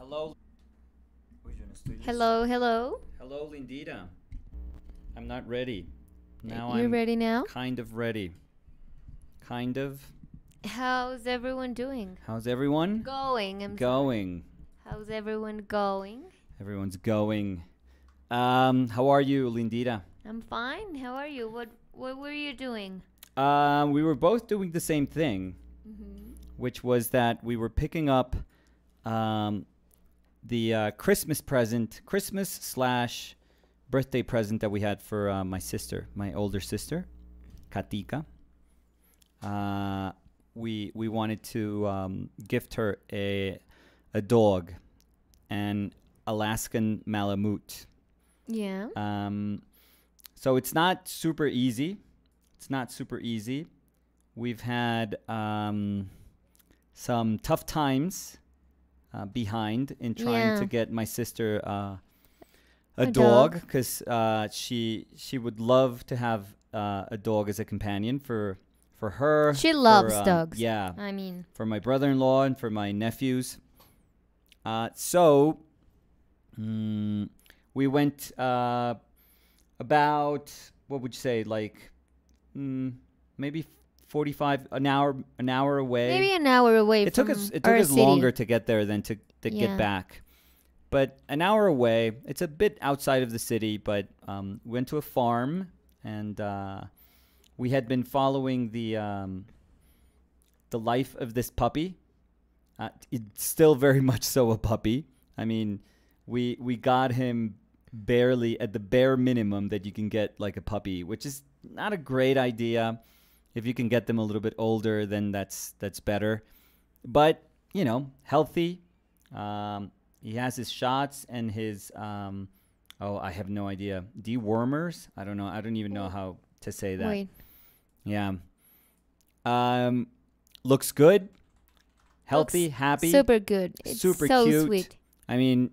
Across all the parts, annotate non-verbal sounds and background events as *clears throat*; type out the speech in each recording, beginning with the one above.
Hello. Hello, hello. Hello, Lindita. I'm not ready. Now You're I'm ready now? Kind of ready. Kind of. How's everyone doing? How's everyone? Going. I'm going. Sorry. How's everyone going? Everyone's going. Um, how are you, Lindita? I'm fine. How are you? What What were you doing? Uh, we were both doing the same thing, mm -hmm. which was that we were picking up um, the uh, Christmas present, Christmas slash birthday present that we had for uh, my sister, my older sister, Katika. Uh, we we wanted to um, gift her a a dog, an Alaskan Malamute. Yeah. Um, so it's not super easy. It's not super easy. We've had um, some tough times uh, behind in trying yeah. to get my sister uh, a, a, dog because uh, she she would love to have uh, a dog as a companion for for her. She loves for, um, dogs. Yeah, I mean for my brother-in-law and for my nephews. Uh, so mm, we went uh, about what would you say like mm, maybe 45 an hour an hour away maybe an hour away it took us it took us city. longer to get there than to, to yeah. get back but an hour away it's a bit outside of the city but um, went to a farm and uh, we had been following the um, the life of this puppy uh, it's still very *laughs* much so a puppy i mean we we got him barely at the bare minimum that you can get like a puppy which is not a great idea if you can get them a little bit older, then that's that's better. But you know, healthy. Um, he has his shots and his um, oh, I have no idea. Dewormers. I don't know. I don't even know how to say that. Wait. Yeah. Um, looks good, healthy, looks happy, super good, it's super so cute. Sweet. I mean,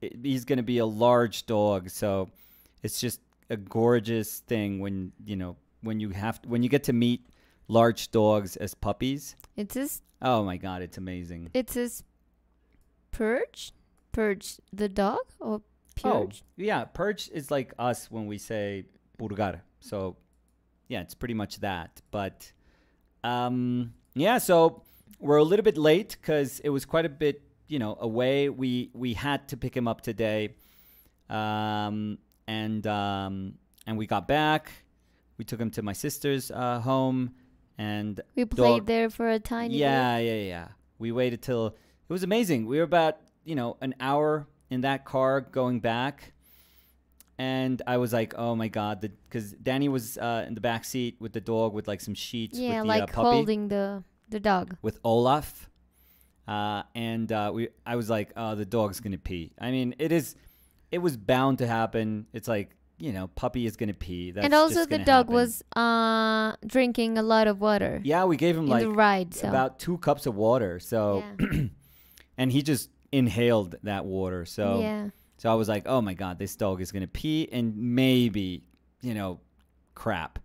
it, he's gonna be a large dog, so it's just a gorgeous thing when you know when you have when you get to meet large dogs as puppies. It's his. Oh my god, it's amazing. It's his purge, purge the dog or purge. Oh yeah, purge is like us when we say purgar. So yeah, it's pretty much that. But um, yeah, so we're a little bit late because it was quite a bit you know away. We we had to pick him up today, um, and um, and we got back we took him to my sister's uh, home, and we played dog- there for a tiny. Yeah, bit. yeah, yeah. We waited till it was amazing. We were about you know an hour in that car going back, and I was like, oh my god, because Danny was uh, in the back seat with the dog with like some sheets. Yeah, the, like uh, holding the the dog with Olaf. Uh, and uh, we I was like, oh, the dog's gonna pee. I mean, it is, it was bound to happen. It's like you know, puppy is gonna pee. That's and also, the dog happen. was uh, drinking a lot of water. Yeah, we gave him like ride, so. about two cups of water. So, yeah. *clears throat* and he just inhaled that water. So, yeah. So I was like, oh my god, this dog is gonna pee and maybe, you know, crap.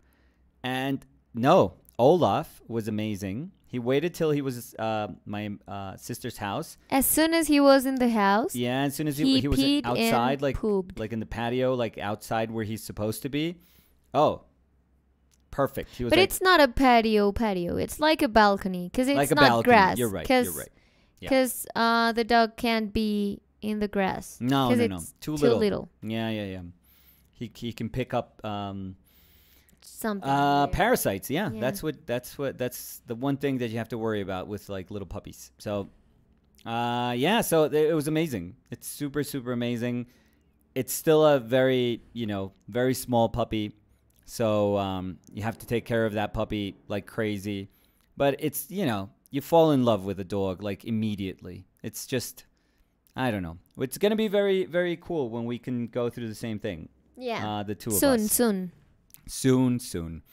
And no, Olaf was amazing. He waited till he was uh, my uh, sister's house. As soon as he was in the house. Yeah, as soon as he, he, he was outside, like pooped. like in the patio, like outside where he's supposed to be. Oh, perfect. but like, it's not a patio, patio. It's like a balcony because it's like not grass. You're right. Cause, you're right. Because yeah. uh, the dog can't be in the grass. No, no, no. Too, too little. little. Yeah, yeah, yeah. He he can pick up um, something. Uh, parasites. Yeah, yeah, that's what that's what that's the one thing that you have to worry about with like little puppies. So, uh, yeah. So it was amazing. It's super super amazing. It's still a very you know very small puppy, so um, you have to take care of that puppy like crazy. But it's you know you fall in love with a dog like immediately. It's just I don't know. It's gonna be very very cool when we can go through the same thing. Yeah. Uh, the two soon, of us. Soon, soon soon, soon.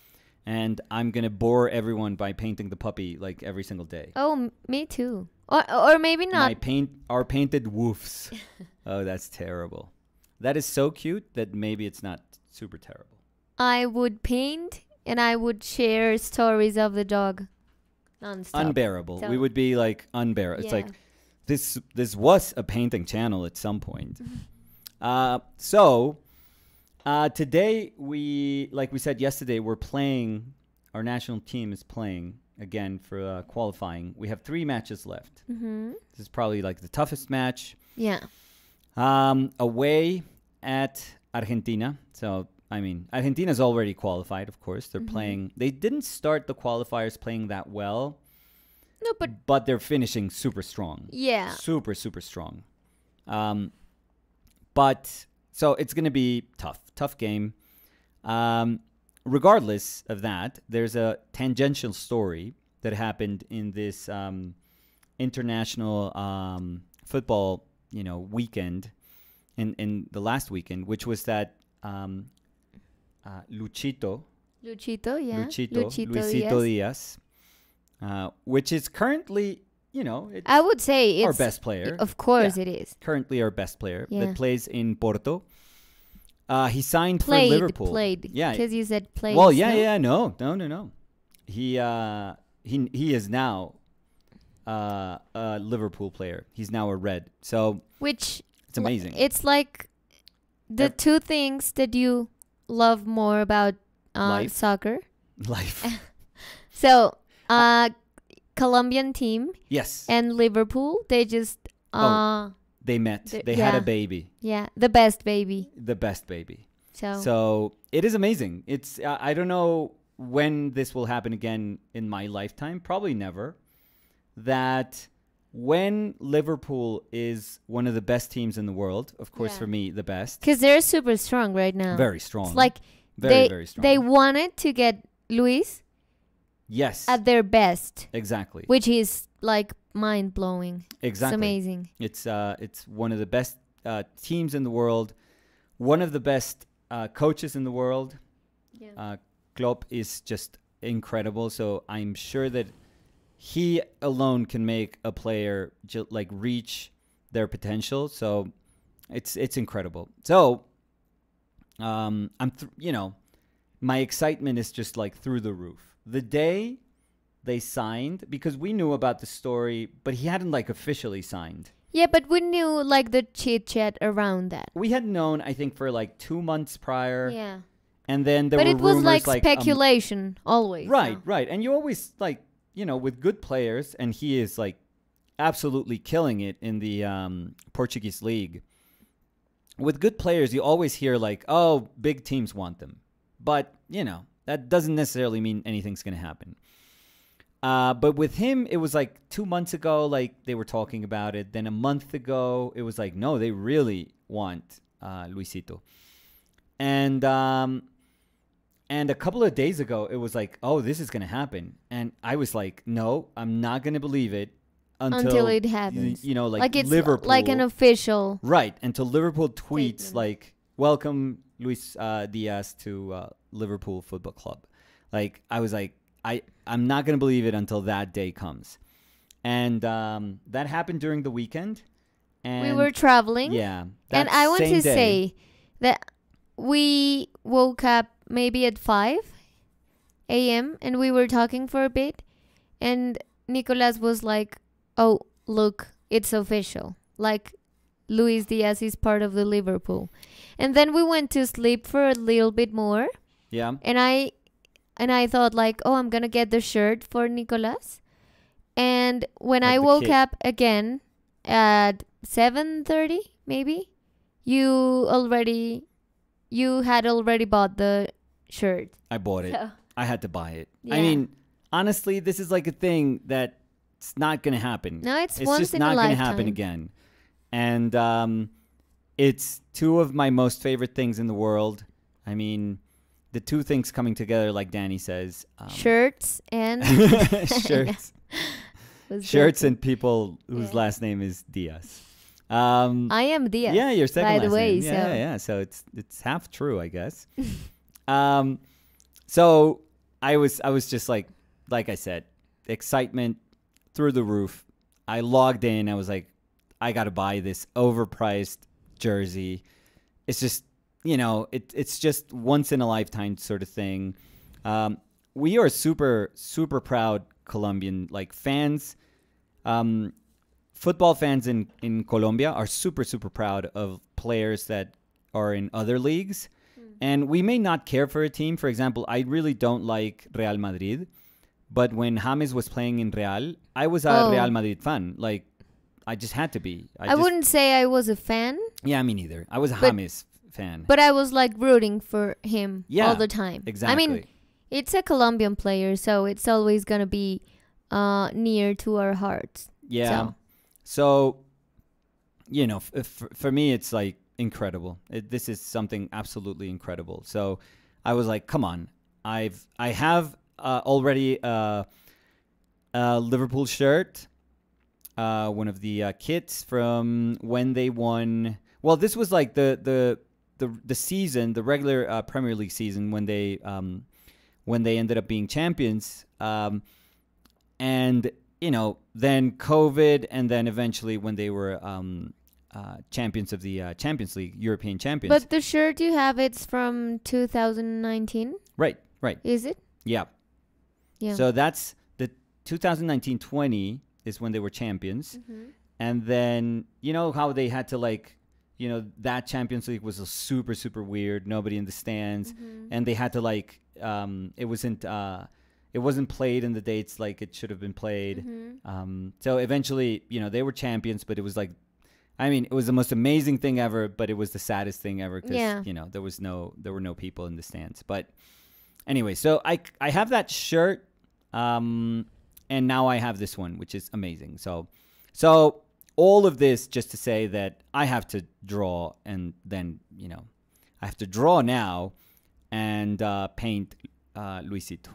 And I'm gonna bore everyone by painting the puppy like every single day. Oh, m- me too. Or, or maybe not. My paint are painted woofs. *laughs* oh, that's terrible. That is so cute that maybe it's not super terrible. I would paint and I would share stories of the dog. nonstop. Unbearable. So we would be like unbearable. Yeah. It's like this this was a painting channel at some point. Mm-hmm. uh, so uh, today we, like we said yesterday, we're playing. Our national team is playing again for uh, qualifying. We have three matches left. Mm-hmm. This is probably like the toughest match. Yeah. Um, away at Argentina. So I mean, Argentina's already qualified, of course. They're mm-hmm. playing. They didn't start the qualifiers playing that well. No, but but they're finishing super strong. Yeah. Super super strong. Um, but so it's going to be tough tough game. Um, regardless of that, there's a tangential story that happened in this um, international um, football, you know, weekend, in in the last weekend, which was that um, uh, Luchito, Luchito, yeah, Luchito, Luchito Luisito Diaz, Diaz uh, which is currently. You know, I would say our best player. Of course, yeah, it is currently our best player yeah. that plays in Porto. Uh, he signed played, for Liverpool. Played, yeah, because you said played. Well, yeah, no? yeah, no, no, no, no. He uh, he he is now uh, a Liverpool player. He's now a red. So which it's amazing. It's like the two things that you love more about uh, life. soccer. *laughs* Life. *laughs* so uh, Colombian team. Yes. And Liverpool, they just. Oh. Uh, oh they met. The, they yeah. had a baby. Yeah, the best baby. The best baby. So so it is amazing. It's uh, I don't know when this will happen again in my lifetime. Probably never. That when Liverpool is one of the best teams in the world, of course yeah. for me the best because they're super strong right now. Very strong. It's like very they, very strong. They wanted to get Luis. Yes. At their best. Exactly. Which is like mind blowing. Exactly, it's amazing. It's uh, it's one of the best uh, teams in the world, one of the best uh, coaches in the world. Yeah. Uh, Klopp is just incredible. So I'm sure that he alone can make a player like reach their potential. So it's it's incredible. So um, I'm you know my excitement is just like through the roof. The day they signed because we knew about the story, but he hadn't like officially signed. Yeah, but we knew like the chit chat around that. We had known, I think, for like two months prior. Yeah. And then there but were rumors. But it was like, like um, speculation um, always. Right, right, and you always like you know with good players, and he is like absolutely killing it in the um, Portuguese league. With good players, you always hear like, "Oh, big teams want them," but you know that doesn't necessarily mean anything's going to happen. Uh, but with him, it was like two months ago, like they were talking about it. Then a month ago, it was like, no, they really want uh, Luisito. And um, and a couple of days ago, it was like, oh, this is gonna happen. And I was like, no, I'm not gonna believe it until, until it happens. You, you know, like, like it's Liverpool, like an official, right? Until Liverpool tweets like, welcome Luis uh, Diaz to uh, Liverpool Football Club. Like I was like, I I'm not gonna believe it until that day comes, and um, that happened during the weekend. And we were traveling. Yeah, and I want to day, say that we woke up maybe at five a.m. and we were talking for a bit, and Nicolas was like, "Oh, look, it's official. Like Luis Diaz is part of the Liverpool." And then we went to sleep for a little bit more. Yeah. And I and I thought like, oh, I'm gonna get the shirt for Nicolas. And when like I woke kid. up again at 7:30, maybe, you already, you had already bought the shirt. I bought it. So, I had to buy it. Yeah. I mean, honestly, this is like a thing that it's not gonna happen. No, it's, it's just not gonna happen again. And um, it's two of my most favorite things in the world. I mean, the two things coming together, like Danny says, um, shirts and *laughs* shirts, *laughs* shirts, and people whose yeah. last name is Diaz. Um, I am Diaz. Yeah, your second. By the way, name. Yeah, so. yeah. So it's it's half true, I guess. *laughs* um, so I was I was just like like I said, excitement through the roof. I logged in. I was like, I gotta buy this overpriced jersey. It's just you know, it, it's just once in a lifetime sort of thing. Um, we are super, super proud Colombian like fans. Um, football fans in, in Colombia are super, super proud of players that are in other leagues. Mm. And we may not care for a team. For example, I really don't like Real Madrid. But when James was playing in Real, I was a oh. Real Madrid fan. Like, I just had to be. I, I just, wouldn't say I was a fan. Yeah, me neither. I was a James fan. But I was like rooting for him yeah, all the time. Exactly. I mean, it's a Colombian player, so it's always gonna be uh, near to our hearts. Yeah. So, so you know, for me, it's like incredible. It, this is something absolutely incredible. So I was like, come on, I've I have uh, already uh, a Liverpool shirt. Uh, one of the uh, kits from when they won. Well, this was like the the the the season, the regular uh, Premier League season when they um, when they ended up being champions, um, and you know then COVID, and then eventually when they were um, uh, champions of the uh, Champions League, European champions. But the shirt you have, it's from 2019. Right, right. Is it? Yeah. Yeah. So that's the 2019-20 is when they were champions, mm -hmm. and then you know how they had to like you know that Champions League was super super weird. Nobody in the stands, mm-hmm. and they had to like um, it wasn't uh, it wasn't played in the dates like it should have been played. Mm-hmm. Um, so eventually, you know, they were champions, but it was like, I mean, it was the most amazing thing ever, but it was the saddest thing ever because yeah. you know there was no there were no people in the stands. But anyway, so I I have that shirt, um, and now I have this one, which is amazing. So so all of this just to say that I have to draw and then, you know, I have to draw now and uh, paint uh, Luisito.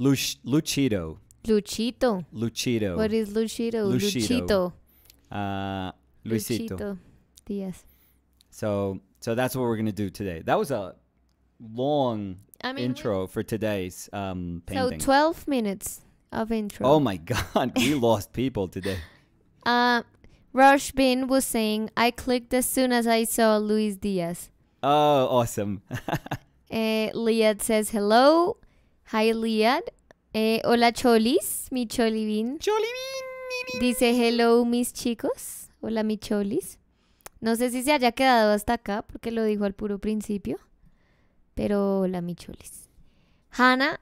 Lucito, Luchito. Luchito. Luchito. What is Luchito? Luchito. Luchito. Uh, Luisito. Yes. So, so that's what we're going to do today. That was a long I mean, intro for today's um, painting. So 12 minutes of intro. Oh my *laughs* God, we lost people today. Uh, Rush Bin was saying, I clicked as soon as I saw Luis Diaz. Oh, awesome. *laughs* Eh, Liad says hello. Hi, Liad. Eh, hola, Cholis, mi cholivin. Cholibin. Dice hello, mis chicos. Hola, mi Cholis. No sé si se haya quedado hasta acá porque lo dijo al puro principio. Pero hola, mi Cholis. Hannah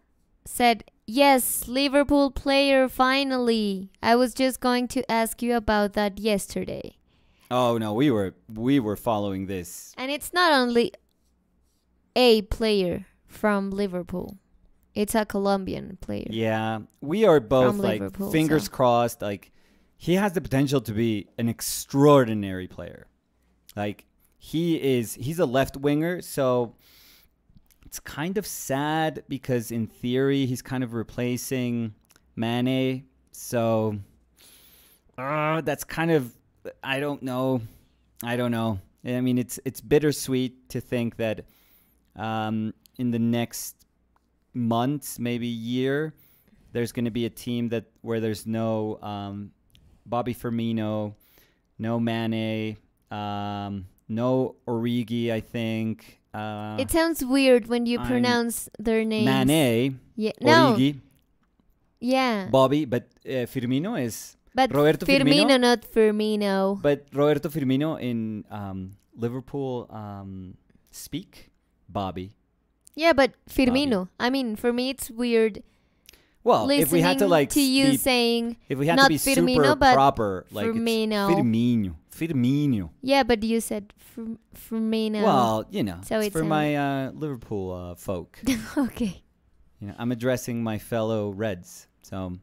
said Yes, Liverpool player, finally. I was just going to ask you about that yesterday. Oh no, we were we were following this. And it's not only a player from Liverpool. It's a Colombian player. Yeah. We are both like Liverpool, fingers so. crossed like he has the potential to be an extraordinary player. Like he is he's a left winger, so it's kind of sad because in theory he's kind of replacing Mane. So uh, that's kind of I don't know. I don't know. I mean, it's it's bittersweet to think that um, in the next months, maybe year, there's going to be a team that where there's no um, Bobby Firmino, no Mane, um, no Origi. I think uh, it sounds weird when you I'm pronounce their names. Mané, yeah. no. yeah. Bobby, but uh, Firmino is but Roberto Firmino, Firmino, not Firmino. But Roberto Firmino in um, Liverpool um, speak Bobby. Yeah, but Firmino. Bobby. I mean, for me, it's weird. Well, if we had to like to you be, saying if we had to be Firmino, super proper, like Firmino. Firmino. Firmino. Yeah, but you said Firmino. Well, you know, so it's, it's for my uh, Liverpool uh, folk. *laughs* okay. You know, I'm addressing my fellow Reds, so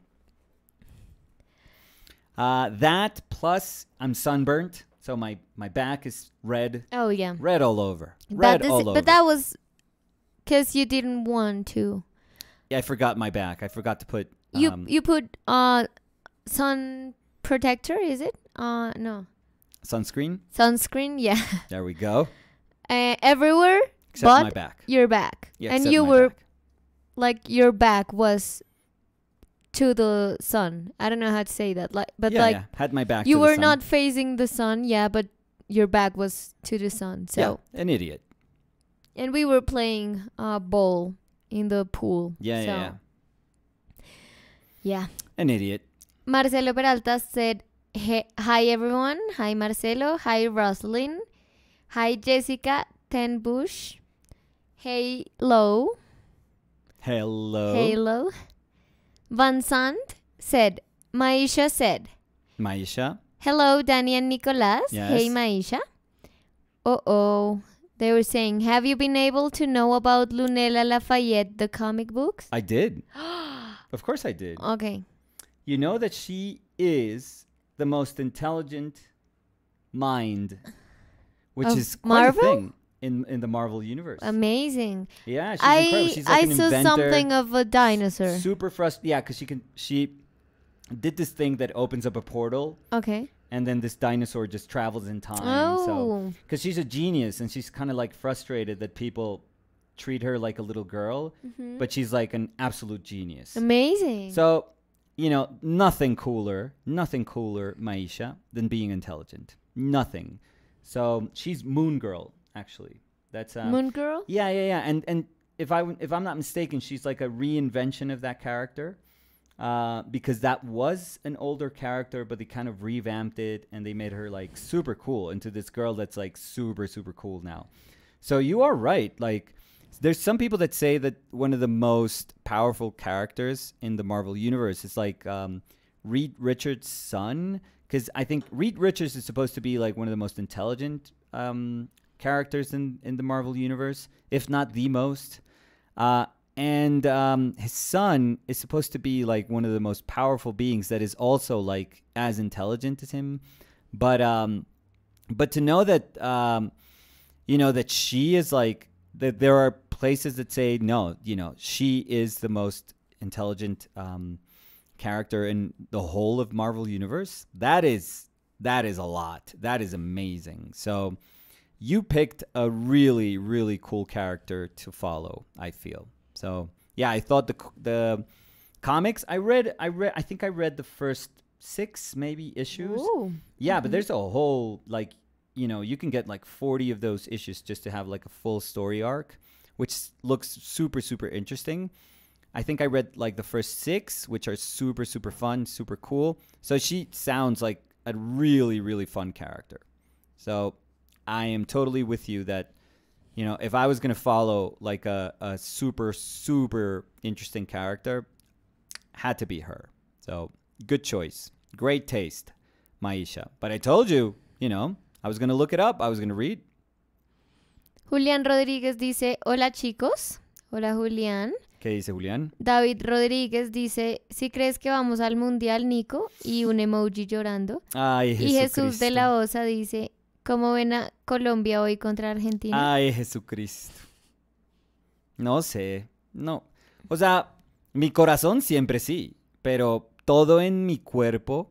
uh, that plus I'm sunburnt, so my my back is red. Oh yeah, red all over, but red all over. But that was because you didn't want to. Yeah, I forgot my back. I forgot to put. Um, you you put uh sun protector? Is it? Uh no. Sunscreen? Sunscreen, yeah. *laughs* There we go. Uh, everywhere. Except but my back. Your back. Yeah, and you were, back. like, your back was to the sun. I don't know how to say that. Like, but yeah, like, yeah. had my back. You were not facing the sun, yeah, but your back was to the sun. So yeah, an idiot. And we were playing uh, ball in the pool. Yeah, so. yeah, yeah. Yeah. An idiot. Marcelo Peralta said Hey, hi everyone. Hi Marcelo. Hi Rosalyn. Hi Jessica Ten Bush. Hey low. Hello. Hello. Van Sant said, Maisha said. Maisha. Hello, Danny and Nicolas. Yes. Hey Maisha. Oh oh. They were saying, Have you been able to know about Lunella Lafayette, the comic books? I did. *gasps* of course I did. Okay. You know that she is the most intelligent mind, which of is quite Marvel? a thing in in the Marvel universe. Amazing. Yeah, she's I, incredible. She's like I saw inventor, something of a dinosaur. Super frustrated. Yeah, because she can she did this thing that opens up a portal. Okay. And then this dinosaur just travels in time. Oh. Because so, she's a genius and she's kind of like frustrated that people treat her like a little girl, mm -hmm. but she's like an absolute genius. Amazing. So you know, nothing cooler, nothing cooler, Maisha, than being intelligent. Nothing. So she's Moon Girl, actually. That's um, Moon Girl. Yeah, yeah, yeah. And and if I if I'm not mistaken, she's like a reinvention of that character, uh, because that was an older character, but they kind of revamped it and they made her like super cool into this girl that's like super super cool now. So you are right, like there's some people that say that one of the most powerful characters in the Marvel universe is like um, Reed Richards' son, because I think Reed Richards is supposed to be like one of the most intelligent um, characters in in the Marvel universe, if not the most. Uh, and um, his son is supposed to be like one of the most powerful beings that is also like as intelligent as him, but um, but to know that um, you know that she is like that there are places that say no. You know, she is the most intelligent um, character in the whole of Marvel universe. That is that is a lot. That is amazing. So you picked a really really cool character to follow. I feel so. Yeah, I thought the the comics I read I read I think I read the first six maybe issues. Ooh. Yeah, but mm-hmm. there's a whole like you know, you can get like 40 of those issues just to have like a full story arc, which looks super, super interesting. I think I read like the first six, which are super, super fun, super cool. So she sounds like a really, really fun character. So I am totally with you that, you know, if I was going to follow like a, a super, super interesting character, had to be her. So good choice. Great taste, Maisha. But I told you, you know, I was going to look it up. I was going to read. Julián Rodríguez dice, hola chicos. Hola Julián. ¿Qué dice Julián? David Rodríguez dice, si crees que vamos al mundial, Nico, y un emoji llorando. Ay, Y Jesús de la Osa dice, ¿cómo ven a Colombia hoy contra Argentina? Ay, Jesucristo. No sé, no. O sea, mi corazón siempre sí, pero todo en mi cuerpo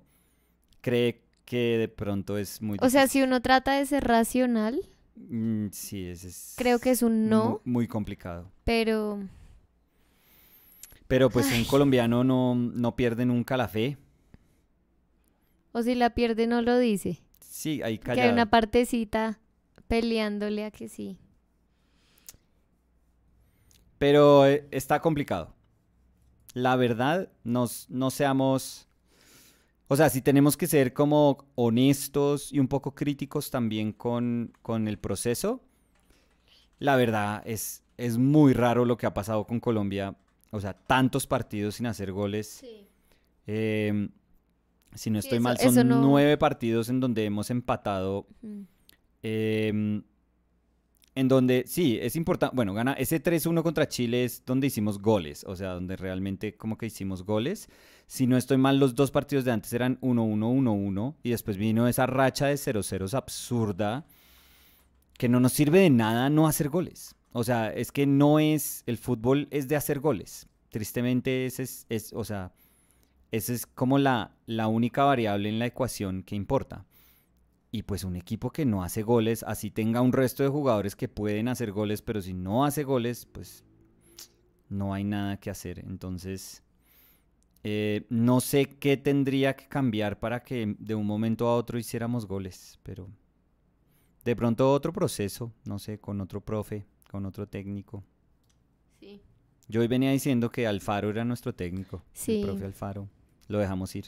cree que de pronto es muy... O sea, si uno trata de ser racional... Mm, sí, Creo que es un no. Muy, complicado. Pero... Mm, Pero pues un colombiano no, no pierde nunca la fe. O si la pierde no lo dice. Sí, ahí callado. Que hay una partecita peleándole a que sí. Pero eh, está complicado. La verdad, no seamos o sea, si tenemos que ser como honestos y un poco críticos también con, el proceso. La verdad es, es muy raro lo que ha pasado con Colombia. O sea, tantos partidos sin hacer goles. Sí. Em, si no estoy mal, son nueve partidos en donde hemos empatado en donde sí, es importante, bueno, gana ese 3-1 contra Chile es donde hicimos goles, o sea, donde realmente como que hicimos goles. Si no estoy mal, los dos partidos de antes eran 1-1-1-1 y después vino esa racha de 0-0 absurda que no nos sirve de nada no hacer goles. O sea, es que no es, el fútbol es de hacer goles. Tristemente, ese es, o sea, esa es como la, la única variable en la ecuación que importa. Y pues un equipo que no hace goles, así tenga un resto de jugadores que pueden hacer goles, pero si no hace goles, pues no hay nada que hacer. Entonces, eh, no sé qué tendría que cambiar para que de un momento a otro hiciéramos goles, pero de pronto otro proceso, no sé, con otro profe, con otro técnico. Sí. Yo hoy venía diciendo que Alfaro era nuestro técnico, sí. el profe Alfaro. Lo dejamos ir.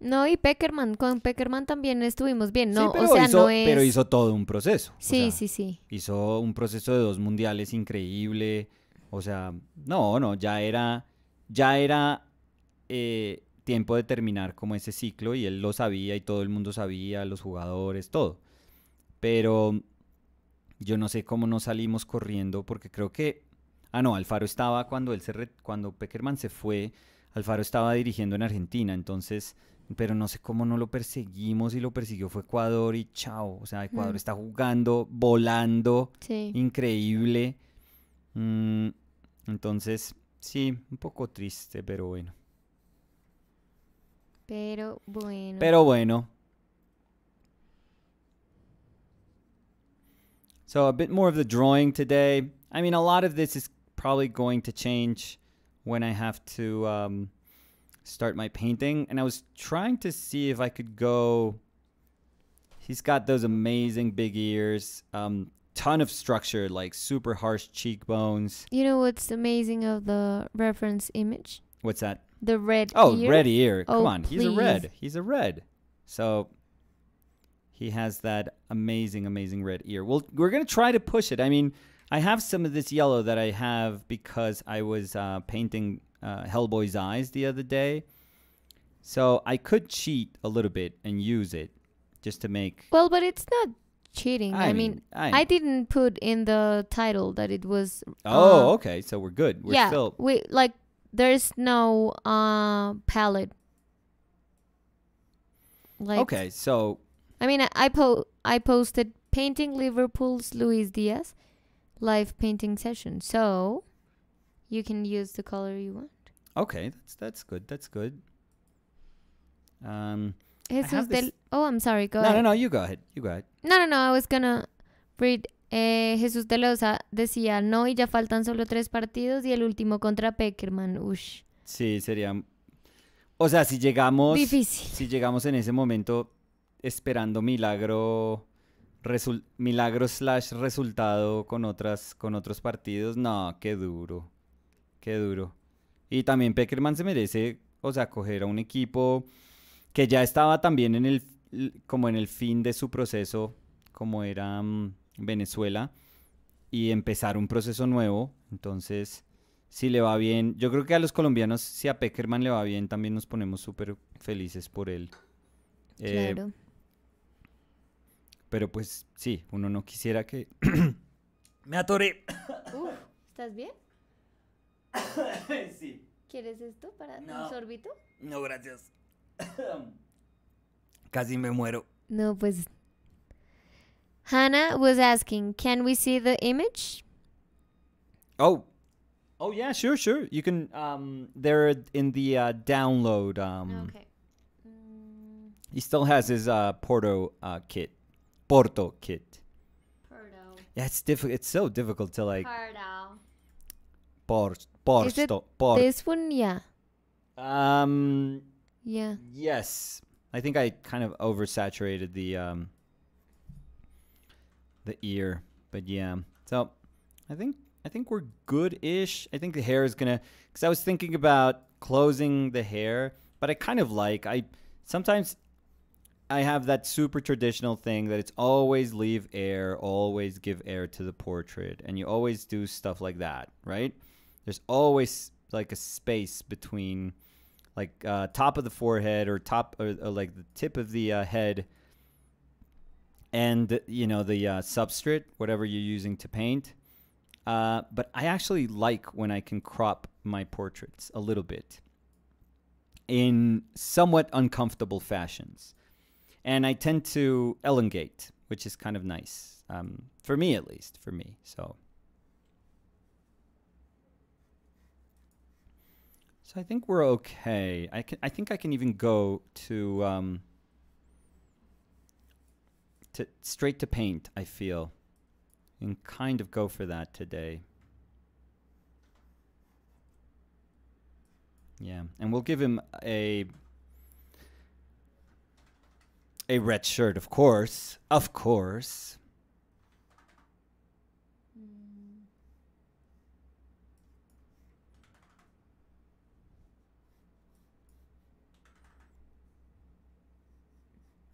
No, y Peckerman, con Peckerman también estuvimos bien, ¿no? o sea, no es... pero hizo todo un proceso. Sí, sí, sí. Hizo un proceso de dos mundiales increíble. O sea, no, no, ya era, ya era eh, tiempo de terminar como ese ciclo y él lo sabía y todo el mundo sabía, los jugadores, todo. Pero yo no sé cómo no salimos corriendo porque creo que... Ah, no, Alfaro estaba cuando, él se cuando Peckerman se fue, Alfaro estaba dirigiendo en Argentina, entonces pero no sé cómo no lo perseguimos y lo persiguió fue Ecuador y chao. O sea, Ecuador está jugando, volando, sí. increíble. Mm, entonces, sí, un poco triste, pero bueno. Pero bueno. Pero bueno. So a bit more of the drawing today. I mean, a lot of this is probably going to change when I have to um, start my painting. And I was trying to see if I could go. He's got those amazing big ears, um, ton of structure, like super harsh cheekbones. You know what's amazing of the reference image? What's that? The red. Oh, ear? red ear. Oh, Come on, please. he's a red. He's a red. So he has that amazing, amazing red ear. Well, we're gonna try to push it. I mean, I have some of this yellow that I have because I was uh, painting uh, Hellboy's eyes the other day. So I could cheat a little bit and use it just to make. Well, but it's not cheating. I, I mean, mean, I, I didn't put in the title that it was. Oh, uh, okay. So we're good. We're yeah, still. We like there's no uh, palette. Like, okay, so. I mean, I, I po I posted painting Liverpool's Luis Diaz live painting session, so you can use the color you want. Okay, that's that's good. That's good. Um, Jesús del. Oh, I'm sorry. Go no, ahead. No, no, You go ahead. You go ahead. No, no, no. I was gonna read. Eh, Jesús de losa decía no y ya faltan solo tres partidos y el último contra Peckerman. Ush. Sí, sería. O sea, si llegamos. Difícil. Si llegamos en ese momento esperando milagro. milagro slash resultado con otras con otros partidos. No, qué duro. Qué duro. Y también Peckerman se merece, o sea, coger a un equipo que ya estaba también en el, como en el fin de su proceso, como era mm, Venezuela, y empezar un proceso nuevo. Entonces, si le va bien, yo creo que a los colombianos, si a Peckerman le va bien, también nos ponemos súper felices por él. Eh, claro. Pero pues sí, uno no quisiera que... *coughs* Me atoré. ¿Estás bien? *coughs* sí. ¿Quieres esto para no. un sorbito? No, gracias. *coughs* Casi me muero. No, pues. Hannah was asking, can we see the image? Oh. Oh yeah, sure, sure. You can um they're in the uh, download um Okay. He still has his uh Porto uh kit. Porto kit. Porto. Yeah, it's difficult it's so difficult to like Porto. Porto. Is it This one, yeah. Um. Yeah. Yes, I think I kind of oversaturated the um. The ear, but yeah. So, I think I think we're good-ish. I think the hair is gonna. Cause I was thinking about closing the hair, but I kind of like I sometimes I have that super traditional thing that it's always leave air, always give air to the portrait, and you always do stuff like that, right? there's always like a space between like uh, top of the forehead or top or, or like the tip of the uh, head and you know the uh, substrate whatever you're using to paint uh, but i actually like when i can crop my portraits a little bit in somewhat uncomfortable fashions and i tend to elongate which is kind of nice um, for me at least for me so So I think we're okay. I can. I think I can even go to um, to straight to paint. I feel, and kind of go for that today. Yeah, and we'll give him a a red shirt, of course, of course.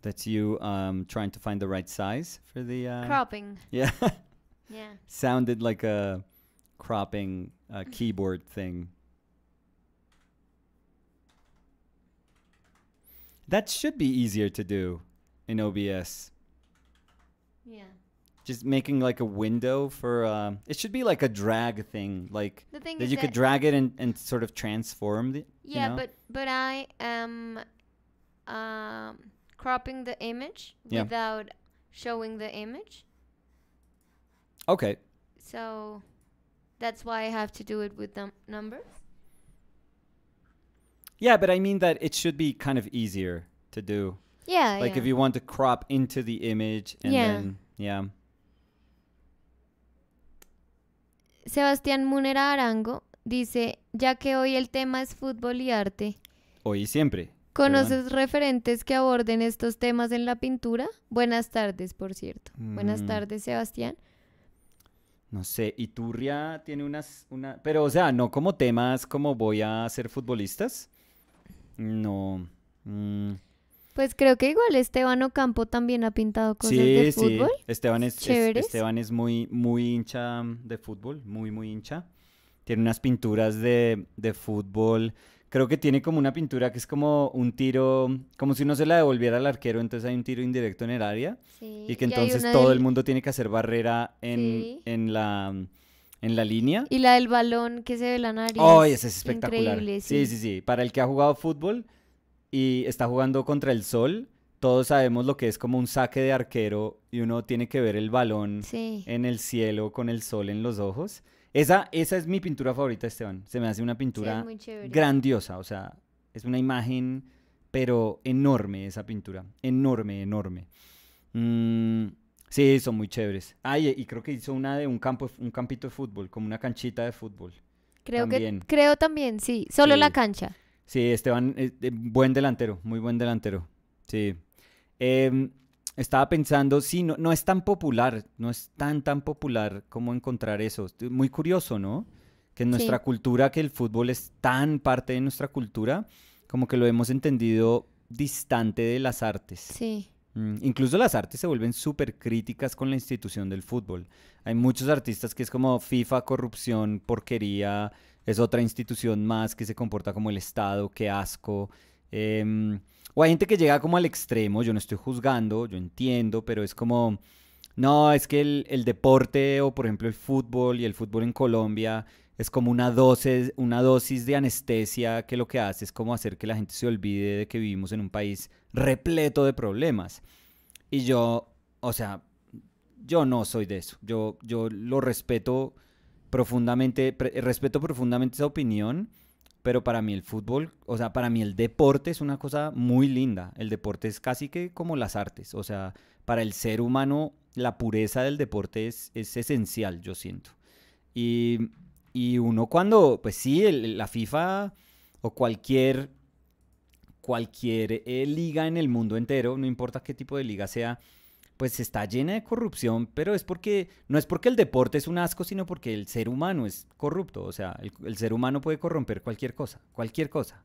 That's you um, trying to find the right size for the uh, cropping. Yeah. *laughs* yeah. Sounded like a cropping uh, *laughs* keyboard thing. That should be easier to do in OBS. Yeah. Just making like a window for um, it should be like a drag thing, like thing that you that could drag it and, and sort of transform the. Yeah, you know? but but I am. Um, cropping the image yeah. without showing the image. Okay. So that's why I have to do it with num- numbers. Yeah, but I mean that it should be kind of easier to do. Yeah. Like yeah. if you want to crop into the image and yeah. then yeah. Sebastián Munera Arango dice, ya que hoy el tema es fútbol y arte. Hoy y siempre. ¿Conoces referentes que aborden estos temas en la pintura? Buenas tardes, por cierto. Buenas mm. tardes, Sebastián. No sé, Iturria tiene unas, una... pero o sea, no como temas como voy a ser futbolistas. No. Mm. Pues creo que igual Esteban Ocampo también ha pintado cosas sí, de sí. fútbol. Esteban es, Esteban es muy, muy hincha de fútbol, muy, muy hincha. Tiene unas pinturas de, de fútbol creo que tiene como una pintura que es como un tiro, como si uno se la devolviera al arquero, entonces hay un tiro indirecto en el área y que entonces todo el mundo tiene que hacer barrera en, la línea. Y la del balón que se ve la nariz. Oh, ese es espectacular. sí. sí, sí, Para el que ha jugado fútbol y está jugando contra el sol, todos sabemos lo que es como un saque de arquero y uno tiene que ver el balón en el cielo con el sol en los ojos. Esa, esa es mi pintura favorita, Esteban. Se me hace una pintura grandiosa, o sea, es una imagen, pero enorme esa pintura, enorme, enorme. Mm, sí, son muy chéveres. ay, ah, y, creo que hizo una de un, campo, un campito de fútbol, como una canchita de fútbol. Creo que, creo también, sí, solo la cancha. Sí, Esteban, eh, eh, buen delantero, muy buen delantero, sí. Eh, estaba pensando, sí, no, no es tan popular, no es tan, tan popular como encontrar eso. Muy curioso, ¿no? Que en nuestra cultura, que el fútbol es tan parte de nuestra cultura, como que lo hemos entendido distante de las artes. Sí. Mm, incluso las artes se vuelven súper críticas con la institución del fútbol. Hay muchos artistas que es como FIFA, corrupción, porquería, es otra institución más que se comporta como el Estado, qué asco. Em, hay gente que llega como al extremo, yo no estoy juzgando, yo entiendo, pero es como, no, es que el, deporte o por ejemplo el fútbol y el fútbol en Colombia es como una dosis, una dosis de anestesia que lo que hace es como hacer que la gente se olvide de que vivimos en un país repleto de problemas. Y yo, o sea, yo no soy de eso. Yo, yo lo respeto profundamente, respeto profundamente esa opinión pero para mí el fútbol, o sea, para mí el deporte es una cosa muy linda. El deporte es casi que como las artes, o sea, para el ser humano la pureza del deporte es, es esencial, yo siento. Y, y, uno cuando, pues sí, la FIFA o cualquier, cualquier eh, liga en el mundo entero, no importa qué tipo de liga sea, pues está llena de corrupción, pero es porque, no es porque el deporte es un asco, sino porque el ser humano es corrupto, o sea, el, ser humano puede corromper cualquier cosa, cualquier cosa.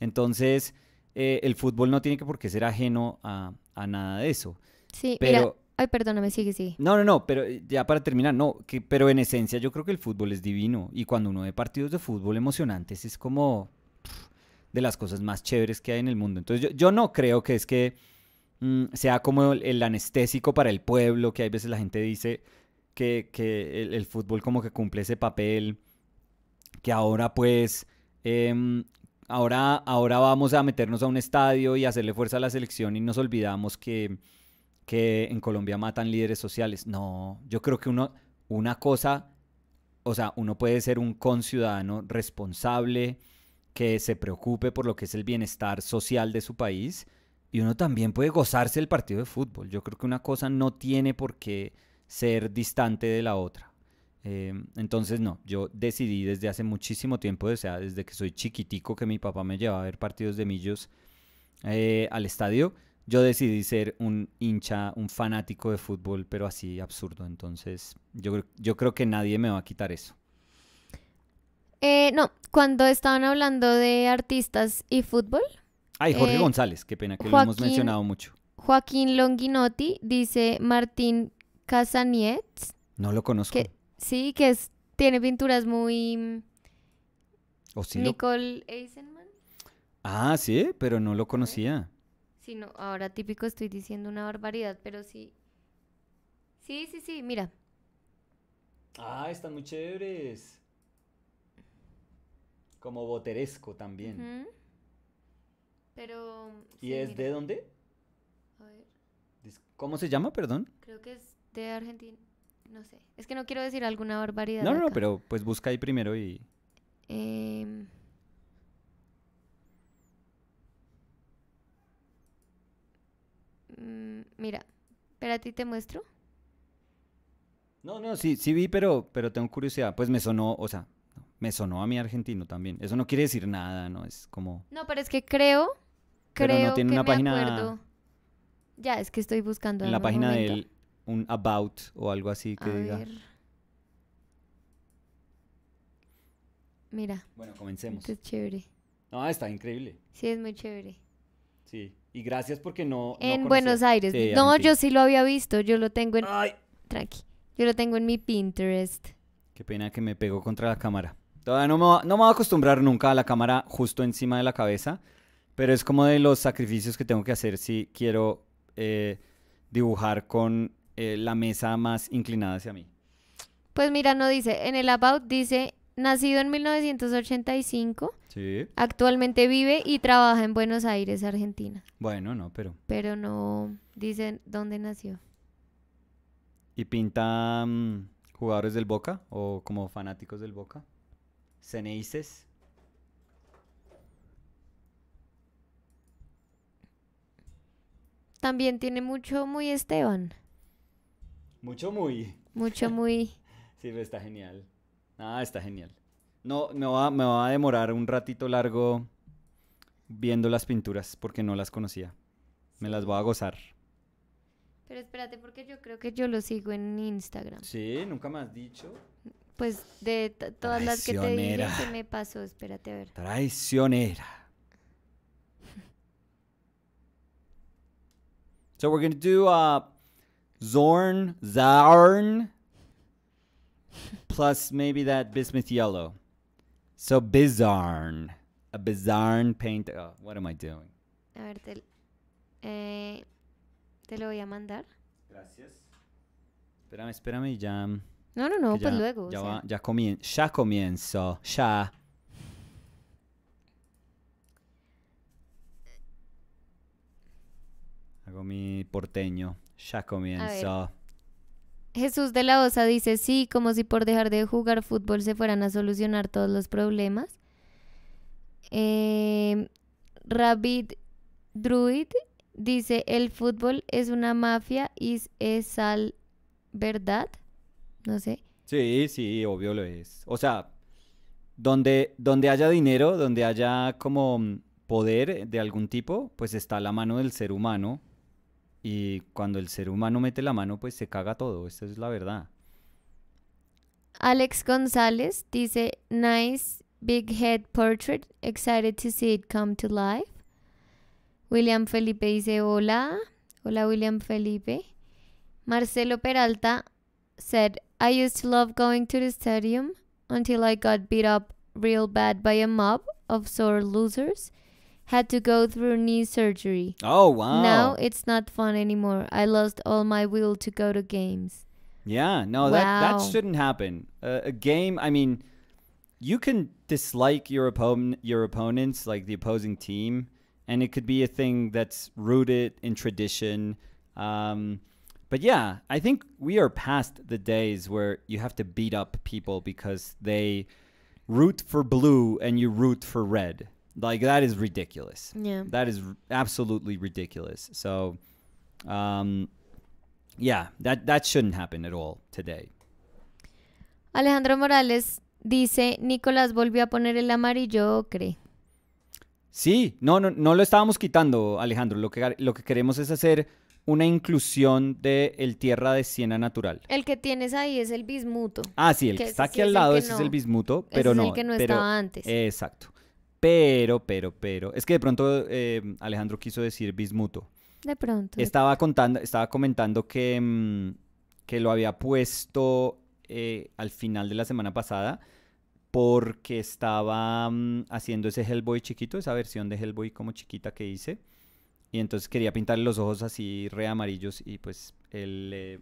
Entonces, eh, el fútbol no tiene que por qué ser ajeno a, nada de eso. Sí, pero... ay, perdóname, sigue, sí No, no, no, pero eh, ya para terminar, no, que, pero en esencia yo creo que el fútbol es divino y cuando uno ve partidos de fútbol emocionantes es como de las cosas más chéveres que hay en el mundo. Entonces yo no creo que es que Mm, sea como el, anestésico para el pueblo, que hay veces la gente dice que, el, fútbol como que cumple ese papel, que ahora pues... Em, ahora, ahora vamos a meternos a un estadio y hacerle fuerza a la selección y nos olvidamos que, que en Colombia matan líderes sociales. No, yo creo que uno, una cosa, o sea, uno puede ser un conciudadano responsable que se preocupe por lo que es el bienestar social de su país y uno también puede gozarse el partido de fútbol. Yo creo que una cosa no tiene por qué ser distante de la otra. Em, entonces, no, yo decidí desde hace muchísimo tiempo, o sea, desde que soy chiquitico, que mi papá me llevaba a ver partidos de millos eh, al estadio, yo decidí ser un hincha, un fanático de fútbol, pero así absurdo. Entonces, yo, yo creo que nadie me va a quitar eso. Eh, no, cuando estaban hablando de artistas y fútbol, Ay, Jorge eh, González, qué pena que lo hemos mencionado mucho. Joaquín Longinotti dice Martín Casanietz. No lo conozco. sí, que tiene pinturas muy... ¿O Nicole Eisenman. Ah, sí, pero no lo conocía. Sí, no, ahora típico estoy diciendo una barbaridad, pero sí. Sí, sí, sí, mira. Ah, están muy chéveres. Como boteresco también. Pero. ¿Y es de dónde? A ver. ¿Cómo se llama, perdón? Creo que es de Argentina. No sé. Es que no quiero decir alguna barbaridad. No, no, pero pues busca ahí primero y. Em, mm, mira, pero a ti te muestro? No, no, sí, sí vi, pero, pero tengo curiosidad. Pues me sonó, o sea, me sonó a mi argentino también. Eso no quiere decir nada, ¿no? Es como. No, pero es que creo Creo no tiene una página. Acuerdo. Ya, es que estoy buscando. En la página de del un about o algo así que A Ver. Mira. Bueno, comencemos. chévere. No, está increíble. Sí, es muy chévere. Sí. Y gracias porque no. En Buenos Aires. no, yo sí lo había visto. Yo lo tengo en. Ay. Tranqui. Yo lo tengo en mi Pinterest. Qué pena que me pegó contra la cámara. Todavía no me, no me voy a acostumbrar nunca a la cámara justo encima de la cabeza. Pero es como de los sacrificios que tengo que hacer si quiero eh, dibujar con eh, la mesa más inclinada hacia mí. Pues mira, no dice, en el About dice, nacido en 1985, sí. actualmente vive y trabaja en Buenos Aires, Argentina. Bueno, no, pero... Pero no dice dónde nació. ¿Y pinta mm, jugadores del Boca o como fanáticos del Boca? ¿Ceneices? También tiene mucho muy Esteban. Mucho muy. Mucho *laughs* muy. sí, está genial. Ah, está genial. No, me va, a demorar un ratito largo viendo las pinturas porque no las conocía. Me las voy a gozar. Pero espérate, porque yo creo que yo lo sigo en Instagram. Sí, nunca me has dicho. Pues de todas las que te dije, se me pasó. Espérate a ver. Traicionera. So we're gonna do uh, Zorn Zarn plus maybe that bismuth yellow. So bizarre, a bizarre paint. Oh, what am I doing? A ver, te, eh, te lo voy a mandar. Gracias. Espérame, espérame ya. No, no, no, pues ya, luego. Ya, o sea. va, ya, ya comienzo. Ya. mi porteño. Ya comienza. Jesús de la Osa dice, sí, como si por dejar de jugar fútbol se fueran a solucionar todos los problemas. Em, Rabid Druid dice, el fútbol es una mafia y es al verdad. No sé. Sí, sí, obvio lo es. O sea, donde, donde haya dinero, donde haya como poder de algún tipo, pues está la mano del ser humano y cuando el ser humano mete la mano, pues se caga todo. Esa es la verdad. Alex González dice, nice big head portrait. Excited to see it come to life. William Felipe dice, hola. Hola William Felipe. Marcelo Peralta said, I used to love going to the stadium until I got beat up real bad by a mob of sore losers. had to go through knee surgery. Oh, wow. Now it's not fun anymore. I lost all my will to go to games. Yeah, no, wow. that, that shouldn't happen. Uh, a game, I mean, you can dislike your, opponent, your opponents, like the opposing team, and it could be a thing that's rooted in tradition. Um, but yeah, I think we are past the days where you have to beat up people because they root for blue and you root for red. Like that is ridiculous. Yeah. That is absolutely ridiculous. So um yeah, that that shouldn't happen at all today. Alejandro Morales dice, Nicolás volvió a poner el amarillo ocre. Sí, no, no, no lo estábamos quitando, Alejandro. Lo que, lo que queremos es hacer una inclusión de el tierra de siena natural. El que tienes ahí es el bismuto. Ah, sí, el que, está aquí al lado, es el bismuto, pero no. el que no estaba antes. Exacto. Pero, pero, pero. Es que de pronto eh, Alejandro quiso decir bismuto. De pronto. Estaba contando, estaba comentando que, mm, lo había puesto eh, al final de la semana pasada porque estaba mm, haciendo ese Hellboy chiquito, esa versión de Hellboy como chiquita que hice. Y entonces quería pintarle los ojos así re amarillos y pues el, eh,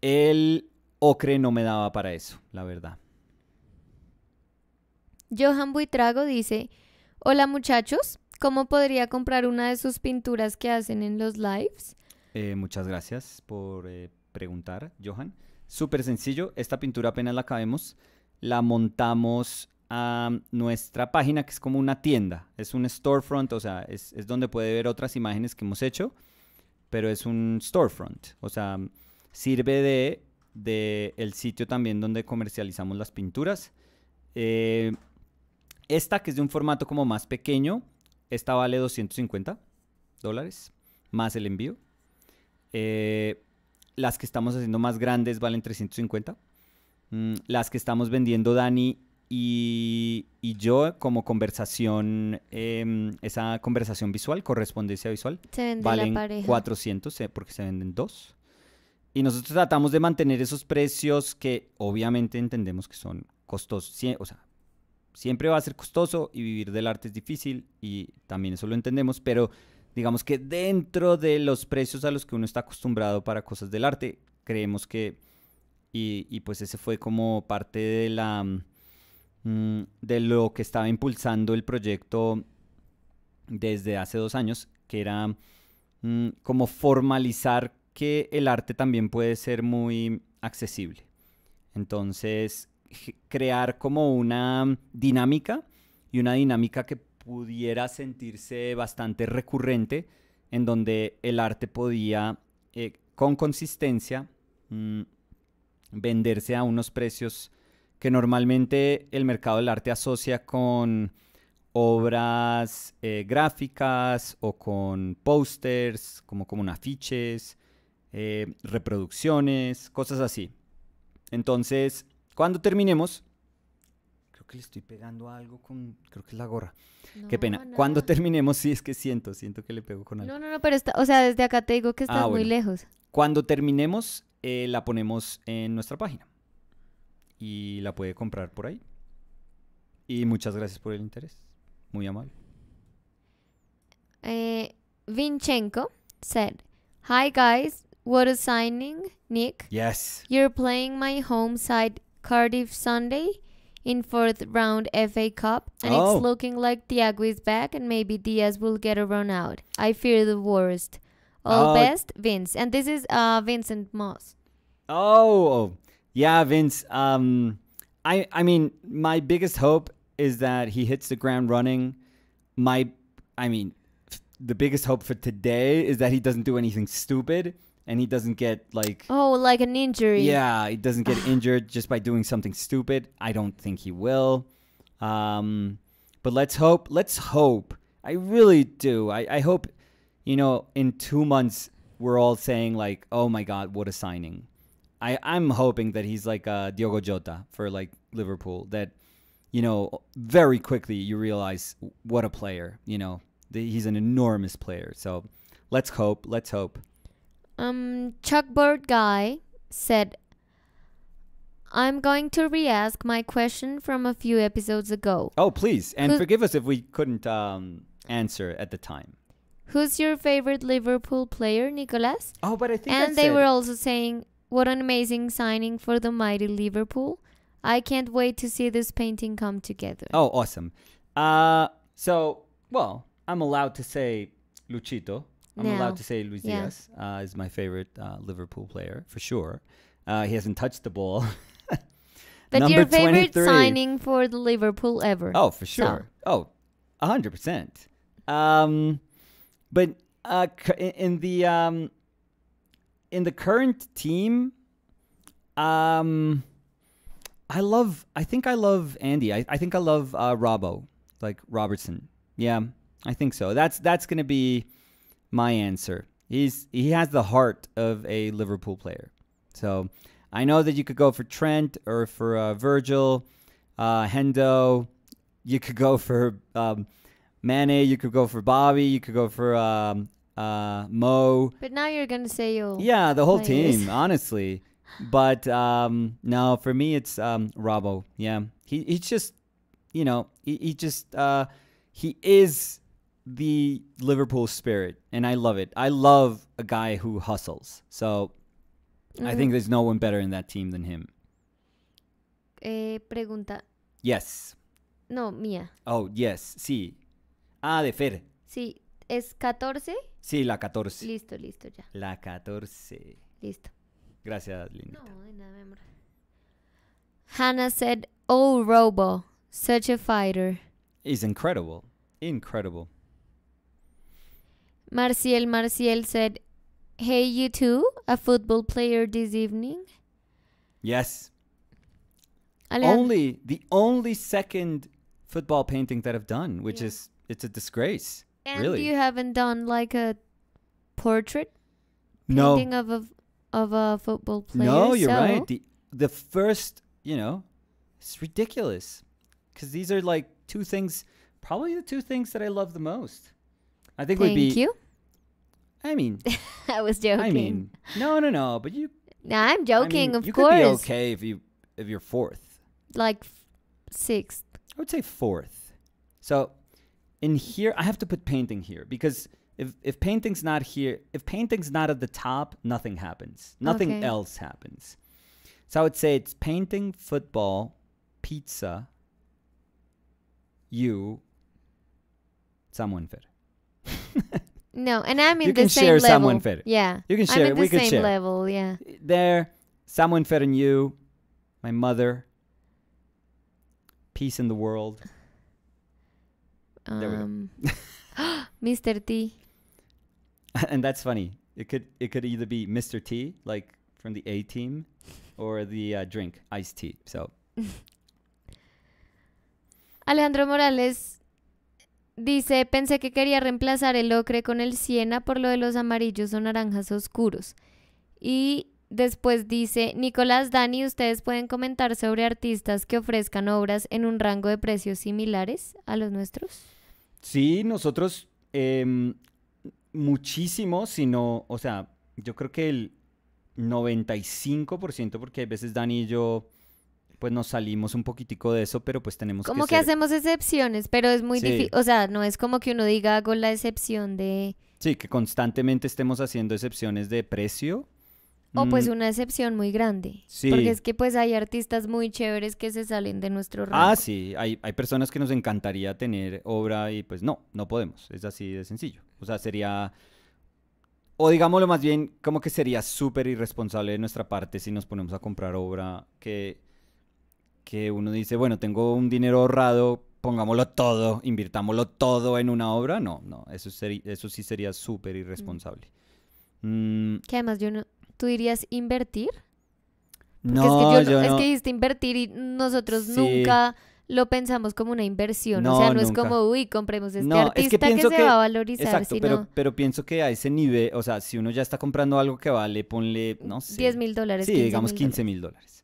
el ocre no me daba para eso, la verdad. Johan Buitrago dice, hola muchachos, ¿cómo podría comprar una de sus pinturas que hacen en los lives? Eh, muchas gracias por eh, preguntar, Johan. Súper sencillo, esta pintura apenas la acabemos, la montamos a nuestra página que es como una tienda, es un storefront, o sea, es, donde puede ver otras imágenes que hemos hecho, pero es un storefront, o sea, sirve de, el sitio también donde comercializamos las pinturas. Eh, esta, que es de un formato como más pequeño, esta vale 250 dólares más el envío. Eh, las que estamos haciendo más grandes valen 350. Mm, las que estamos vendiendo Dani y, yo como conversación, em, esa conversación visual, correspondencia visual, valen 400 eh, porque se venden dos. Y nosotros tratamos de mantener esos precios que obviamente entendemos que son costosos, o sea, siempre va a ser costoso y vivir del arte es difícil y también eso lo entendemos, pero digamos que dentro de los precios a los que uno está acostumbrado para cosas del arte, creemos que, y, pues ese fue como parte de la, mm, de lo que estaba impulsando el proyecto desde hace dos años, que era mm, como formalizar que el arte también puede ser muy accesible. Entonces, crear como una dinámica y una dinámica que pudiera sentirse bastante recurrente, en donde el arte podía eh, con consistencia mm, venderse a unos precios que normalmente el mercado del arte asocia con obras eh, gráficas o con pósters, como, como afiches, eh, reproducciones, cosas así. Entonces, cuando terminemos, creo que le estoy pegando algo con, creo que es la gorra. Qué pena. Cuando terminemos, sí, es que siento, siento que le pego con algo. No, no, no, pero está, o sea, desde acá te digo que ah, estás muy lejos. Cuando terminemos, eh, la ponemos en nuestra página y la puede comprar por ahí. Y muchas gracias por el interés. Muy amable. Eh, Vinchenko said, Hi guys, what a signing, Nick. Yes. You're playing my home side Cardiff Sunday in fourth round FA Cup, and oh. it's looking like Thiago is back, and maybe Diaz will get a run out. I fear the worst. All uh, best, Vince. And this is uh, Vincent Moss. Oh, oh. yeah, Vince. Um, I I mean, my biggest hope is that he hits the ground running. My, I mean, the biggest hope for today is that he doesn't do anything stupid and he doesn't get like oh like an injury yeah he doesn't get *sighs* injured just by doing something stupid i don't think he will um, but let's hope let's hope i really do I, I hope you know in two months we're all saying like oh my god what a signing i i'm hoping that he's like uh diogo jota for like liverpool that you know very quickly you realize what a player you know he's an enormous player so let's hope let's hope um, Chuck Bird Guy said, I'm going to re ask my question from a few episodes ago. Oh, please. And Who forgive us if we couldn't um, answer at the time. Who's your favorite Liverpool player, Nicolas? Oh, but I think And they were also saying, what an amazing signing for the mighty Liverpool. I can't wait to see this painting come together. Oh, awesome. Uh, so, well, I'm allowed to say Luchito I'm now. allowed to say Luis yeah. Diaz uh, is my favorite uh, Liverpool player for sure. Uh, he hasn't touched the ball. *laughs* but your favorite signing for the Liverpool ever? Oh, for sure. So. Oh, hundred percent. Um, but uh, in the um, in the current team, um, I love. I think I love Andy. I, I think I love uh, Robbo, like Robertson. Yeah, I think so. That's that's gonna be my answer. He's he has the heart of a Liverpool player. So I know that you could go for Trent or for uh, Virgil, uh, Hendo. You could go for um, Mane. You could go for Bobby. You could go for um, uh, Mo. But now you're gonna say you. Yeah, the whole players. team, *laughs* honestly. But um, no, for me it's um, Robbo. Yeah, he he's just, you know, he, he just uh, he is the Liverpool spirit, and I love it. I love a guy who hustles. So mm-hmm. I think mm-hmm. there's no one better in that team than him. Eh, pregunta. Yes. No, mía. Oh, yes, sí. Ah, de Fer. Sí, ¿es 14? Sí, la 14. Listo, listo, ya. La 14. Listo. Gracias, Linda. No, de nada, mi amor. Hannah said, Oh, Robo, such a fighter. Is incredible. Incredible. Marciel Marciel said, Hey, you too, a football player this evening? Yes. Alejandro. Only the only second football painting that I've done, which yeah. is it's a disgrace. And really. you haven't done like a portrait no. painting of a of a football player. No, you're so. right. The the first, you know, it's ridiculous because these are like two things, probably the two things that I love the most. I think Thank would be you. I mean, *laughs* I was joking. I mean, no, no, no. But you. No, I'm joking. I mean, of you course, you could be okay if you if you're fourth. Like sixth. I would say fourth. So, in here, I have to put painting here because if if painting's not here, if painting's not at the top, nothing happens. Nothing okay. else happens. So I would say it's painting, football, pizza, you, someone fit. *laughs* No, and I'm in you the can same share level. someone Yeah, you can share. I'm in the same share. level. Yeah. There, someone fair and you, my mother. Peace in the world. Um, there we go. Mr. Um, *laughs* T. *laughs* and that's funny. It could it could either be Mr. T, like from the A Team, or the uh, drink iced tea. So. *laughs* Alejandro Morales Dice, pensé que quería reemplazar el ocre con el siena por lo de los amarillos o naranjas oscuros. Y después dice, Nicolás, Dani, ¿ustedes pueden comentar sobre artistas que ofrezcan obras en un rango de precios similares a los nuestros? Sí, nosotros em, muchísimo, sino, o sea, yo creo que el 95%, porque a veces Dani y yo pues nos salimos un poquitico de eso, pero pues tenemos que como que, hacemos excepciones, pero es muy difícil, o sea, no es como que uno diga con la excepción de... Sí, que constantemente estemos haciendo excepciones de precio. O pues mm. una excepción muy grande. Porque es que pues hay artistas muy chéveres que se salen de nuestro ah, rango. Ah, sí, hay, hay personas que nos encantaría tener obra y pues no, no podemos, es así de sencillo. O sea, sería... O digámoslo más bien, como que sería súper irresponsable de nuestra parte si nos ponemos a comprar obra que que uno dice, bueno, tengo un dinero ahorrado, pongámoslo todo, invirtámoslo todo en una obra. No, no, eso, eso sí sería súper irresponsable. Mm. mm. Que además yo ¿tú dirías invertir? no, es que, yo, no, es que dijiste invertir y nosotros nunca lo pensamos como una inversión. o sea, no es como, uy, compremos este artista que, se va a valorizar. Exacto, pero, pero pienso que a ese nivel, o sea, si uno ya está comprando algo que vale, ponle, no sé. 10 mil dólares. Sí, digamos 15 mil dólares.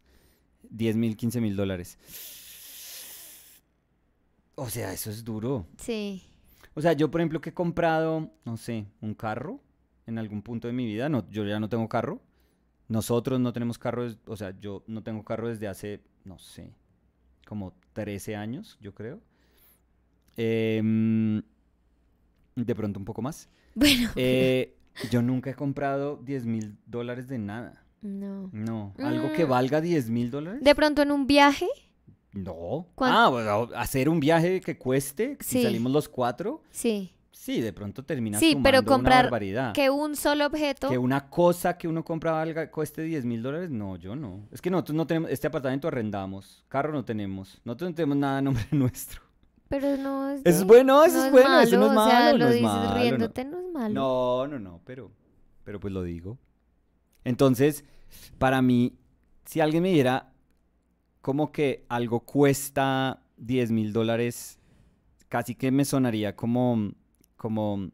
10 mil, 15 mil dólares. O sea, eso es duro. Sí. O sea, yo por ejemplo que he comprado, no sé, un carro en algún punto de mi vida, no, yo ya no tengo carro. Nosotros no tenemos carro, o sea, yo no tengo carro desde hace, no sé, como 13 años, yo creo. Em, de pronto un poco más. Bueno. Eh, yo nunca he comprado 10 mil dólares de nada. No. No. ¿Algo que mm. valga 10 mil dólares? ¿De pronto en un viaje? No. Ah, hacer un viaje que cueste, si salimos los cuatro. Sí. Sí, de pronto termina sí, pero comprar Que un solo objeto. Que una cosa que uno compra valga, cueste 10 mil dólares. No, yo no. Es que nosotros no tenemos. Este apartamento arrendamos. Carro no tenemos. no tenemos nada a nombre *laughs* nuestro. Pero no es. Eso es bueno, eso es bueno. eso no es malo. lo dices riéndote, no. es malo. No, no, no, pero. Pero pues lo digo. Entonces, para mí, si alguien me diera como que algo cuesta 10 mil dólares, casi que me sonaría como, como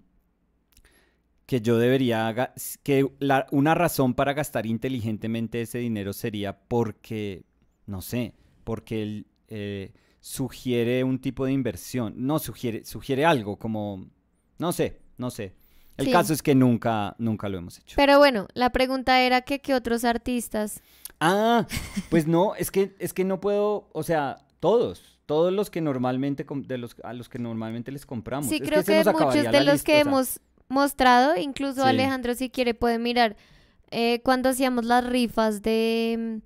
que yo debería, que una razón para gastar inteligentemente ese dinero sería porque, no sé, porque él eh, sugiere un tipo de inversión, no sugiere, sugiere algo como, no sé, no sé. El caso es que nunca, nunca lo hemos hecho. Pero bueno, la pregunta era que qué otros artistas. Ah, *laughs* pues no, es que, es que no puedo, o sea, todos, todos los que normalmente de los, a los que normalmente les compramos. Sí, creo que, muchos de los que hemos mostrado, incluso Alejandro si quiere puede mirar eh, cuando hacíamos las rifas de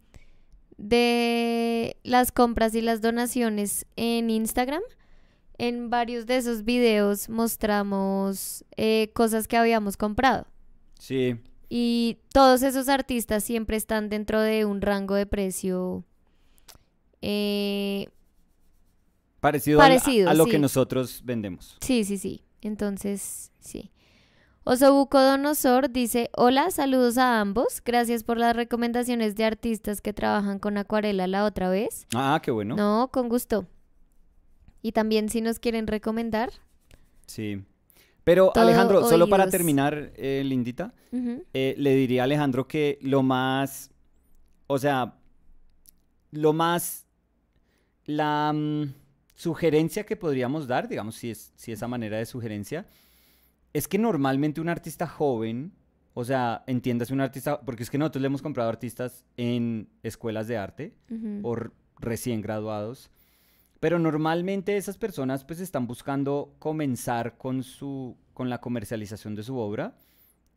de las compras y las donaciones en Instagram en varios de esos videos mostramos eh, cosas que habíamos comprado. Sí. Y todos esos artistas siempre están dentro de un rango de precio eh, parecido, a, lo que nosotros vendemos. Sí, sí, sí. Entonces, sí. Osobucodonosor dice, hola, saludos a ambos, gracias por las recomendaciones de artistas que trabajan con acuarela la otra vez. Ah, qué bueno. No, con gusto. Y también si nos quieren recomendar. Sí. Pero Alejandro, solo para terminar, eh, Lindita, eh, le diría a Alejandro que lo más, o sea, lo más, la mm, sugerencia que podríamos dar, digamos, si, es, si esa manera de sugerencia, es que normalmente un artista joven, o sea, entiendas un artista, porque es que nosotros le hemos comprado artistas en escuelas de arte o recién graduados, pero normalmente esas personas pues están buscando comenzar con, su, con la comercialización de su obra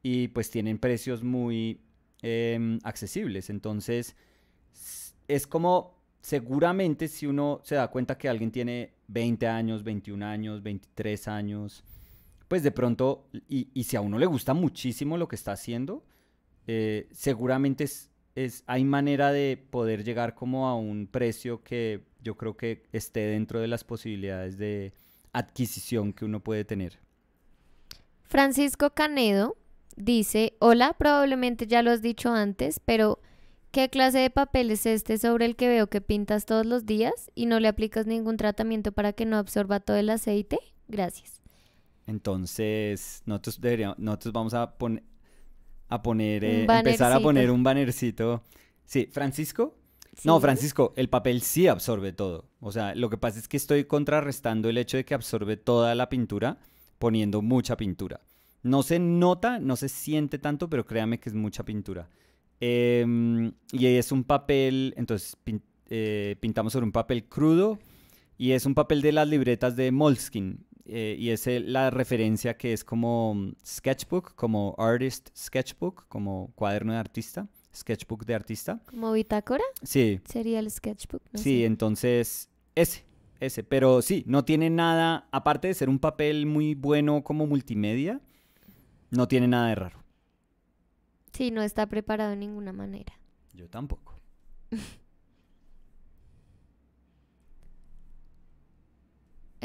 y pues tienen precios muy em, accesibles. Entonces es como seguramente si uno se da cuenta que alguien tiene 20 años, 21 años, 23 años, pues de pronto, y, si a uno le gusta muchísimo lo que está haciendo, eh, seguramente es, hay manera de poder llegar como a un precio que yo creo que esté dentro de las posibilidades de adquisición que uno puede tener. Francisco Canedo dice, hola, probablemente ya lo has dicho antes, pero ¿qué clase de papel es este sobre el que veo que pintas todos los días y no le aplicas ningún tratamiento para que no absorba todo el aceite? Gracias. Entonces, nosotros, vamos a, a poner, eh, empezar a poner un bannercito. Sí, Francisco, no, Francisco, el papel sí absorbe todo. O sea, lo que pasa es que estoy contrarrestando el hecho de que absorbe toda la pintura poniendo mucha pintura. No se nota, no se siente tanto, pero créame que es mucha pintura. Em, y es un papel, entonces eh, pintamos sobre un papel crudo y es un papel de las libretas de Moleskine. Eh, y es la referencia que es como mm, sketchbook, como artist sketchbook, como cuaderno de artista sketchbook de artista. ¿Como bitácora? Sí. Sería el sketchbook. No sí, entonces ese, ese. Pero sí, no tiene nada, aparte de ser un papel muy bueno como multimedia, no tiene nada de raro. Sí, no está preparado de ninguna manera. Yo tampoco. *laughs*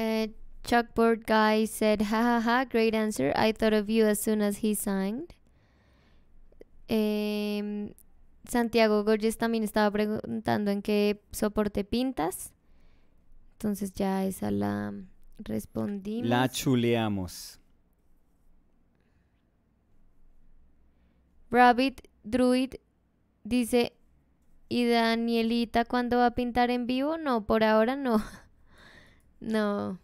Eh, Chuckboard guy said, ha great answer. I thought of you as soon as he signed. Em, Santiago Gorges también estaba preguntando en qué soporte pintas. Entonces ya esa la respondimos. La chuleamos. Rabbit Druid dice, ¿y Danielita cuándo va a pintar en vivo? No, por ahora no. *laughs* No.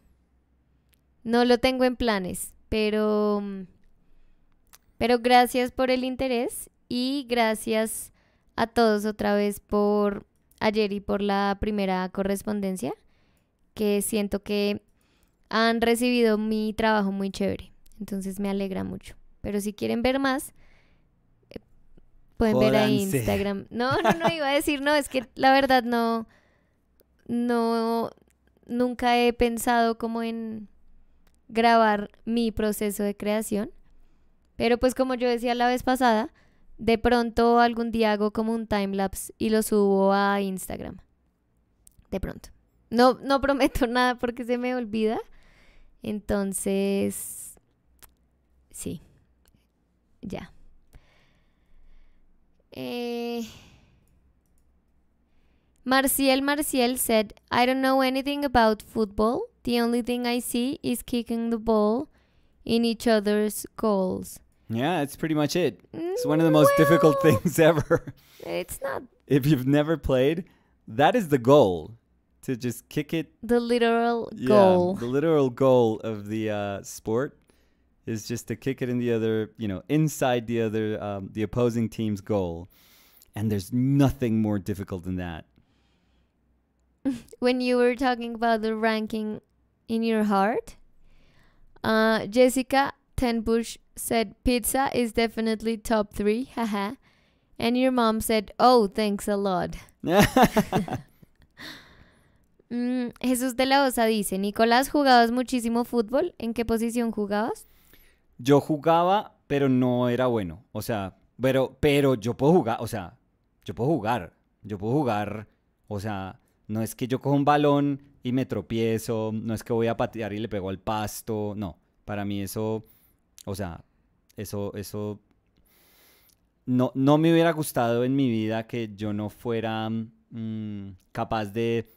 No lo tengo en planes, pero... Pero gracias por el interés y gracias a todos otra vez por ayer y por la primera correspondencia, que siento que han recibido mi trabajo muy chévere. Entonces me alegra mucho. Pero si quieren ver más, eh, pueden ver a Instagram. No, no, no iba a decir, no, es que la verdad no, no, nunca he pensado como en grabar mi proceso de creación. Pero pues como yo decía la vez pasada, de pronto algún día hago como un timelapse y lo subo a Instagram. De pronto. No, no *laughs* prometo nada porque se me olvida. Entonces, sí. Ya. Eh, Marcial Marcial said, I don't know anything about football. The only thing I see is kicking the ball in each other's goals. Yeah, it's pretty much it. It's one of the most well, difficult things *laughs* ever. It's not. If you've never played, that is the goal to just kick it. The literal yeah, goal. The literal goal of the uh, sport is just to kick it in the other, you know, inside the other, um, the opposing team's goal. And there's nothing more difficult than that. *laughs* when you were talking about the ranking in your heart, uh, Jessica Ten Bush said, Pizza is definitely top three, haha. and your mom said, Oh, thanks a lot. *laughs* Mm, Jesús de la Osa dice, Nicolás, ¿jugabas muchísimo fútbol? ¿En qué posición jugabas? Yo jugaba, pero no era bueno. O sea, pero, pero yo puedo jugar, o sea, yo puedo jugar, yo puedo jugar, o sea, no es que yo cojo un balón y me tropiezo, no es que voy a patear y le pego al pasto, no, para mí eso o sea, eso, eso no, me hubiera gustado en mi vida que yo no fuera mm, capaz de,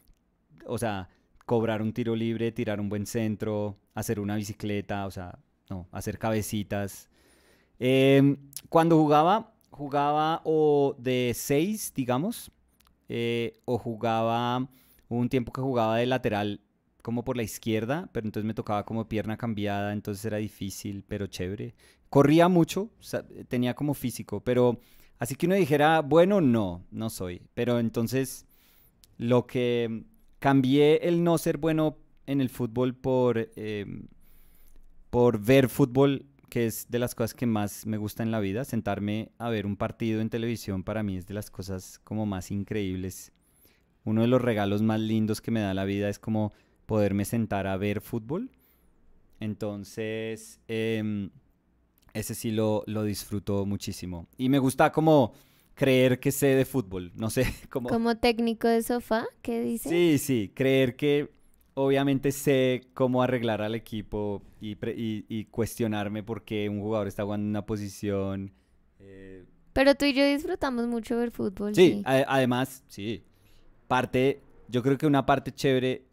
o sea, cobrar un tiro libre, tirar un buen centro, hacer una bicicleta, o sea, no, hacer cabecitas. Em, cuando jugaba, jugaba o de seis, digamos, eh, o jugaba, un tiempo que jugaba de lateral como por la izquierda, pero entonces me tocaba como pierna cambiada, entonces era difícil, pero chévere. Corría mucho, tenía como físico, pero así que uno dijera, bueno, no, no soy. Pero entonces lo que cambié el no ser bueno en el fútbol por, eh, por ver fútbol, que es de las cosas que más me gusta en la vida. Sentarme a ver un partido en televisión para mí es de las cosas como más increíbles. Uno de los regalos más lindos que me da la vida es como poderme sentar a ver fútbol. Entonces, em, ese sí lo, lo disfruto muchísimo. Y me gusta como creer que sé de fútbol, no sé, *laughs* como... Como técnico de sofá, ¿qué dices? Sí, sí, creer que obviamente sé cómo arreglar al equipo y, y, cuestionarme por qué un jugador está jugando en una posición. Eh, Pero tú y yo disfrutamos mucho ver fútbol. Sí, sí. además, sí. Parte, yo creo que una parte chévere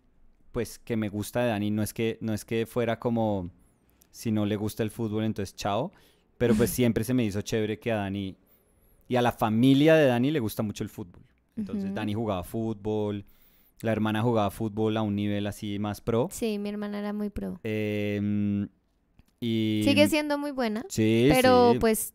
pues que me gusta de Dani, no es que, no es que fuera como si no le gusta el fútbol, entonces chao. Pero pues *laughs* siempre se me hizo chévere que a Dani y a la familia de Dani le gusta mucho el fútbol. Entonces Dani jugaba fútbol, la hermana jugaba fútbol a un nivel así más pro. Sí, mi hermana era muy pro. Em, y... Sigue siendo muy buena. Sí, pero pues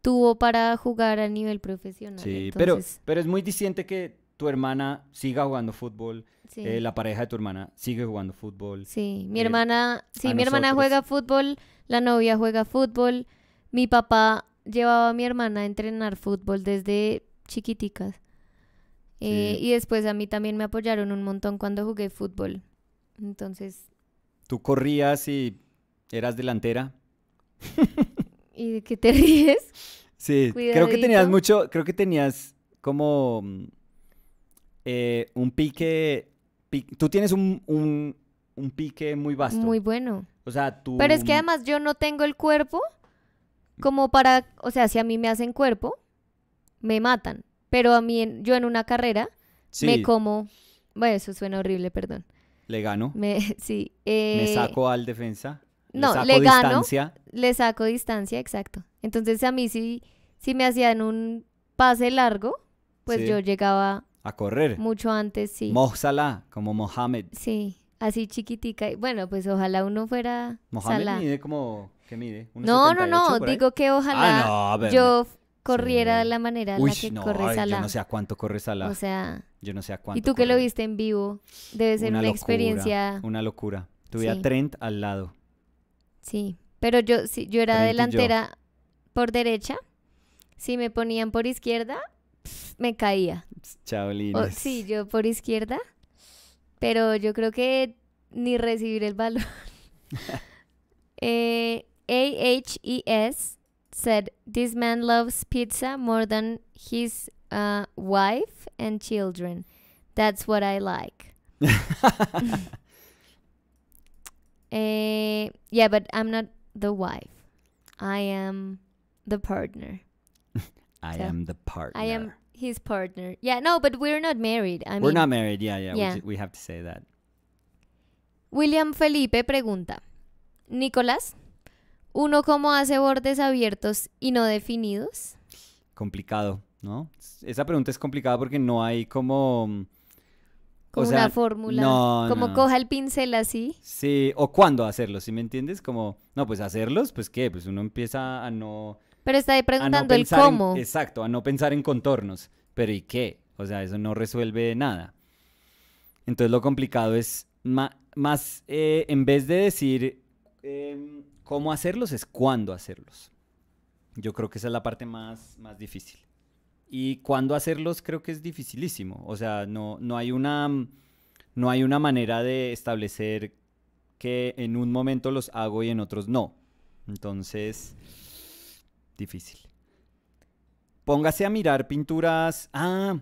tuvo para jugar a nivel profesional. Sí, pero, pero es muy distinto que tu hermana siga jugando fútbol, eh, la pareja de tu hermana sigue jugando fútbol. Sí, mi eh, hermana, sí, mi hermana juega fútbol, la novia juega fútbol, mi papá llevaba a mi hermana a entrenar fútbol desde chiquiticas. Eh, y después a mí también me apoyaron un montón cuando jugué fútbol. Entonces... ¿Tú corrías y eras delantera? *laughs* ¿Y de qué te ríes? Sí, creo que tenías mucho, creo que tenías como mm, eh, un pique, Tú tienes un, pique muy vasto. Muy bueno. O sea, tú. Pero es que además yo no tengo el cuerpo como para. O sea, si a mí me hacen cuerpo, me matan. Pero a mí, yo en una carrera, me como. Bueno, eso suena horrible, perdón. Le gano. Me, *laughs* sí. Eh, me saco al defensa. No, le, saco le gano, Le saco distancia, exacto. Entonces a mí si, si me hacían un pase largo, pues yo llegaba a correr. Mucho antes, sí. Mohsala, como Mohamed. Sí, así chiquitica. Bueno, pues ojalá uno fuera Mohamed mide como, ¿qué mide? No, no, no, no, digo que ojalá ah, yo corriera de la manera en la que no, corre o Yo no sé a cuánto corre Salah. O sea, yo no sé a cuánto. Y tú que lo viste en vivo, debe ser una, experiencia. Una locura. Tuve a Trent al lado. Sí, pero yo, si yo era delantera por derecha. Si me ponían por izquierda, me caía. Chao, Sí, yo por izquierda, pero yo creo que ni recibir el balón. *laughs* eh, e, s said, This man loves pizza more than his uh, wife and children. That's what I like. *laughs* *laughs* Eh, yeah, but I'm not the wife. I am the partner. I am the partner. I am his partner. Yeah, no, but we're not married. we're not married. Yeah, yeah. We, have to say that. William Felipe pregunta: Nicolás, ¿uno cómo hace bordes abiertos y no definidos? Complicado, ¿no? Esa pregunta es complicada porque no hay como. Mm, como una fórmula. como coja el pincel así. Sí, o cuándo hacerlos, ¿sí me entiendes? Como, no, pues hacerlos, pues qué, pues uno empieza a no pero está ahí preguntando el cómo. exacto, a no pensar en contornos. Pero ¿y qué? O sea, eso no resuelve nada. Entonces lo complicado es más, eh, en vez de decir em, cómo hacerlos, es cuándo hacerlos. Yo creo que esa es la parte más, más difícil. Y cuándo hacerlos creo que es dificilísimo. O sea, no, no, hay una, no hay una manera de establecer que en un momento los hago y en otros no. Entonces... difícil. Póngase a mirar pinturas. Ah,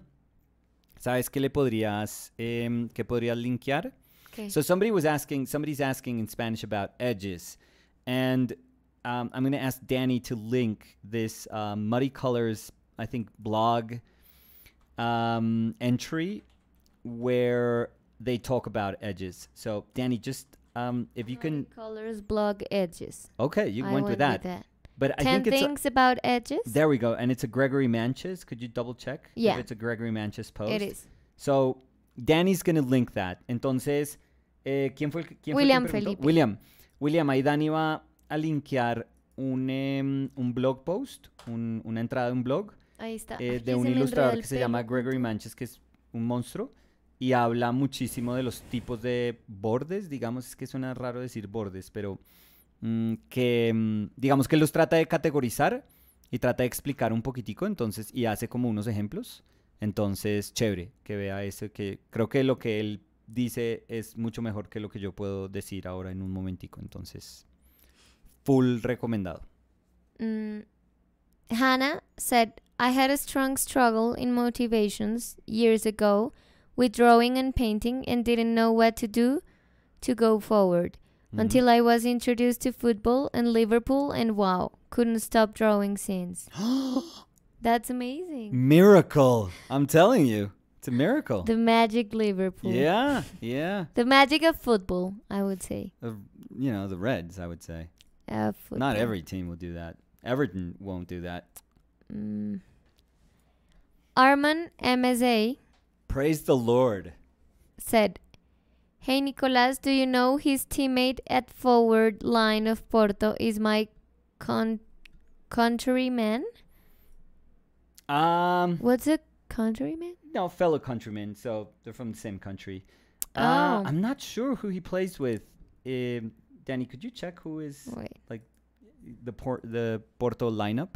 ¿sabes qué le podrías, eh, qué podrías linkear? Okay. So somebody was asking, somebody's asking in Spanish about edges, and um, I'm going to ask Danny to link this uh, Muddy Colors, I think, blog um, entry where they talk about edges. So Danny, just um, if you Muddy can, Colors blog edges. Okay, you I went with that. with that. But Ten things about edges. There we go, and it's a Gregory Manches. Could you double check? Yeah, if it's a Gregory Manches post. It is. So Danny's going to link that. Entonces, eh, ¿quién fue el quién William Felipe? William, William, ahí Danny va a linkear un, em, un blog post, un, una entrada de un blog. Ahí está. Eh, de un ilustrador que se llama Gregory Manches, que es un monstruo y habla muchísimo de los tipos de bordes, digamos, es que suena raro decir bordes, pero Mm, que mm, digamos que los trata de categorizar y trata de explicar un poquitico, entonces, y hace como unos ejemplos. Entonces, chévere que vea eso, que creo que lo que él dice es mucho mejor que lo que yo puedo decir ahora en un momentico. Entonces, full recomendado. Mm, Hannah said, I had a strong struggle in motivations years ago with drawing and painting and didn't know what to do to go forward. mm-hmm. until I was introduced to football and Liverpool, and wow, couldn't stop drawing scenes. *gasps* That's amazing. Miracle. I'm telling you. It's a miracle. The magic Liverpool. Yeah, *laughs* yeah. the magic of football, I would say. you know, the Reds, I would say. Uh, Not every team will do that. Everton won't do that. Mm. Arman MSA. Praise the Lord. Said, Hey Nicolas, do you know his teammate at forward line of Porto is my con countryman? Um What's a countryman? No, fellow countryman, so they're from the same country. Uh, oh. Uh, I'm not sure who he plays with. Um, Danny, could you check who is Wait. like the port the Porto lineup?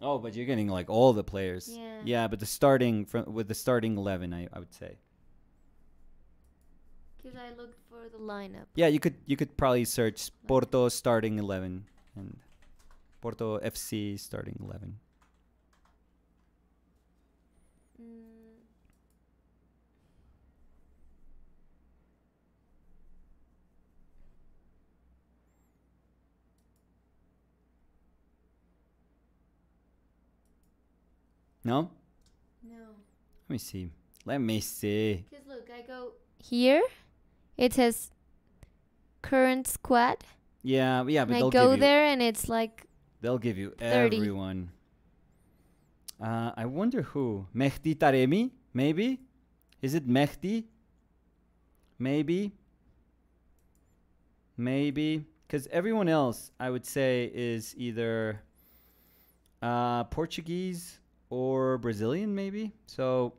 Oh, but you're getting like all the players. Yeah. Yeah, but the starting from with the starting eleven, I, I would say. Because I looked for the lineup. Yeah, you could you could probably search Porto starting eleven and Porto FC starting eleven. No? No. Let me see. Let me see. Because look, I go here. It says current squad. Yeah, yeah, but and they'll I go there and it's like they'll give you 30. everyone. Uh, I wonder who Mehdi Taremi, maybe. Is it Mehdi? Maybe. Maybe because everyone else I would say is either uh, Portuguese or Brazilian, maybe. So.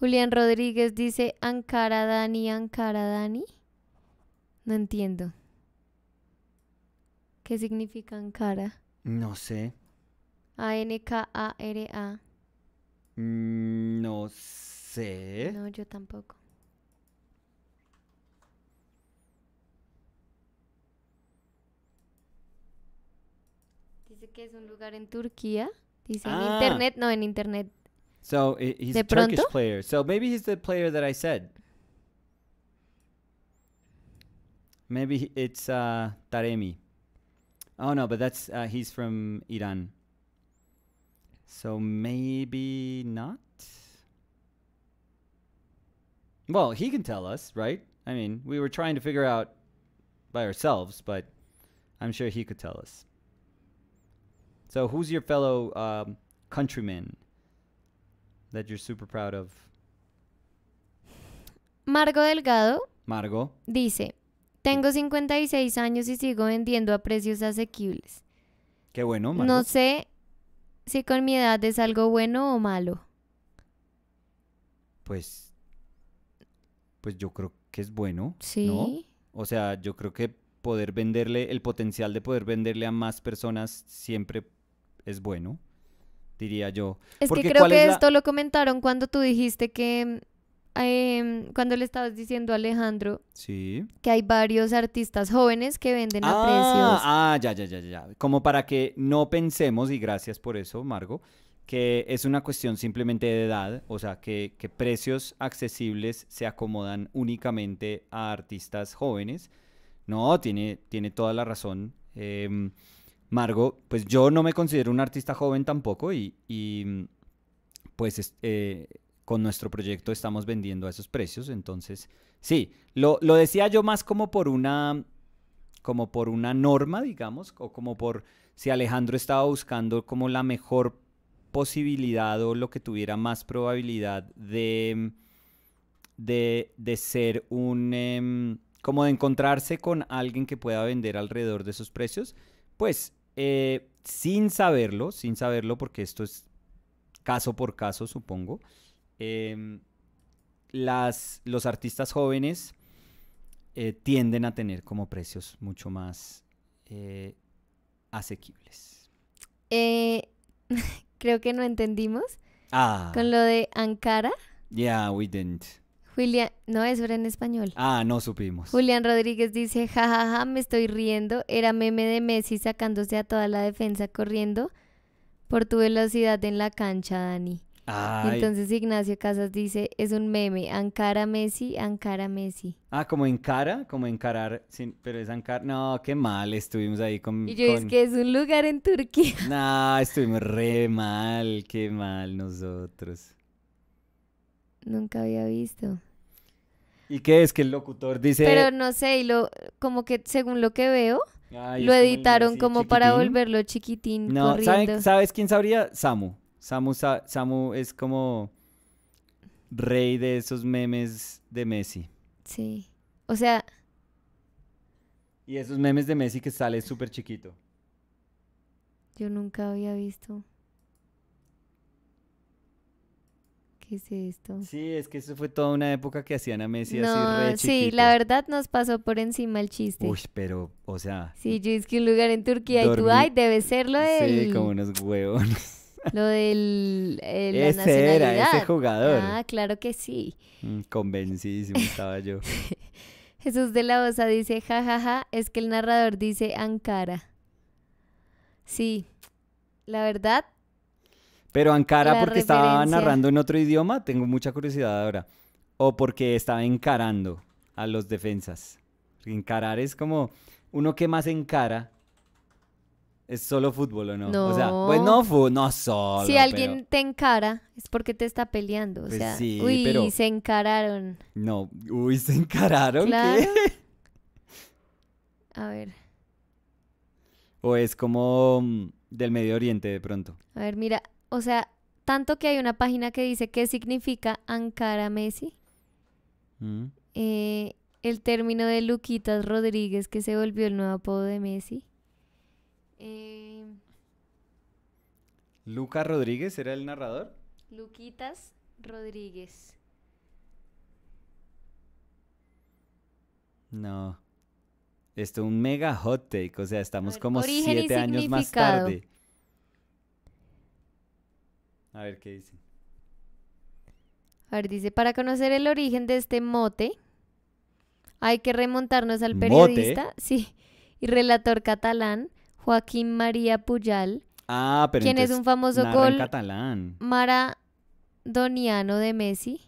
Julián Rodríguez dice Ankara Dani, Ankara Dani. No entiendo. ¿Qué significa Ankara? No sé. a n k a r -A. Mm, no sé. No, yo tampoco. que es un lugar en Turquía. Dice ah. en internet, no, en internet. So he's a Turkish player. So maybe he's the player that I said. Maybe it's uh, Taremi. Oh no, but that's uh, he's from Iran. So maybe not. Well, he can tell us, right? I mean, we were trying to figure out by ourselves, but I'm sure he could tell us. So, who's your fellow um, countryman that you're super proud of? Margo Delgado. Margo. Dice, tengo 56 años y sigo vendiendo a precios asequibles. Qué bueno, Margo. No sé si con mi edad es algo bueno o malo. Pues, pues yo creo que es bueno. Sí. ¿no? O sea, yo creo que poder venderle, el potencial de poder venderle a más personas siempre es bueno, diría yo. Es que creo que esto lo comentaron cuando tú dijiste que, em, cuando le estabas diciendo a Alejandro, sí. que hay varios artistas jóvenes que venden a ah, precios. Ah, ya, ya, ya, ya. Como para que no pensemos, y gracias por eso, Margo, que es una cuestión simplemente de edad, o sea, que, precios accesibles se acomodan únicamente a artistas jóvenes. No, tiene, tiene toda la razón. Em, Margo, pues yo no me considero un artista joven tampoco y, mm, pues eh, con nuestro proyecto estamos vendiendo a esos precios. Entonces, sí, lo, decía yo más como por una como por una norma, digamos, o como por si Alejandro estaba buscando como la mejor posibilidad o lo que tuviera más probabilidad de, de, de ser un, em, como de encontrarse con alguien que pueda vender alrededor de esos precios, pues eh, sin saberlo, sin saberlo, porque esto es caso por caso, supongo, em, las, los artistas jóvenes eh, tienden a tener como precios mucho más eh, asequibles. *laughs* creo que no entendimos. Ah. Con lo de Ankara. Yeah, we didn't. Julián, no, eso era en español. Ah, no supimos. Julián Rodríguez dice, jajaja, me estoy riendo. Era meme de Messi sacándose a toda la defensa corriendo por tu velocidad en la cancha, Dani. Ay. Entonces Ignacio Casas dice, es un meme, Ankara Messi, Ankara Messi. Ah, como cara, como encarar, sin, pero es Ankara, no, qué mal, estuvimos ahí con... Y yo es que es un lugar en Turquía. *laughs* No, estuvimos re mal, qué mal nosotros. Nunca había visto. ¿Y qué es que el locutor dice? Pero no sé, y lo, como que según lo que veo, lo editaron como para volverlo chiquitín. No, ¿sabes quién sabría? Samu. Samu, Samu es como rey de esos memes de Messi. Sí. O sea. Y esos memes de Messi que sale súper chiquito. Yo nunca había visto. esto? Sí, es que eso fue toda una época que hacían a Messi así re Sí, la verdad nos pasó por encima el chiste. Uy, pero, o sea. Sí, yo es que un lugar en Turquía y tú, ay, debe ser lo del. Sí, como unos huevones. *laughs* Lo del. ese era, ese jugador. Ah, claro que sí. Mm, convencidísimo estaba yo. *laughs* Jesús de la Osa dice, jajaja, es que el narrador dice Ankara. Sí, la verdad, pero Ankara, porque estaba narrando en otro idioma, tengo mucha curiosidad ahora. O porque estaba encarando a los defensas. Encarar es como uno que más encara. ¿Es solo fútbol o no? No. O sea, pues no, no solo. Si alguien te encara, es porque te está peleando. O pues sea, uy, se encararon. No, uy, se encararon. Claro. ¿Qué? *laughs* A ver. O es como mm, del Medio Oriente de pronto. A ver, mira, o sea, tanto que hay una página que dice qué significa Ankara Messi. Mm. Eh, el término de Luquitas Rodríguez, que se volvió el nuevo apodo de Messi. Eh, ¿Lucas Rodríguez era el narrador? Luquitas Rodríguez. No. Esto es un mega hot take, o sea, estamos como siete años más tarde. A ver qué dice. A ver, dice, para conocer el origen de este mote, hay que remontarnos al periodista, sí, y relator catalán, Joaquín María Puyal, ah, quien es un famoso gol maradoniano de Messi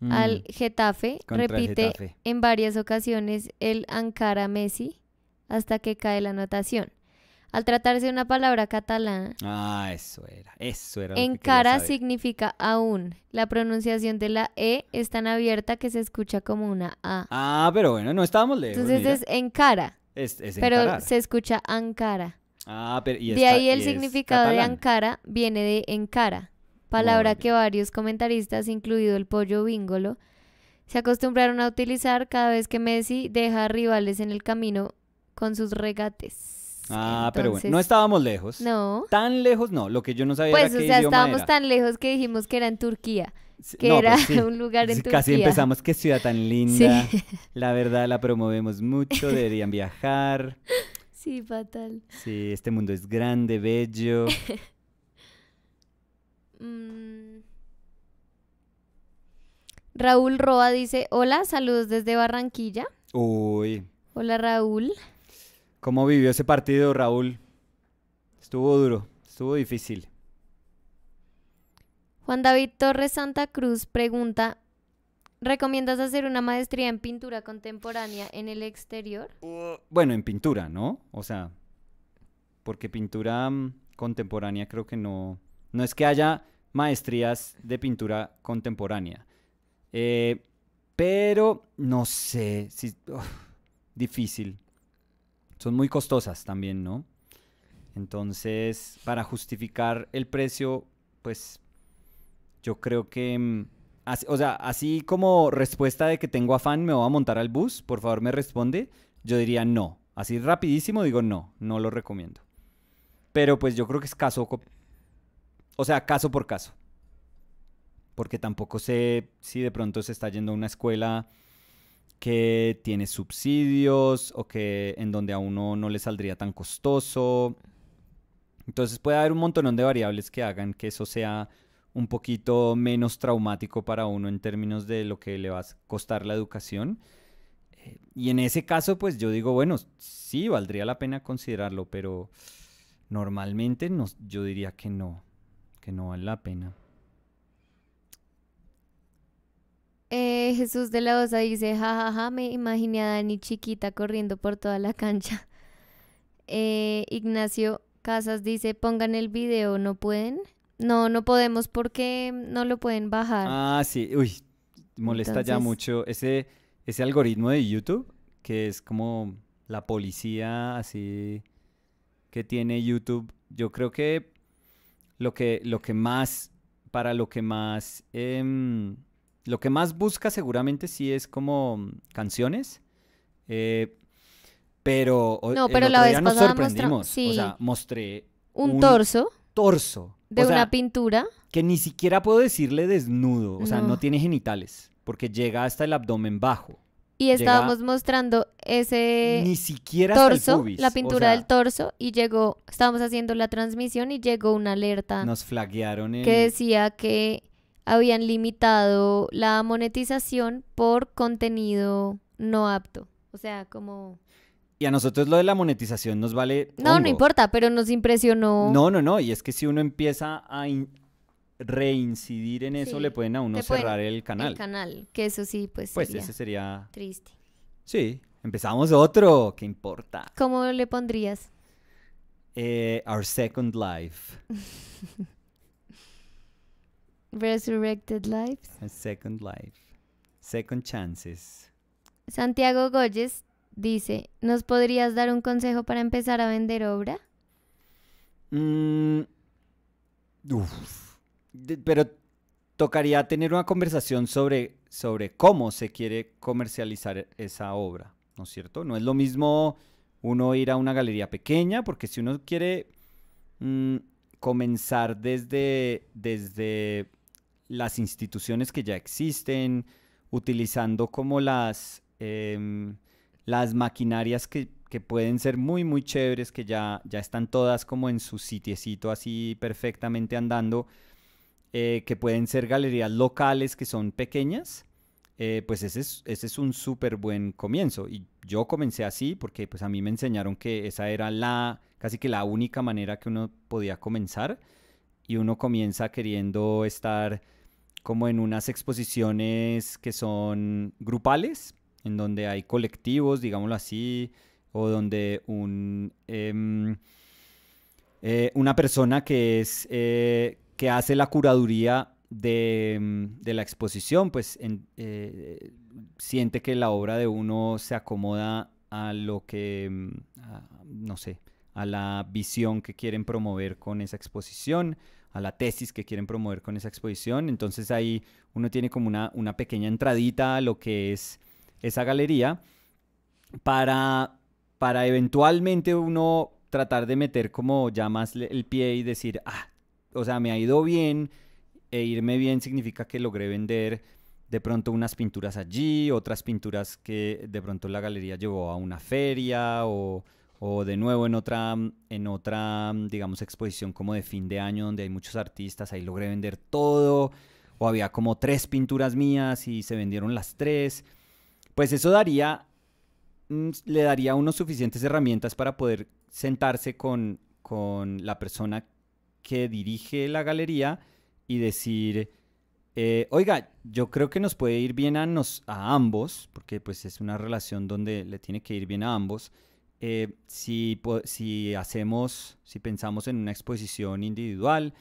mm. al Getafe, repite en varias ocasiones el Ankara Messi hasta que cae la anotación. Al tratarse de una palabra catalana. Ah, eso era, eso era. Encara significa aún. La pronunciación de la E es tan abierta que se escucha como una A. Ah, pero bueno, no estábamos lejos. Entonces es encara. Es, pero se escucha Ankara. Ah, pero y De ahí el significado de Ankara viene de encara, palabra que varios comentaristas, incluido el pollo bíngolo, se acostumbraron a utilizar cada vez que Messi deja rivales en el camino con sus regates. Pues, ah, pero bueno, no estábamos lejos. No. Tan lejos no, lo que yo no sabía pues, Pues, o sea, estábamos tan lejos que dijimos que era en Turquía que era pues *laughs* un lugar en Casi Turquía. Casi empezamos, qué ciudad tan linda. *laughs* La verdad la promovemos mucho, *laughs* deberían viajar. Sí, fatal. Sí, este mundo es grande, bello. Mm. Raúl Roa dice, hola, saludos desde Barranquilla. Uy. Hola Raúl. ¿Cómo vivió ese partido, Raúl? Estuvo duro, estuvo difícil. Juan David Torres Santa Cruz pregunta, ¿recomiendas hacer una maestría en pintura contemporánea en el exterior? Uh, bueno, en pintura, ¿no? O sea, porque pintura mm, contemporánea creo que no... No es que haya maestrías de pintura contemporánea. Eh, pero, no sé, si, difícil son muy costosas también, ¿no? Entonces, para justificar el precio, pues yo creo que, mm, o sea, así como respuesta de que tengo afán, me voy a montar al bus, por favor me responde, yo diría no. Así rapidísimo digo no, no lo recomiendo. Pero pues yo creo que es caso, o sea, caso por caso. Porque tampoco sé si de pronto se está yendo a una escuela que tiene subsidios o que en donde a uno no le saldría tan costoso. Entonces puede haber un montón de variables que hagan que eso sea un poquito menos traumático para uno en términos de lo que le va a costar la educación. Eh, y en ese caso, pues yo digo, bueno, sí, valdría la pena considerarlo, pero normalmente yo diría que no, que no vale la pena. Eh, Jesús de la Osa dice, jajaja, me imaginé a Dani chiquita corriendo por toda la cancha. *laughs* Eh, Ignacio Casas dice, pongan el video, ¿no pueden? No, no podemos porque no lo pueden bajar. Ah, sí, uy, molesta ya mucho ese, ese algoritmo de YouTube, que es como la policía así que tiene YouTube. Yo creo que lo que, lo que más, para lo que más... Em, lo que más busca seguramente sí es como mm, canciones. Eh, pero no, pero la vez nos sorprendimos. O sea, mostré un, torso. Torso. De una pintura. Que ni siquiera puedo decirle desnudo. O sea, no tiene genitales. Porque llega hasta el abdomen bajo. Y estábamos mostrando ese ni siquiera torso, la pintura del torso, y llegó, estábamos haciendo la transmisión y llegó una alerta. Nos flaguearon en... que decía que habían limitado la monetización por contenido no apto. O sea, como... Y a nosotros lo de la monetización nos vale... No, no importa, pero nos impresionó. No, no, no. Y es que si uno empieza a reincidir en eso, le pueden a uno cerrar el canal. El canal, que eso sí, pues... Pues ese sería... Triste. Sí, empezamos otro, ¿qué importa? ¿Cómo le pondrías? Eh, our Second Life. *laughs* Resurrected Lives. A second Life. Second Chances. Santiago Goyes dice, ¿nos podrías dar un consejo para empezar a vender obra? Mm, pero tocaría tener una conversación sobre, sobre cómo se quiere comercializar e, esa obra, ¿no es cierto? No es lo mismo uno ir a una galería pequeña, porque si uno quiere mm, comenzar desde, desde las instituciones que ya existen, utilizando como las, em, las maquinarias que, pueden ser muy, muy chéveres, que ya, ya están todas como en su sitiecito así perfectamente andando, eh, que pueden ser galerías locales que son pequeñas. Eh, pues ese es, ese es un súper buen comienzo. Y yo comencé así porque pues a mí me enseñaron que esa era la, casi que la única manera que uno podía comenzar. Y uno comienza queriendo estar como en unas exposiciones que son grupales, en donde hay colectivos, digámoslo así, o donde un, em, eh, una persona que, es, eh, que hace la curaduría de, em, la exposición, pues eh, siente que la obra de uno se acomoda a lo que, em, no sé, a la visión que quieren promover con esa exposición a la tesis que quieren promover con esa exposición. Entonces ahí uno tiene como una, una pequeña entradita a lo que es esa galería para, para eventualmente uno tratar de meter como ya más el pie y decir, ah, o sea, me ha ido bien, e irme bien significa que logré vender de pronto unas pinturas allí, otras pinturas que de pronto la galería llevó a una feria o o de nuevo en otra, mm, en otra, mm, digamos, exposición como de fin de año donde hay muchos artistas, ahí logré vender todo, o había como tres pinturas mías y se vendieron las tres, pues eso daría, mm, le daría unos suficientes herramientas para poder sentarse con, con la persona que dirige la galería y decir, eh, oiga, yo creo que nos puede ir bien a, nos, a ambos, porque pues es una relación donde le tiene que ir bien a ambos, eh, si, hacemos, si pensamos en una exposición individual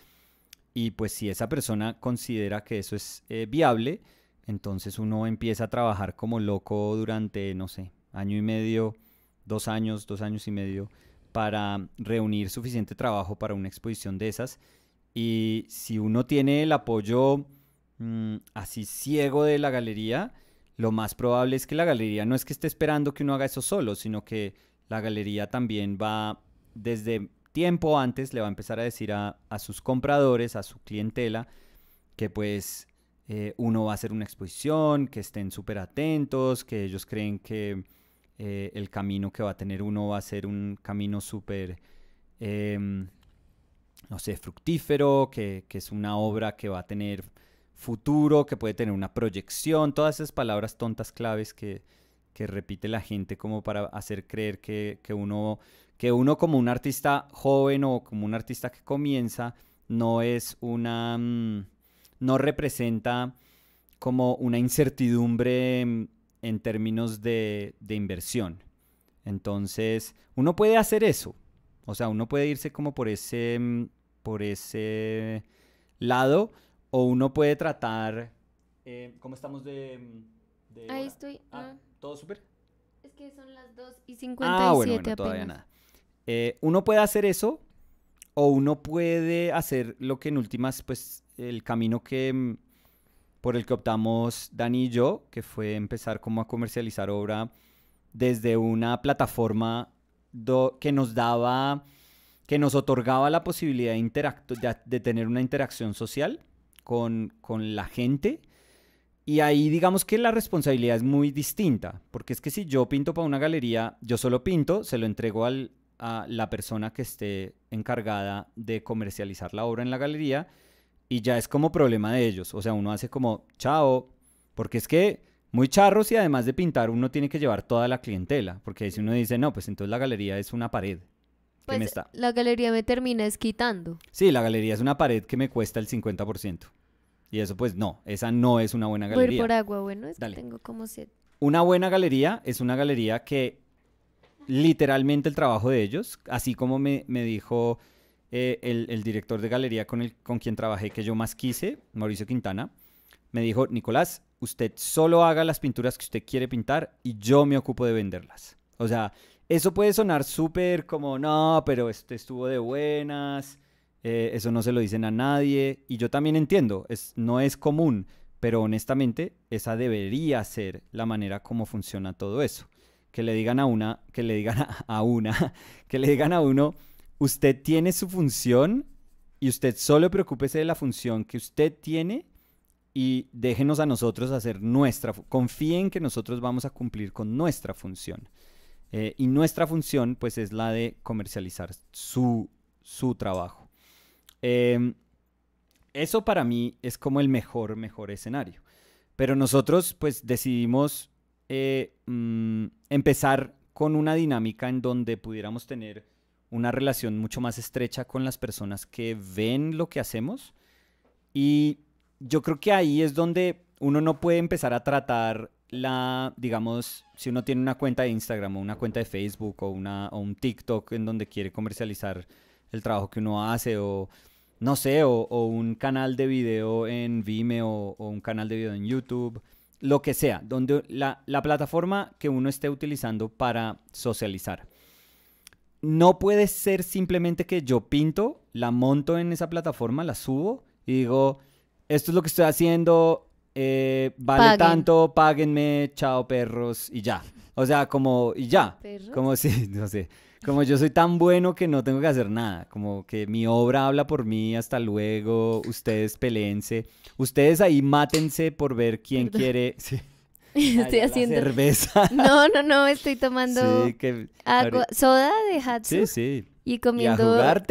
y pues si esa persona considera que eso es eh, viable, entonces uno empieza a trabajar como loco durante, no sé, año y medio, dos años, dos años y medio, para reunir suficiente trabajo para una exposición de esas. Y si uno tiene el apoyo mm, así ciego de la galería, lo más probable es que la galería no es que esté esperando que uno haga eso solo, sino que la galería también va desde tiempo antes, le va a empezar a decir a, sus compradores, a su clientela, que pues eh, uno va a hacer una exposición, que estén súper atentos, que ellos creen que eh, el camino que va a tener uno va a ser un camino súper, em, no sé, fructífero, que es una obra que va a tener futuro, que puede tener una proyección, todas esas palabras tontas claves que, que repite la gente como para hacer creer que, uno, que uno como un artista joven o como un artista que comienza no es una... Mm, no representa como una incertidumbre mm, en términos de, inversión. Entonces, uno puede hacer eso. O sea, uno puede irse como por ese, mm, por ese lado o uno puede tratar... como eh, ¿Cómo estamos de...? Ahí estoy. Ah, ah. ¿Todo súper? Es que son las 2 y 57 Ah, bueno, bueno todavía nada. Eh, uno puede hacer eso o uno puede hacer lo que en últimas, pues, el camino que mm, por el que optamos Dani y yo, que fue empezar como a comercializar obra desde una plataforma que nos daba, que nos otorgaba la posibilidad de, de tener una interacción social con, con la gente y ahí digamos que la responsabilidad es muy distinta, porque es que si yo pinto para una galería, yo solo pinto, se lo entrego a la persona que esté encargada de comercializar la obra en la galería y ya es como problema de ellos. O sea, uno hace como, chao, porque es que muy charros y además de pintar uno tiene que llevar toda la clientela, porque si uno dice, no, pues entonces la galería es una pared. Pues, la galería me termina es quitando. Sí, la galería es una pared que me cuesta el 50%. Y eso pues no, esa no es una buena galería. Voy por agua, bueno, es que tengo como sed. Una buena galería es una galería que literalmente el trabajo de ellos, así como me, dijo eh, el, director de galería con, el, con quien trabajé que yo más quise, Mauricio Quintana, me dijo, Nicolás, usted solo haga las pinturas que usted quiere pintar y yo me ocupo de venderlas. O sea, eso puede sonar súper como, no, pero este estuvo de buenas, eh, eso no se lo dicen a nadie y yo también entiendo, es, no es común, pero honestamente esa debería ser la manera como funciona todo eso. Que le digan a una, que le digan *laughs* a, una, *laughs* que le digan a uno, usted tiene su función y usted solo preocúpese de la función que usted tiene y déjenos a nosotros hacer nuestra, confíen que nosotros vamos a cumplir con nuestra función. Eh, y nuestra función pues es la de comercializar su trabajo. Em, eso para mí es como el mejor, mejor escenario. Pero nosotros pues decidimos eh, mm, empezar con una dinámica en donde pudiéramos tener una relación mucho más estrecha con las personas que ven lo que hacemos. Y yo creo que ahí es donde uno no puede empezar a tratar la, digamos, si uno tiene una cuenta de Instagram o una cuenta de Facebook o, una, o un TikTok en donde quiere comercializar el trabajo que uno hace o no sé, o, un canal de video en Vimeo o un canal de video en YouTube, lo que sea, donde la, plataforma que uno esté utilizando para socializar. No puede ser simplemente que yo pinto, la monto en esa plataforma, la subo y digo, esto es lo que estoy haciendo, eh, vale tanto, páguenme, chao perros y ya. O sea, como y ya. Como si, *laughs* no sé. Como yo soy tan bueno que no tengo que hacer nada. Como que mi obra habla por mí, hasta luego. Ustedes peleense. Ustedes ahí mátense por ver quién quiere. *laughs* Sí. *laughs* Estoy haciendo. Cerveza. *laughs* No, no, no, estoy tomando soda de Hatsu. Sí, sí. Y comiendo. a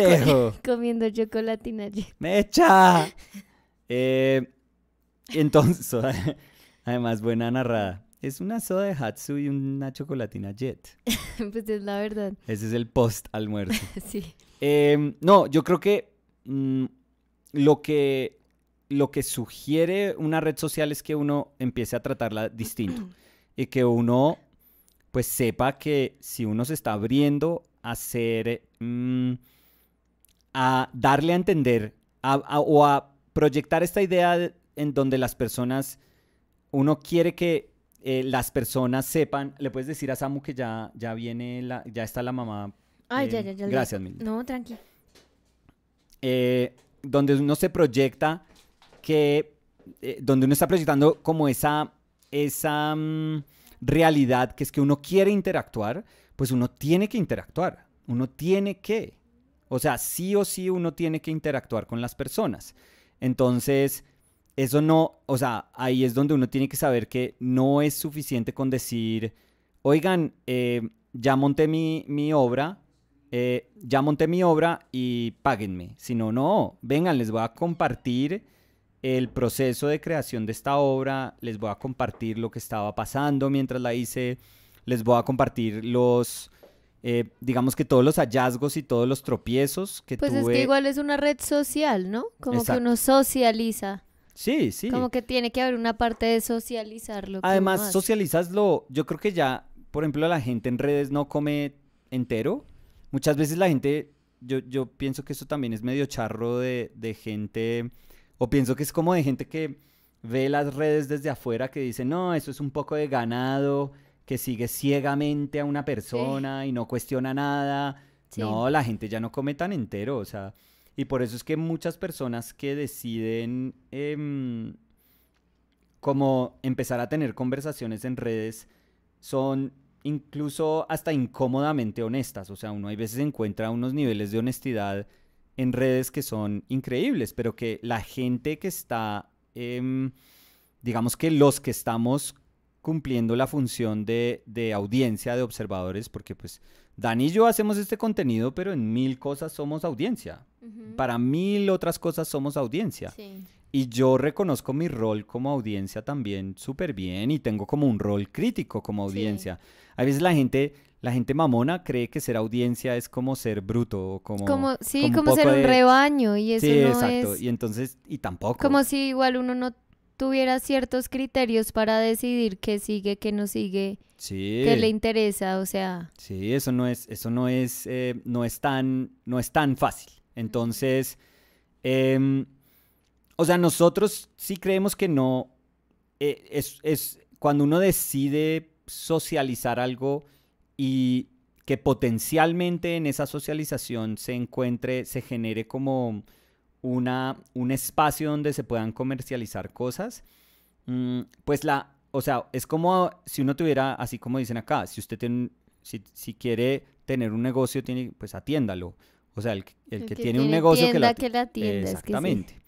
comiendo chocolatina. ¡Mecha! Eh, entonces, además, buena narrada. Es una soda de Hatsu y una chocolatina Jet. *laughs* pues es la verdad. Ese es el post almuerzo. *laughs* sí. Em, no, yo creo que, mm, lo que lo que sugiere una red social es que uno empiece a tratarla distinto y que uno pues sepa que si uno se está abriendo a ser, mm, a darle a entender o a proyectar esta idea en donde las personas, uno quiere que eh, las personas sepan, le puedes decir a Samu que ya, ya viene, la, ya está la mamá. Ay, ya, ya, eh, ya. Gracias, mil. No, tranqui. Eh, donde uno se proyecta que, donde uno está proyectando como esa, esa mm, realidad que es que uno quiere interactuar, pues uno tiene que interactuar, uno tiene que. O sea, sí o sí uno tiene que interactuar con las personas. Entonces, eso no, o sea, ahí es donde uno tiene que saber que no es suficiente con decir, oigan, eh, ya monté mi, mi obra, eh, ya monté mi obra y páguenme. Si no, no, vengan, les voy a compartir el proceso de creación de esta obra, les voy a compartir lo que estaba pasando mientras la hice, les voy a compartir los... Eh, digamos que todos los hallazgos y todos los tropiezos que tuve. Pues es que igual es una red social, ¿no? Como que uno socializa. Sí, sí. Como que tiene que haber una parte de socializarlo. Además, lo... yo creo que ya, por ejemplo, la gente en redes no come entero. Muchas veces la gente, yo, yo pienso que eso también es medio charro de, de gente, o pienso que es como de gente que ve las redes desde afuera que dice, no, eso es un poco de ganado, que sigue ciegamente a una persona y no cuestiona nada. No, la gente ya no come tan entero, o sea, y por eso es que muchas personas que deciden em, como empezar a tener conversaciones en redes son incluso hasta incómodamente honestas. O sea, uno hay veces encuentra unos niveles de honestidad en redes que son increíbles, pero que la gente que está, em, digamos que los que estamos cumpliendo la función de, de, audiencia, de observadores, porque pues Dan y yo hacemos este contenido, pero en mil cosas somos audiencia. Para mil otras cosas somos audiencia. Y yo reconozco mi rol como audiencia también súper bien y tengo como un rol crítico como audiencia. A veces la gente, la gente mamona cree que ser audiencia es como ser bruto, como... como sí, como, ser un rebaño y eso sí, exacto. Y entonces, y tampoco. Como si igual uno no tuviera ciertos criterios para decidir qué sigue, qué no sigue, qué le interesa, o sea. Sí, eso no es, eso no es, eh, no es tan, no es tan fácil. Entonces, em, o sea, nosotros sí creemos que no eh, es cuando uno decide socializar algo y que potencialmente en esa socialización se encuentre, se genere como una, un espacio donde se puedan comercializar cosas, mm, pues la, o sea, es como si uno tuviera, así como dicen acá, si usted tiene, si, quiere tener un negocio, tiene, pues atiéndalo. O sea, el, que, tiene, un negocio que la, que la atienda, Exactamente.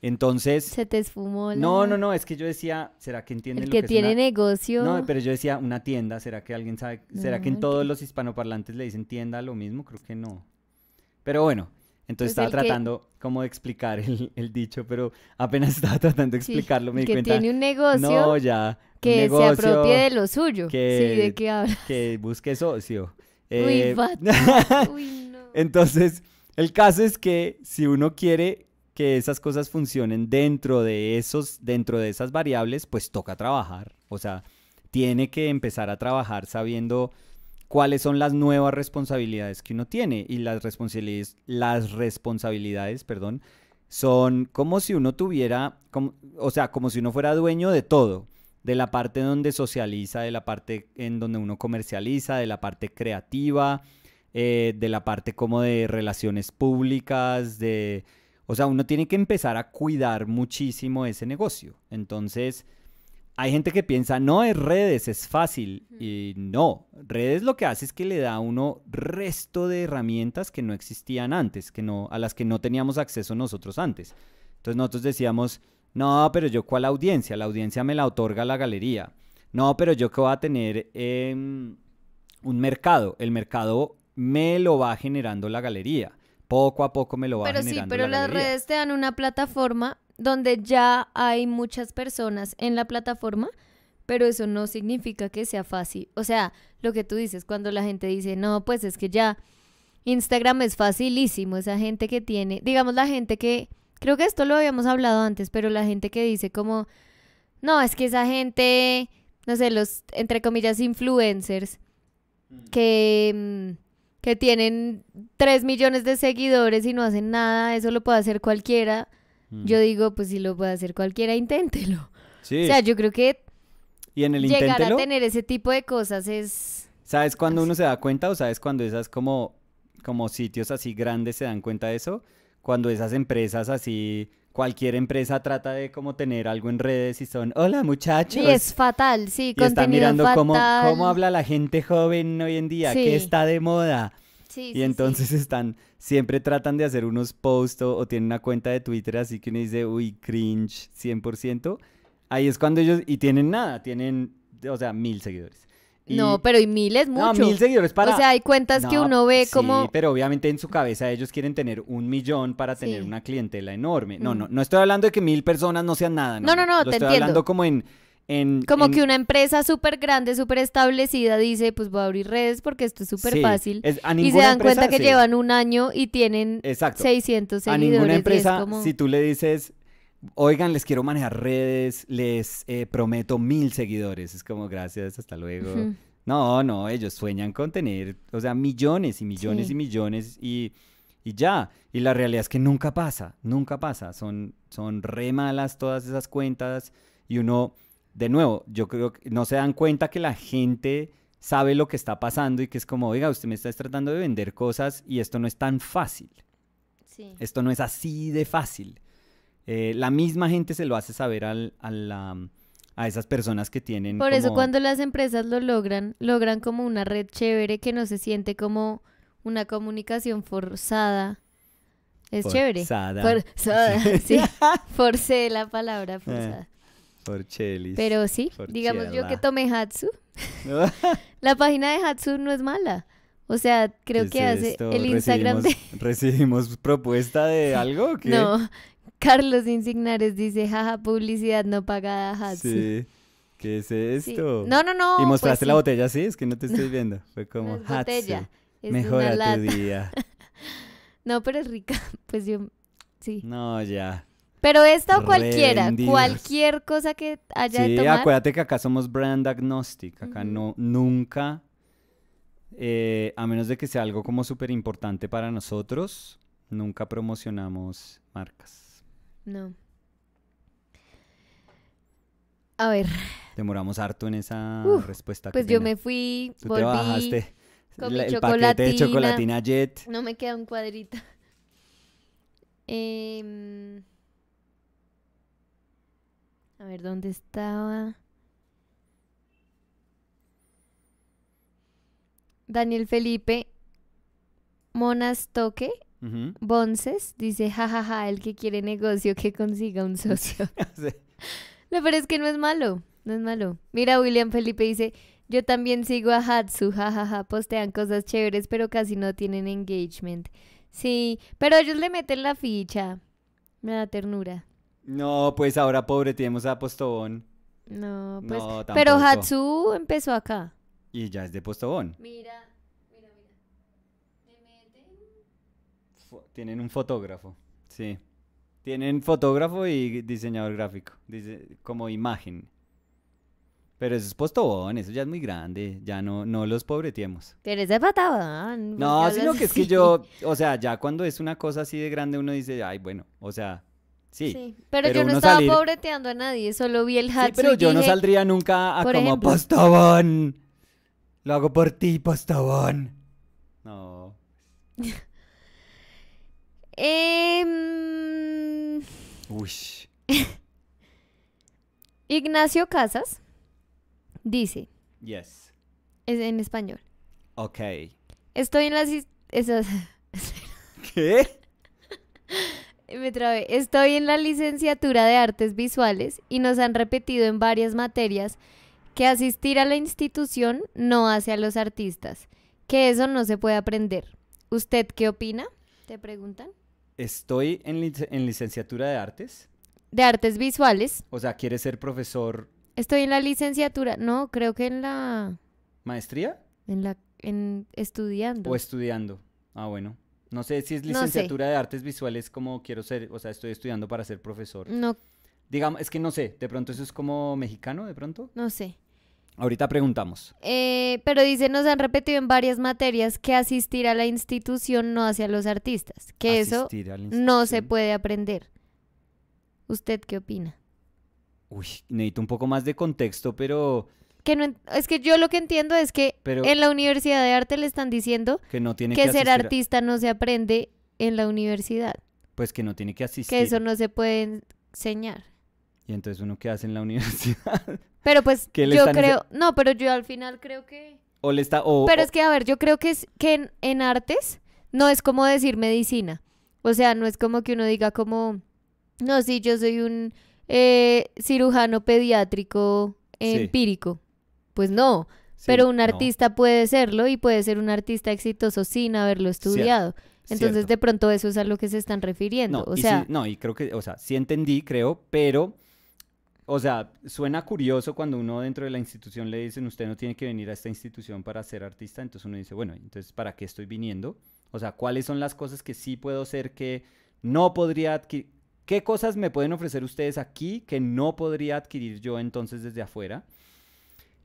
Entonces. Se te esfumó. No, no, no, es que yo decía, ¿será que entiende lo que, que tiene negocio? No, pero yo decía una tienda, ¿será que alguien sabe? ¿Será que en todos los hispanoparlantes le dicen tienda lo mismo? Creo que no. Pero bueno, entonces pues estaba tratando como explicar el, dicho, pero apenas *laughs* estaba tratando de explicarlo, me di que cuenta. tiene un negocio. Que se apropie de lo suyo. sí, de qué hablas. Que busque socio. Uy, eh, *laughs* Uy, no. Entonces, el caso es que si uno quiere que esas cosas funcionen dentro de esos, dentro de esas variables, pues toca trabajar. O sea, tiene que empezar a trabajar sabiendo cuáles son las nuevas responsabilidades que uno tiene. Y las responsabilidades, las responsabilidades, perdón, son como si uno tuviera, o sea, como si uno fuera dueño de todo, de la parte donde socializa, de la parte en donde uno comercializa, de la parte creativa, eh, de la parte como de relaciones públicas, de... O sea, uno tiene que empezar a cuidar muchísimo ese negocio. Entonces, hay gente que piensa, no es redes, es fácil. Y no, redes lo que hace es que le da a uno resto de herramientas que no existían antes, que no, a las que no teníamos acceso nosotros antes. Entonces nosotros decíamos, no, pero yo cuál audiencia, la audiencia me la otorga la galería. No, pero yo que voy a tener em, un mercado, el mercado me lo va generando la galería. Poco a poco me lo va generando. Pero sí, pero las redes te dan una plataforma donde ya hay muchas personas en la plataforma pero eso no significa que sea fácil. O sea, lo que tú dices cuando la gente dice, no, pues es que ya Instagram es facilísimo, esa gente que tiene, digamos la gente que, creo que esto lo habíamos hablado antes, pero la gente que dice como, no, es que esa gente, no sé, los, entre comillas, influencers, mm. que, mm, que tienen tres millones de seguidores y no hacen nada, eso lo puede hacer cualquiera. Mm. Yo digo, pues si lo puede hacer cualquiera, inténtelo. Sí. O sea, yo creo que y en el Llegar a tener ese tipo de cosas es... ¿Sabes cuando uno se da cuenta o sabes cuando esas como, como sitios así grandes se dan cuenta de eso? Cuando esas empresas así cualquier empresa trata de como tener algo en redes y son, hola muchachos. Y es fatal, sí, y está mirando Cómo, habla la gente joven hoy en día, qué está de moda. Sí, y entonces están, siempre tratan de hacer unos posts o, o, tienen una cuenta de Twitter así que uno dice, uy, cringe, 100%. Ahí es cuando ellos, y tienen nada, tienen, o sea, mil seguidores. No, pero y mil es mucho. No, mil seguidores para. O sea, hay cuentas que uno ve como. Sí, pero obviamente en su cabeza ellos quieren tener un millón para tener una clientela enorme. No, mm. no, no estoy hablando de que mil personas no sean nada. No, no, no, no Lo estoy hablando como en. como que una empresa súper grande, súper establecida dice, pues voy a abrir redes porque esto es súper fácil. y se dan cuenta que llevan un año y tienen Exacto. 600 seguidores. A ninguna empresa, si tú le dices, Oigan, les quiero manejar redes, les eh, prometo mil seguidores. Es como, gracias, hasta luego. No, no, ellos sueñan con tener, o sea, millones y millones y millones y, ya. Y la realidad es que nunca pasa, nunca pasa. Son, son re malas todas esas cuentas y uno, de nuevo, yo creo que no se dan cuenta que la gente sabe lo que está pasando y que es como, oiga, usted me está tratando de vender cosas y esto no es tan fácil. Esto no es así de fácil. Eh, la misma gente se lo hace saber al, a, esas personas que tienen. Por eso cuando las empresas lo logran, logran como una red chévere que no se siente como una comunicación forzada. Es chévere. Forzada. Sí. *laughs* Forcé la palabra eh, forzada. Eh. Pero sí, digamos yo que tomé Hatsu. *laughs* la página de Hatsu no es mala. O sea, creo que hace el Instagram recibimos, de... ¿Recibimos propuesta de *laughs* algo? ¿o No, Carlos Insignares dice, jaja, publicidad no pagada, Hats. sí. ¿Qué es esto? No, no, no. Y mostraste pues la botella, sí, es que no te estoy viendo. Fue como, no Mejora tu día. *laughs* no, pero es rica. *laughs* Pues yo, sí. No, ya. Pero esta o cualquiera, cualquier cosa que haya sí, de tomar. acuérdate que acá somos brand agnostic. Acá no, nunca, eh, a menos de que sea algo como súper importante para nosotros, nunca promocionamos marcas. No. A ver. Demoramos harto en esa respuesta. Pues yo me fui, ¿Tú te bajaste con el paquete de chocolatina Jet. No me queda un cuadrito. Em, a ver, ¿dónde estaba? Daniel Felipe Monas toque. Bonces dice, jajaja, el que quiere negocio que consiga un *laughs* socio. *laughs* No, pero es que no es malo, no es malo. Mira, William Felipe dice, yo también sigo a Hatsu, jajaja, postean cosas chéveres, pero casi no tienen engagement. Sí, pero ellos le meten la ficha. Me da ternura. No, pues ahora pobre tenemos a Postobón. No, pues. pero Hatsu empezó acá. Y ya es de Postobón. Mira. Tienen un fotógrafo, sí. Tienen fotógrafo y diseñador gráfico, como imagen. Pero eso es postobón, eso ya es muy grande, ya no, no los pobreteemos. Pero de patabón. No, sino que es que yo, o sea, ya cuando es una cosa así de grande uno dice, ay, bueno, o sea, sí. pero, yo no estaba pobreteando a nadie, solo vi el hat. Sí, pero yo no saldría nunca a como Lo hago por ti, postobón. No. *laughs* Em, *laughs* Ignacio Casas dice. Yes. en español. Ok. Estoy en las. *laughs* ¿Qué? Me trabé. Estoy en la licenciatura de artes visuales y nos han repetido en varias materias que asistir a la institución no hace a los artistas, que eso no se puede aprender. ¿Usted qué opina? ¿Te preguntan? estoy en, licenciatura de artes. De artes visuales. O sea, ¿quieres ser profesor? Estoy en la licenciatura, no, creo que en la... ¿Maestría? En la... en estudiando. O estudiando. Ah, bueno. No sé si es licenciatura de artes visuales como quiero ser, o sea, estoy estudiando para ser profesor. No. Digamos, es que no sé, de pronto eso es como mexicano, de pronto. No sé. Ahorita preguntamos. Eh, pero dice, nos han repetido en varias materias que asistir a la institución no hace a los artistas, que eso no se puede aprender. ¿Usted qué opina? Uy, necesito un poco más de contexto, pero... Que no, es que yo lo que entiendo es que en la Universidad de Arte le están diciendo que, ser artista no se aprende en la universidad. Pues que no tiene que asistir. Que eso no se puede enseñar. ¿Y entonces uno qué hace en la universidad? *laughs* Pero pues yo creo, no, pero yo al final creo que... O le está... pero es que, a ver, yo creo que, es, que en, artes no es como decir medicina. O sea, no es como que uno diga como, no, sí, yo soy un eh, cirujano pediátrico empírico. Pues no, pero un artista puede serlo y puede ser un artista exitoso sin haberlo estudiado. Entonces, de pronto, eso es a lo que se están refiriendo. o sea, no, y creo que, o sea, sí entendí, creo, pero o sea, suena curioso cuando uno dentro de la institución le dicen, usted no tiene que venir a esta institución para ser artista, entonces uno dice, bueno, entonces, ¿para qué estoy viniendo? O sea, ¿cuáles son las cosas que sí puedo hacer que no podría adquirir? ¿Qué cosas me pueden ofrecer ustedes aquí que no podría adquirir yo entonces desde afuera?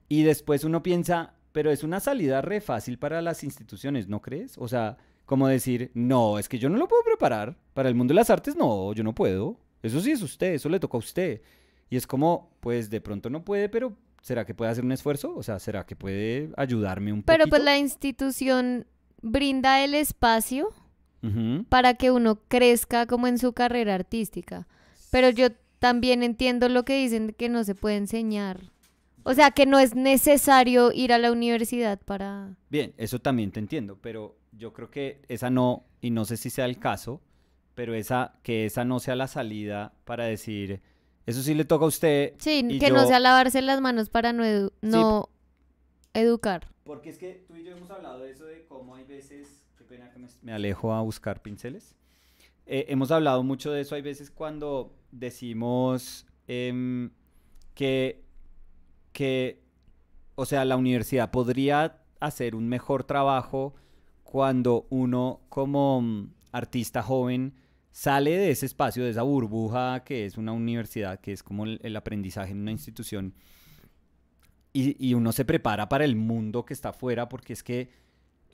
Y después uno piensa, pero es una salida re fácil para las instituciones, ¿no crees? O sea, como decir, no, es que yo no lo puedo preparar. Para el mundo de las artes, no, yo no puedo. Eso sí es usted, eso le toca a usted. Y es como, pues de pronto no puede, pero ¿será que puede hacer un esfuerzo? O sea, ¿será que puede ayudarme un poco? Pero pues la institución brinda el espacio para que uno crezca como en su carrera artística. Pero yo también entiendo lo que dicen que no se puede enseñar. O sea, que no es necesario ir a la universidad para... Bien, eso también te entiendo, pero yo creo que esa no, y no sé si sea el caso, pero esa, que esa no sea la salida para decir eso sí le toca a usted. Sí, que no sea lavarse las manos para no, educar. Porque es que tú y yo hemos hablado de eso, de cómo hay veces, qué pena que me, me alejo a buscar pinceles. Eh, hemos hablado mucho de eso, hay veces cuando decimos em, que, que, o sea, la universidad podría hacer un mejor trabajo cuando uno como mm, artista joven sale de ese espacio, de esa burbuja que es una universidad, que es como el, aprendizaje en una institución, y, uno se prepara para el mundo que está afuera, porque es que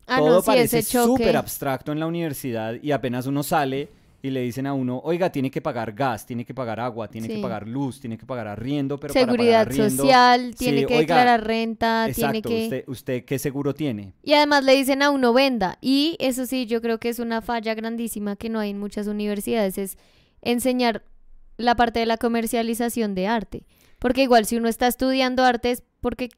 ah, todo parece súper abstracto en la universidad y apenas uno sale y le dicen a uno, oiga, tiene que pagar gas, tiene que pagar agua, tiene que pagar luz, tiene que pagar arriendo, pero Seguridad social, tiene que pagar declarar renta, tiene que... Usted, usted qué seguro tiene. Y además le dicen a uno, venda. Y eso sí, yo creo que es una falla grandísima que no hay en muchas universidades, es enseñar la parte de la comercialización de arte. Porque igual si uno está estudiando arte es porque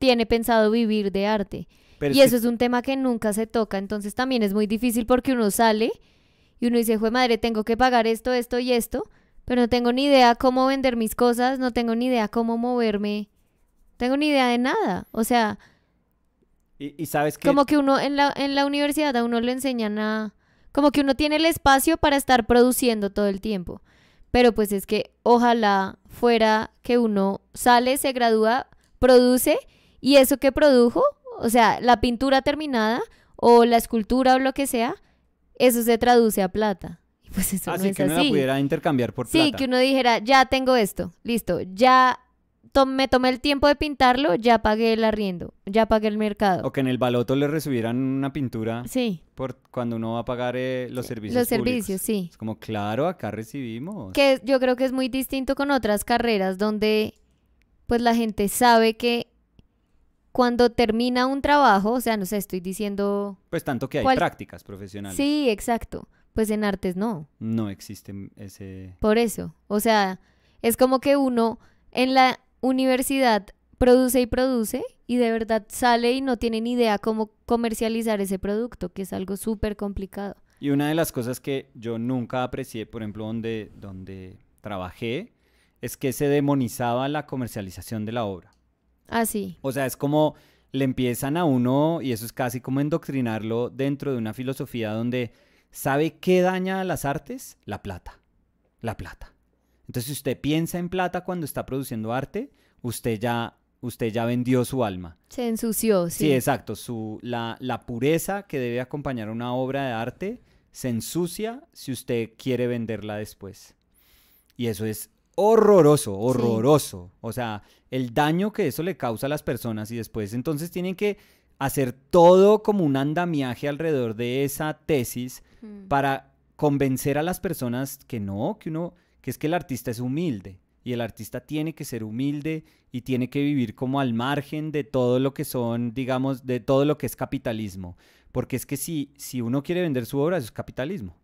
tiene pensado vivir de arte. y eso es un tema que nunca se toca, entonces también es muy difícil porque uno sale y uno dice, fue madre, tengo que pagar esto, esto y esto, pero no tengo ni idea cómo vender mis cosas, no tengo ni idea cómo moverme, tengo ni idea de nada. O sea, y, sabes que... Como que uno en la, en la universidad a uno le enseñan a... Como que uno tiene el espacio para estar produciendo todo el tiempo. Pero pues es que ojalá fuera que uno sale, se gradúa, produce y eso que produjo, o sea, la pintura terminada o la escultura o lo que sea, eso se traduce a plata. pues eso así ah, que uno pudiera intercambiar por plata. Sí, que uno dijera, ya tengo esto, listo, ya me tomé el tiempo de pintarlo, ya pagué el arriendo, ya pagué el mercado. O que en el baloto le recibieran una pintura. Sí. Por cuando uno va a pagar eh, los servicios. Los servicios, sí. Es como, claro, acá recibimos. Que yo creo que es muy distinto con otras carreras donde pues la gente sabe que cuando termina un trabajo, o sea, no sé, estoy diciendo... Pues tanto que hay prácticas profesionales. Sí, exacto. Pues en artes no. No existe ese... Por eso. O sea, es como que uno en la universidad produce y produce y de verdad sale y no tiene ni idea cómo comercializar ese producto, que es algo súper complicado. Y una de las cosas que yo nunca aprecié, por ejemplo, donde, donde trabajé, es que se demonizaba la comercialización de la obra. Ah, O sea, es como le empiezan a uno, y eso es casi como endoctrinarlo dentro de una filosofía donde sabe qué daña a las artes, la plata. La plata. Entonces, si usted piensa en plata cuando está produciendo arte, usted ya, usted ya vendió su alma. Se ensució, sí. Sí, exacto. Su, la, la pureza que debe acompañar una obra de arte se ensucia si usted quiere venderla después. Y eso es horroroso, horroroso. O sea, el daño que eso le causa a las personas y después entonces tienen que hacer todo como un andamiaje alrededor de esa tesis mm. para convencer a las personas que no, que uno, que es que el artista es humilde y el artista tiene que ser humilde y tiene que vivir como al margen de todo lo que son, digamos, de todo lo que es capitalismo. Porque es que si, si uno quiere vender su obra, eso es capitalismo.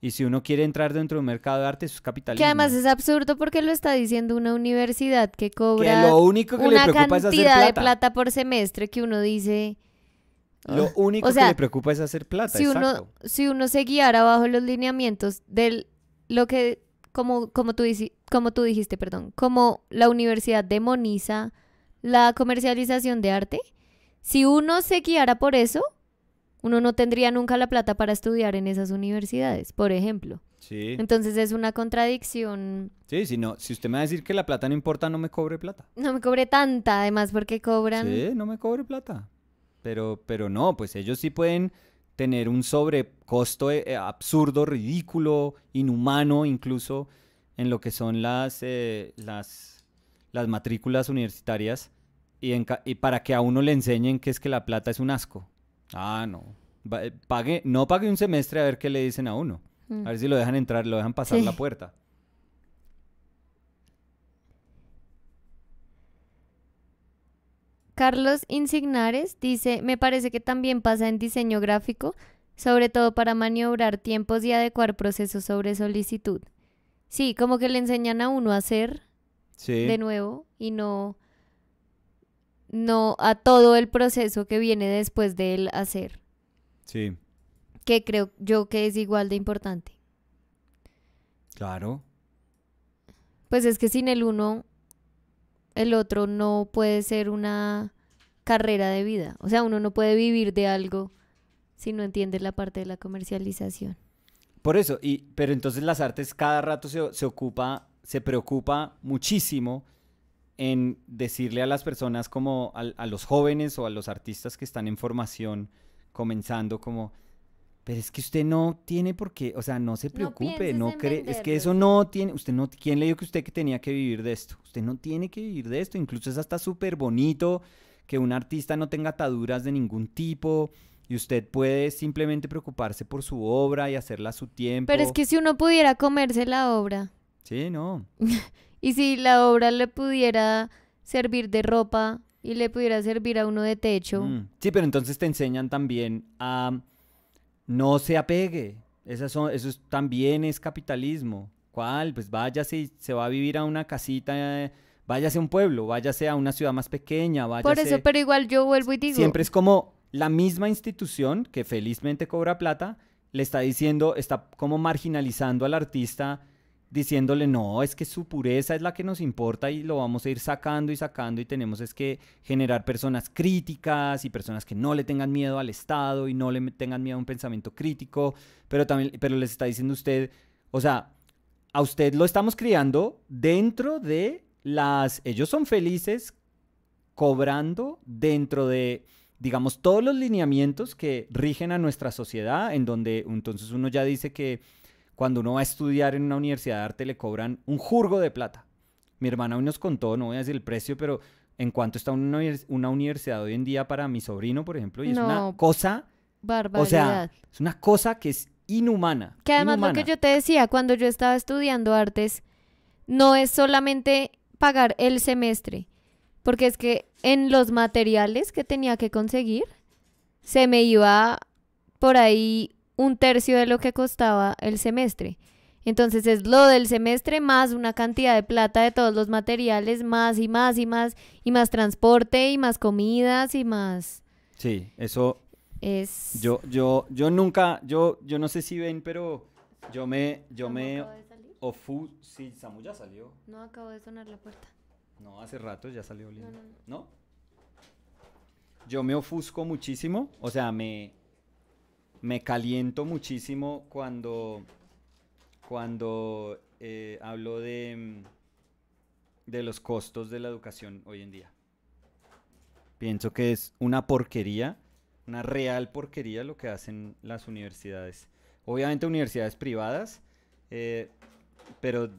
Y si uno quiere entrar dentro del un mercado de arte, eso es capitalismo. Que además es absurdo porque lo está diciendo una universidad que cobra que lo único que una le preocupa cantidad es hacer plata. de plata por semestre que uno dice... Lo ah". único que le preocupa es hacer plata. Si, Uno, si uno se guiara bajo los lineamientos de lo que, como, como, tú, como tú dijiste, perdón, como la universidad demoniza la comercialización de arte, si uno se guiara por eso, uno no tendría nunca la plata para estudiar en esas universidades, por ejemplo. Sí. Entonces es una contradicción. Sí, si no, si usted me va a decir que la plata no importa, no me cobre plata. No me cobre tanta, además porque cobran. Sí, no me cobre plata. Pero, pero no, pues ellos sí pueden tener un sobrecosto eh, eh, absurdo, ridículo, inhumano, incluso en lo que son las, eh, las, matrículas universitarias y para que a uno le enseñen que es que la plata es un asco. Ah, no. Eh, pague, no pague un semestre a ver qué le dicen a uno. Mm. A ver si lo dejan entrar, lo dejan pasar la puerta. Carlos Insignares dice, me parece que también pasa en diseño gráfico, sobre todo para maniobrar tiempos y adecuar procesos sobre solicitud. Sí, como que le enseñan a uno a hacer de nuevo y no no a todo el proceso que viene después él hacer. Sí. Que creo yo que es igual de importante. Claro. Pues es que sin el uno, el otro no puede ser una carrera de vida. O sea, uno no puede vivir de algo si no entiende la parte de la comercialización. Por eso, y, pero entonces las artes cada rato se, se ocupa, se preocupa muchísimo en decirle a las personas como a, los jóvenes o a los artistas que están en formación comenzando como pero es que usted no tiene por qué, o sea, no se preocupe, no, cree, es que eso no tiene, usted no, ¿quién le dijo que usted que tenía que vivir de esto? Usted no tiene que vivir de esto, incluso es hasta súper bonito que un artista no tenga ataduras de ningún tipo, y usted puede simplemente preocuparse por su obra y hacerla a su tiempo. Pero es que si uno pudiera comerse la obra. Sí, no. *laughs* Y si la obra le pudiera servir de ropa y le pudiera servir a uno de techo. Mm. Sí, pero entonces te enseñan también a no se apegue. Esas son, eso también es capitalismo. ¿Cuál? Pues váyase y se va a vivir a una casita. váyase a un pueblo, váyase a una ciudad más pequeña, váyase... Por eso, pero igual yo vuelvo y digo... Siempre es como la misma institución que felizmente cobra plata, le está diciendo, está como marginalizando al artista diciéndole, no, es que su pureza es la que nos importa y lo vamos a ir sacando y sacando y tenemos es que generar personas críticas y personas que no le tengan miedo al Estado y no le tengan miedo a un pensamiento crítico, pero también, pero les está diciendo usted, o sea, a usted lo estamos criando dentro de las, ellos son felices cobrando dentro de digamos todos los lineamientos que rigen a nuestra sociedad en donde entonces uno ya dice que cuando uno va a estudiar en una universidad de arte le cobran un jurgo de plata. Mi hermana hoy nos contó, no voy a decir el precio, pero en cuanto está una, una universidad hoy en día para mi sobrino, por ejemplo, y es una cosa... Barbaridad. O sea, es una cosa que es inhumana. Que además lo que yo te decía, cuando yo estaba estudiando artes, no es solamente pagar el semestre, porque es que en los materiales que tenía que conseguir, se me iba por ahí un tercio de lo que costaba el semestre. Entonces es lo del semestre más una cantidad de plata de todos los materiales, más y más y más, y más transporte y más comidas y más. Sí, eso es. Yo, yo, yo nunca, yo, yo no sé si ven, pero yo me, yo me. de salir? sí, Samu ya salió. No acabo de sonar la puerta. No, hace rato ya salió ¿No? Yo me ofusco muchísimo, o sea, me, me caliento muchísimo cuando, cuando eh, hablo de, mm, de los costos de la educación hoy en día. Pienso que es una porquería, una real porquería lo que hacen las universidades. Obviamente universidades privadas, eh, pero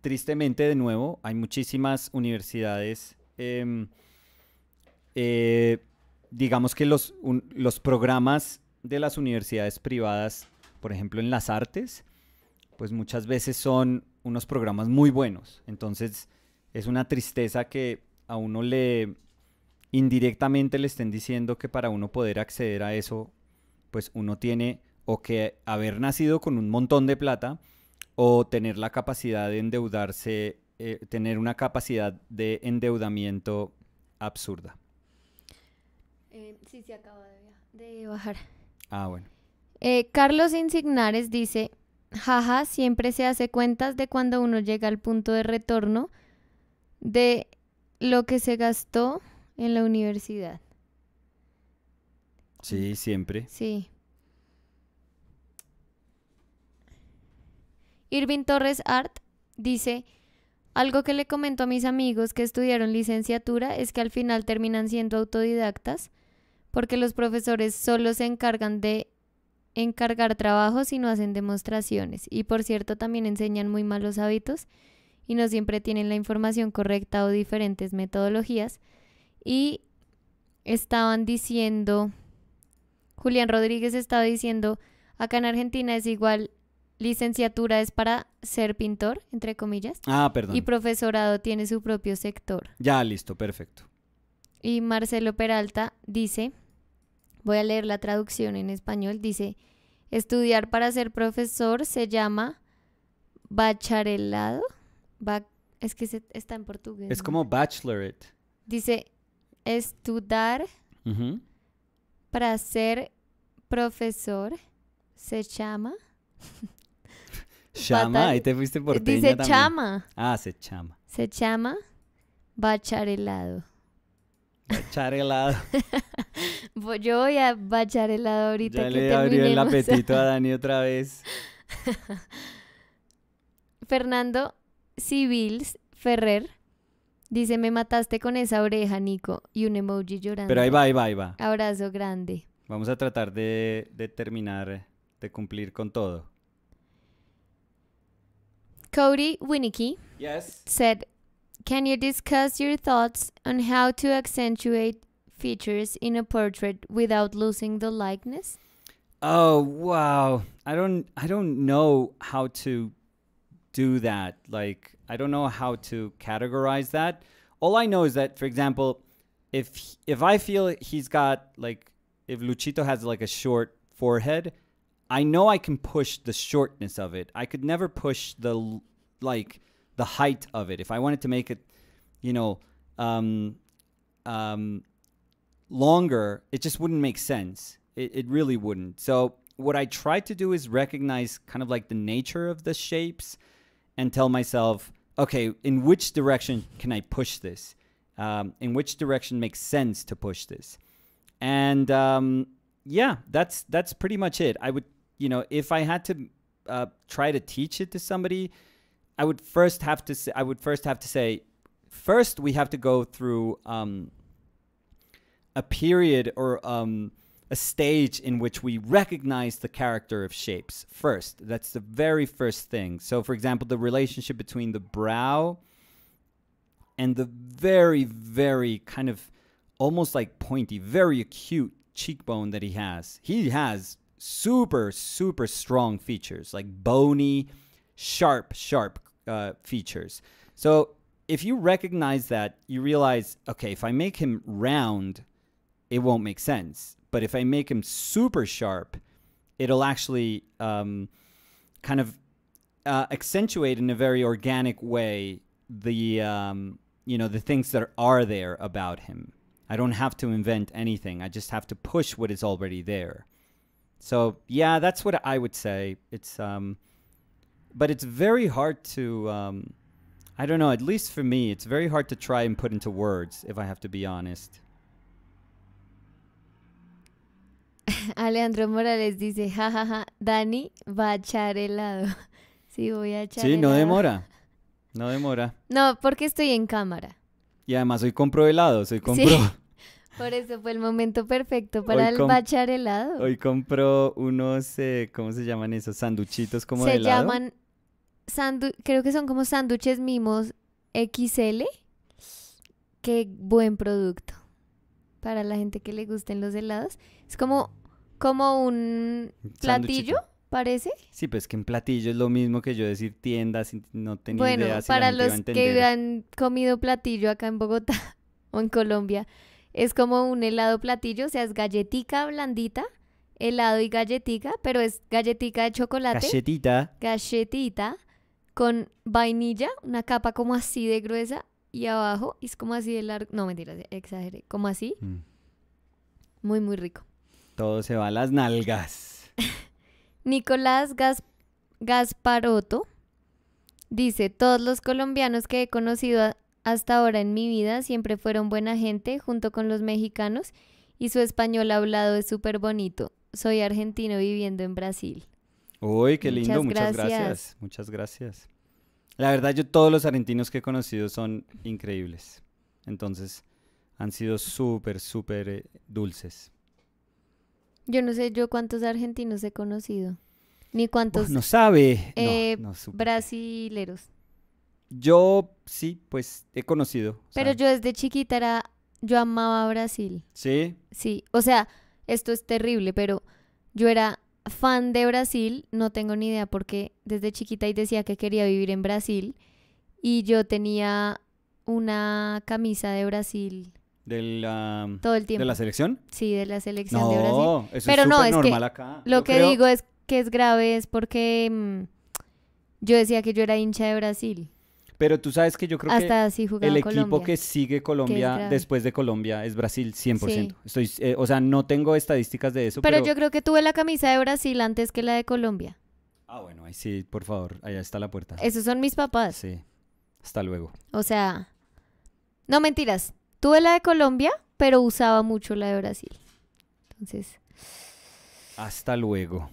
tristemente de nuevo hay muchísimas universidades, em, eh, digamos que los, los programas de las universidades privadas, por ejemplo en las artes, pues muchas veces son unos programas muy buenos. Entonces es una tristeza que a uno le indirectamente le estén diciendo que para uno poder acceder a eso, pues uno tiene o que haber nacido con un montón de plata o tener la capacidad de endeudarse, eh, tener una capacidad de endeudamiento absurda. Eh, sí, se acaba de bajar. Ah, bueno. Eh, Carlos Insignares dice, jaja, siempre se hace cuentas de cuando uno llega al punto de retorno de lo que se gastó en la universidad. Sí, siempre. Sí. Irving Torres Art dice, algo que le comento a mis amigos que estudiaron licenciatura es que al final terminan siendo autodidactas porque los profesores solo se encargan de encargar trabajos y no hacen demostraciones. Y por cierto, también enseñan muy malos hábitos y no siempre tienen la información correcta o diferentes metodologías. Y estaban diciendo, Julián Rodríguez estaba diciendo, acá en Argentina es igual, licenciatura es para ser pintor, entre comillas. Ah, perdón. Y profesorado tiene su propio sector. Ya, listo, perfecto. Y Marcelo Peralta dice, voy a leer la traducción en español, dice, estudiar para ser profesor se llama bacharelado. es que está en portugués. Es como bachelorette. Dice, estudiar para ser profesor se llama. Chama, *laughs* ahí te fuiste por Dice chama. Ah, se chama. Se llama bacharelado. Bachar helado. *laughs* yo voy a bachar helado ahorita. Ya que le abrió el apetito a Dani otra vez. *laughs* Fernando Civils Ferrer dice: Me mataste con esa oreja, Nico. Y un emoji llorando. Pero ahí va, ahí va, ahí va. Abrazo grande. Vamos a tratar de, de terminar, de cumplir con todo. Cody Winicky yes. said Can you discuss your thoughts on how to accentuate features in a portrait without losing the likeness? Oh wow. I don't I don't know how to do that. Like I don't know how to categorize that. All I know is that for example, if if I feel he's got like if Luchito has like a short forehead, I know I can push the shortness of it. I could never push the like the height of it. If I wanted to make it, you know, um, um, longer, it just wouldn't make sense. It, it really wouldn't. So what I try to do is recognize kind of like the nature of the shapes and tell myself, okay, in which direction can I push this? Um, in which direction makes sense to push this? And um, yeah, that's that's pretty much it. I would, you know, if I had to uh, try to teach it to somebody, I would first have to say, I would first have to say, first we have to go through um, a period or um, a stage in which we recognize the character of shapes first. That's the very first thing. So, for example, the relationship between the brow and the very, very kind of almost like pointy, very acute cheekbone that he has. He has super, super strong features like bony, sharp, sharp uh, features. So if you recognize that, you realize, okay, if I make him round, it won't make sense. But if I make him super sharp, it'll actually um, kind of uh, accentuate in a very organic way the um, you know the things that are there about him. I don't have to invent anything. I just have to push what is already there. So yeah, that's what I would say. It's um, but it's very hard to. Um, I don't know. At least for me, it's very hard to try and put into words. If I have to be honest. *laughs* Alejandro Morales dice, jajaja, ja, ja, Dani va a echar helado. *laughs* Sí, voy a echar. Sí, no demora. *laughs* No demora. No, porque estoy en cámara. Y además hoy compro helado, hoy compro. Sí, por eso fue el momento perfecto para el bachar helado. Hoy compro unos, eh, ¿cómo se llaman esos? Sanduchitos como de helado. Se llaman creo que son como sándwiches mimos XL. Qué buen producto. Para la gente que le gusten los helados. Es como, como un platillo, parece. Sí, pues que en platillo es lo mismo que yo decir tiendas, no tenía idea para los que han comido platillo acá en Bogotá *laughs* o en Colombia, es como un helado platillo, o sea, es galletica blandita helado y galletica, pero es galletica de chocolate. Galletita. Galletita con vainilla, una capa como así de gruesa y abajo es como así de largo. No, mentira, exageré. Como así. Mm. Muy, muy rico. Todo se va a las nalgas. *laughs* Nicolás Gasparoto dice, todos los colombianos que he conocido hasta ahora en mi vida siempre fueron buena gente junto con los mexicanos y su español hablado es súper bonito. Soy argentino viviendo en Brasil. Uy, qué lindo, muchas, gracias. Muchas gracias. La verdad, yo todos los argentinos que he conocido son increíbles. Entonces, han sido súper, súper eh, dulces. Yo no sé yo cuántos argentinos he conocido. Ni cuántos. no sabe. no, eh, brasileros. Yo sí, pues he conocido. Pero yo desde chiquita era. Yo amaba Brasil. ¿Sí? Sí. O sea, esto es terrible, pero yo era fan de Brasil, no tengo ni idea porque desde chiquita y decía que quería vivir en Brasil y yo tenía una camisa de Brasil de la, ah, todo el tiempo. ¿De la selección? Sí, de la selección de Brasil. Eso Pero es no, es normal acá. lo que digo es que es grave es porque mm, yo decía que yo era hincha de Brasil. Pero tú sabes que yo creo que el equipo que sigue Colombia después de Colombia es Brasil 100%. Estoy, eh, o sea, no tengo estadísticas de eso. Pero, pero yo creo que tuve la camisa de Brasil antes que la de Colombia. Ah, bueno, ahí sí, por favor, allá está la puerta. Esos son mis papás. Sí. Hasta luego. O sea, no mentiras. Tuve la de Colombia, pero usaba mucho la de Brasil. Entonces. Hasta luego.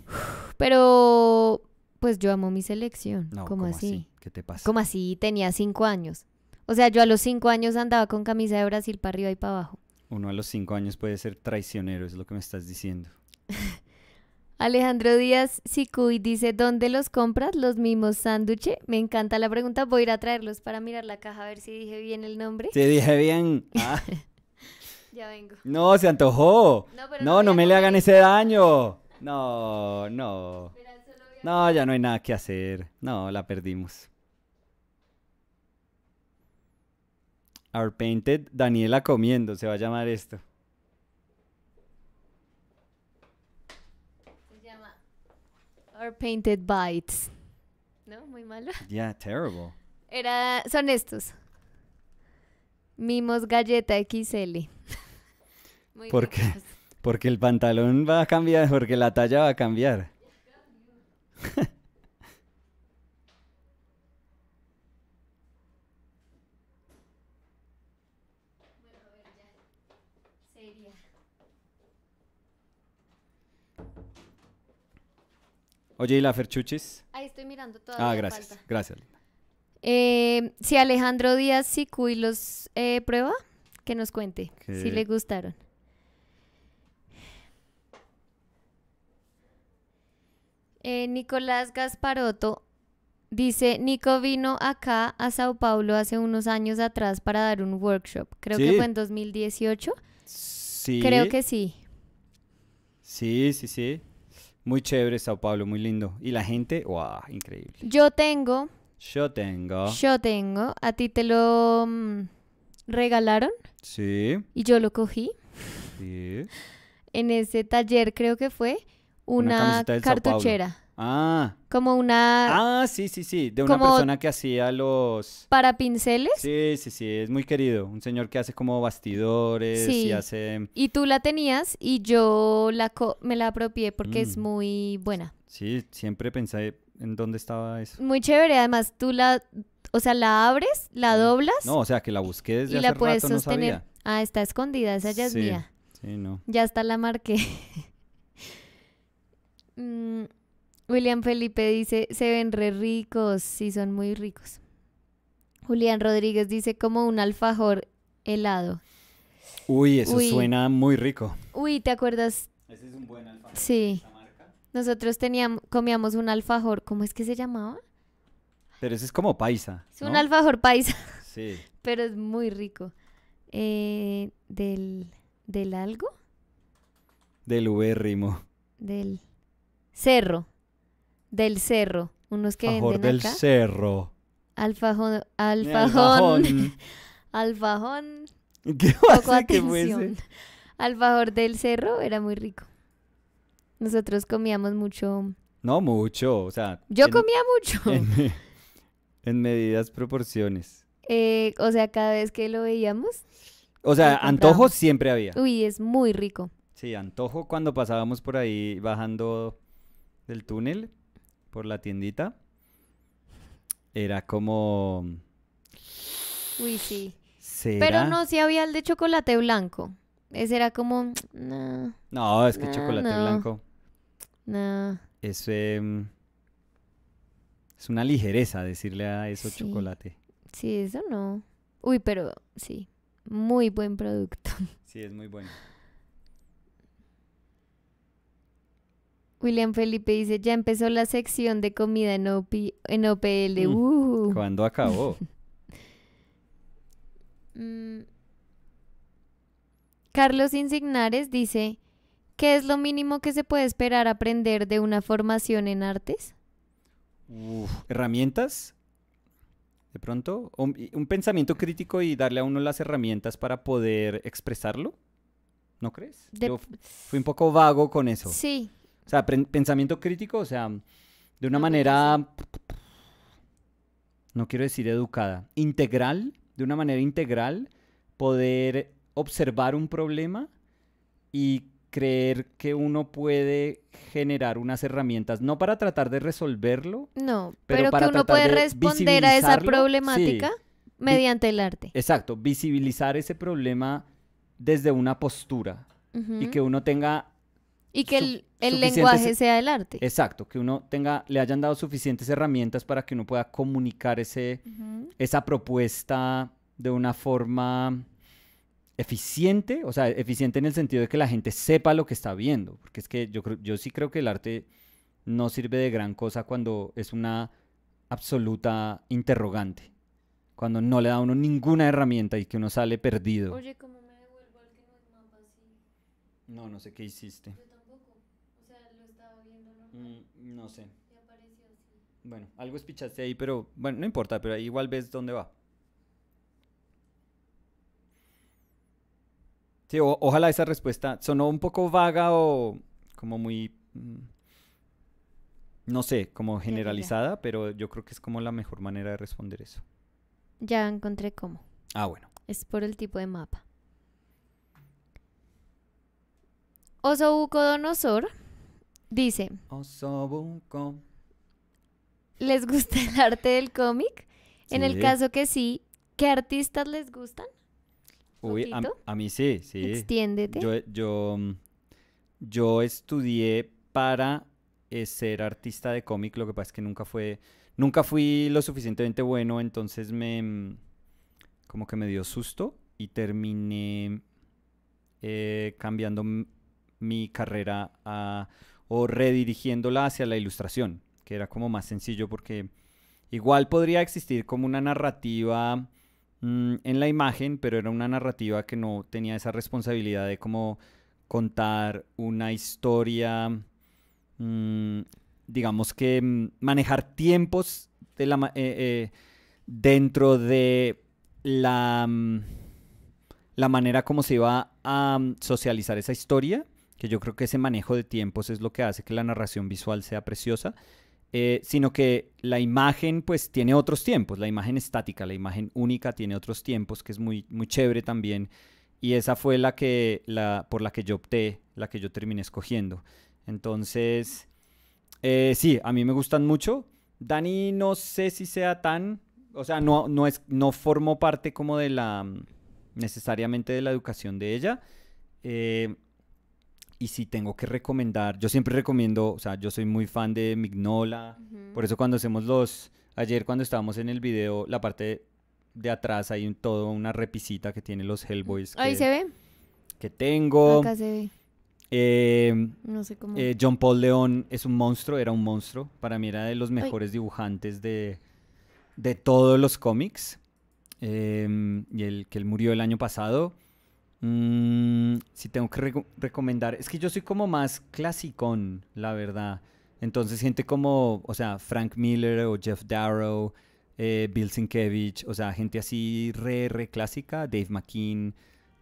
Pero pues yo amo mi selección. No, ¿cómo, así? ¿Qué te pasa? Como así? Tenía cinco años. O sea, yo a los cinco años andaba con camisa de Brasil para arriba y para abajo. Uno a los cinco años puede ser traicionero, es lo que me estás diciendo. *laughs* Alejandro Díaz Sicuy dice, ¿dónde los compras? Los mismos sándwiches. Me encanta la pregunta. Voy a ir a traerlos para mirar la caja a ver si dije bien el nombre. Te dije bien. *laughs* Ah. ya vengo. No, se antojó. No, no, no, no me le hagan ese daño. No, no. No, ya no hay nada que hacer. No, la perdimos. Our Painted Daniela comiendo, se va a llamar esto. Se llama Our Painted Bites. ¿No? Muy malo. Yeah, terrible. Era, son estos. Mimos galleta XL. *laughs* Muy ¿Por qué? Porque el pantalón va a cambiar, porque la talla va a cambiar. *laughs* Oye, ¿y la Ferchuchis? Ahí estoy mirando ah, todavía. Ah, gracias, gracias. Eh, si Alejandro Díaz Cuy los eh, prueba, que nos cuente si le gustaron. Eh, Nicolás Gasparotto dice, Nico vino acá a Sao Paulo hace unos años atrás para dar un workshop. Creo que fue en 2018. Sí. Creo que sí. Sí, sí, sí. Muy chévere Sao Paulo, muy lindo. Y la gente, wow, increíble. Yo tengo. Yo tengo. Yo tengo. A ti te lo mm, regalaron. Sí. Y yo lo cogí. Sí. En ese taller creo que fue. Una, cartuchera. Ah. Como una. Ah, sí, sí, sí. De una persona que hacía los. Para pinceles. Sí, sí, sí. Es muy querido. Un señor que hace como bastidores sí. y hace. Y tú la tenías y yo la me la apropié porque es mm. muy buena. Sí, siempre pensé en dónde estaba eso. Muy chévere. Además, tú la. O sea, la abres, la doblas. No, o sea, que la busques. y la puedes sostener. Ah, está escondida. Esa ya es mía. Sí, no. Ya está la marqué. *laughs* Mm, William Felipe dice, se ven re ricos, sí, son muy ricos. Julián Rodríguez dice, como un alfajor helado. Uy, eso suena muy rico. Uy, ¿te acuerdas? Ese es un buen alfajor. Sí. Nosotros teníamos, comíamos un alfajor, ¿cómo es que se llamaba? Pero ese es como paisa. Es un alfajor paisa. *laughs* Sí. Pero es muy rico. Eh, del, ¿Del algo? Del ubérrimo. Del. Cerro. Del cerro. Unos que Alfajor venden del cerro. Alfajón. Alfajón. Alfajón. ¿Qué pasa? Alfajor del cerro era muy rico. Nosotros comíamos mucho. No mucho, o sea. Yo comía mucho. *laughs* En, medidas proporciones. Eh, o sea, cada vez que lo veíamos. O sea, antojo siempre había. Uy, es muy rico. Sí, antojo cuando pasábamos por ahí bajando del túnel por la tiendita, era como... Uy, sí. Pero no, si había el de chocolate blanco. Ese era como... No, es que chocolate blanco... No. Es, em, es una ligereza decirle a eso chocolate. Sí, eso no. Uy, pero sí, muy buen producto. Sí, es muy bueno. William Felipe dice, ya empezó la sección de comida en, OPL. Mm, uh. ¿Cuándo acabó? *laughs* Mm. Carlos Insignares dice, ¿qué es lo mínimo que se puede esperar aprender de una formación en artes? herramientas, de pronto, un, pensamiento crítico y darle a uno las herramientas para poder expresarlo, ¿no crees? Yo fui un poco vago con eso. Sí, o sea, pensamiento crítico, o sea, de una manera, no quiero decir educada, integral, de una manera integral, poder observar un problema y creer que uno puede generar unas herramientas, no para tratar de resolverlo, no, pero, que uno puede responder a esa problemática mediante el arte. Exacto, visibilizar ese problema desde una postura y que uno tenga y que el, lenguaje e- sea el arte. Exacto, que uno tenga, le hayan dado suficientes herramientas para que uno pueda comunicar ese, esa propuesta de una forma eficiente, o sea, eficiente en el sentido de que la gente sepa lo que está viendo, porque es que yo, yo sí creo que el arte no sirve de gran cosa cuando es una absoluta interrogante, cuando no le da a uno ninguna herramienta y que uno sale perdido. Oye, ¿cómo me devuelvo al que No, no sé qué hiciste. Mm, no sé. Bueno, algo espichaste ahí, pero bueno, no importa, pero igual ves dónde va. Sí, ojalá esa respuesta sonó un poco vaga o como muy, mm, no sé, como generalizada, pero yo creo que es como la mejor manera de responder eso. Ya encontré cómo. Ah, bueno. Es por el tipo de mapa. oso Ucodonosor. Dice, oh, ¿les gusta el arte del cómic? En el caso que sí, ¿qué artistas les gustan? Uy, a, mí sí, sí. Extiéndete. Yo, yo, mm, estudié para eh, ser artista de cómic, lo que pasa es que nunca fue, nunca fui lo suficientemente bueno, entonces me, mm, como que me dio susto y terminé eh, cambiando mi carrera a o redirigiéndola hacia la ilustración, que era como más sencillo porque igual podría existir como una narrativa mm, en la imagen, pero era una narrativa que no tenía esa responsabilidad de como contar una historia, mm, digamos que mm, manejar tiempos eh, eh, dentro de la, la manera como se iba a socializar esa historia que yo creo que ese manejo de tiempos es lo que hace que la narración visual sea preciosa, eh, sino que la imagen pues tiene otros tiempos, la imagen estática, la imagen única tiene otros tiempos, que es muy, muy chévere también, y esa fue la que, la, por la que yo opté, la que yo terminé escogiendo. Entonces, eh, sí, a mí me gustan mucho. Dani no sé si sea tan, o sea, no, no, es, no formó parte como de la, mm, necesariamente de la educación de ella. Eh, y si tengo que recomendar, yo siempre recomiendo, o sea, yo soy muy fan de Mignola, por eso cuando hacemos los, ayer cuando estábamos en el video, la parte de atrás hay un, todo una repisita que tiene los Hellboys. Ahí se ve. Que tengo. Acá se ve. Em, no sé cómo. Eh, John Paul León es un monstruo, era un monstruo. Para mí era de los mejores dibujantes de, todos los cómics. Em, y el que él murió el año pasado. Mm, si tengo que recomendar, es que yo soy como más clasicón, la verdad. Entonces, gente como, o sea, Frank Miller o Jeff Darrow, eh, Bill Sienkiewicz, o sea, gente así re, re clásica, Dave McKean,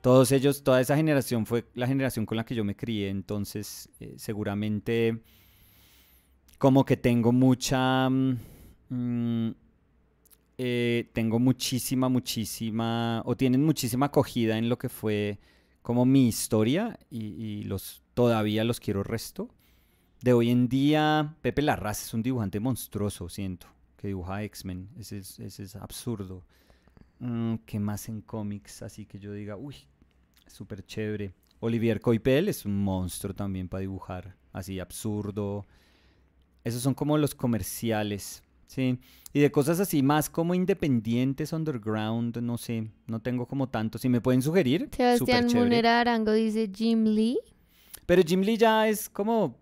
todos ellos, toda esa generación fue la generación con la que yo me crié, entonces eh, seguramente como que tengo mucha... Mm, eh, tengo muchísima, muchísima, o tienen muchísima acogida en lo que fue como mi historia y, los todavía los quiero resto. De hoy en día, Pepe Larraz es un dibujante monstruoso, siento, que dibuja X-Men, ese, es, absurdo. Mm, ¿Qué más en cómics? Así que yo diga, uy, súper chévere. Olivier Coipel es un monstruo también para dibujar, así absurdo. Esos son como los comerciales. Sí, y de cosas así más como independientes, underground, no sé, no tengo como tanto. Si me pueden sugerir. Sebastián Munera Arango dice Jim Lee. Pero Jim Lee ya es como,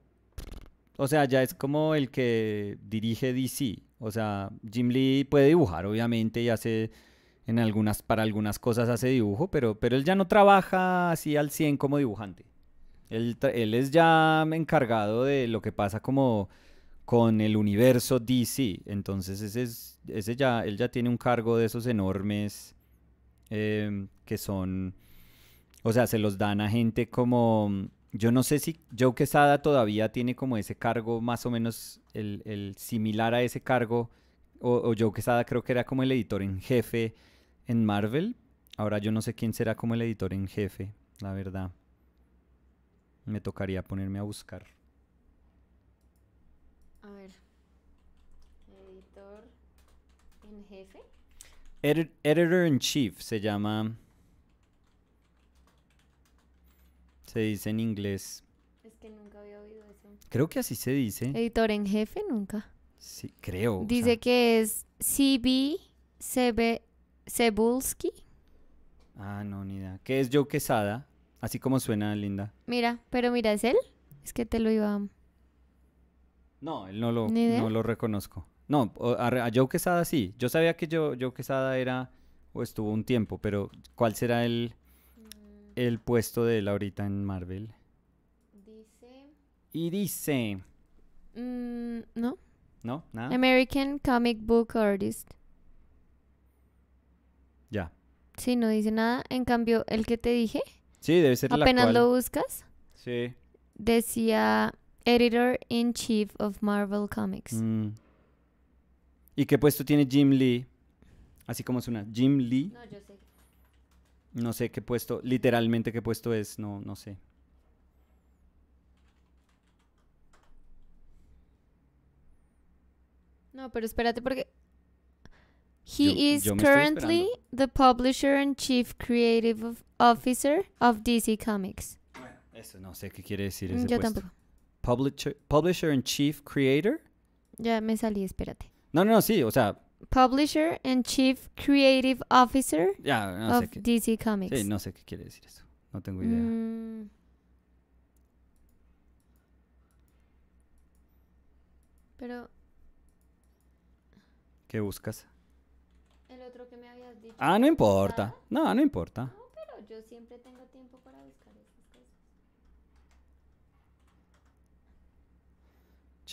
o sea, ya es como el que dirige DC. O sea, Jim Lee puede dibujar, obviamente, y hace en algunas, para algunas cosas hace dibujo, pero, pero él ya no trabaja así al 100 como dibujante. él es ya encargado de lo que pasa como con el universo DC. Entonces ese, es, ese ya, él ya tiene un cargo de esos enormes em, que son, o sea, se los dan a gente como, yo no sé si Joe Quesada todavía tiene como ese cargo más o menos el, similar a ese cargo, o Joe Quesada creo que era como el editor en jefe en Marvel. Ahora yo no sé quién será como el editor en jefe, la verdad. Me tocaría ponerme a buscar. A ver. Editor en jefe. Editor in Chief se llama. Se dice en inglés. Es que nunca había oído eso. Creo que así se dice. Editor en jefe nunca. Sí, creo. Dice que es CB Cebulski. Sebulski. Ah, no, ni idea. Que es Joe Quesada, así como suena Linda. Mira, pero mira, es él. Es que te lo iba a... No, él no lo, reconozco. No, a, Joe Quesada sí. Yo sabía que Joe, Quesada era o estuvo un tiempo, pero ¿cuál será el, mm. el puesto de él ahorita en Marvel? Dice. Y dice. Mm, no. No, nada. American Comic Book Artist. Ya. Sí, no dice nada. En cambio, el que te dije. Sí, debe ser Apenas lo buscas. Sí. Decía Editor in Chief of Marvel Comics. Mm. ¿Y qué puesto tiene Jim Lee? Así como suena. Jim Lee. No, yo sé. No sé qué puesto, literalmente qué puesto es, no, no sé. No, pero espérate porque He is currently the publisher and chief creative officer of DC Comics. eso no sé qué quiere decir mm, ese Yo tampoco publisher, and chief creator. Ya me salí, espérate. No, no, no, sí, o sea. Publisher and Chief Creative Officer ya, no of sé DC Comics. Sí, no sé qué quiere decir eso. No tengo idea. Mm. Pero. ¿Qué buscas? El otro que me habías dicho. Ah, no importa. No, no importa. No, pero yo siempre tengo tiempo para buscar.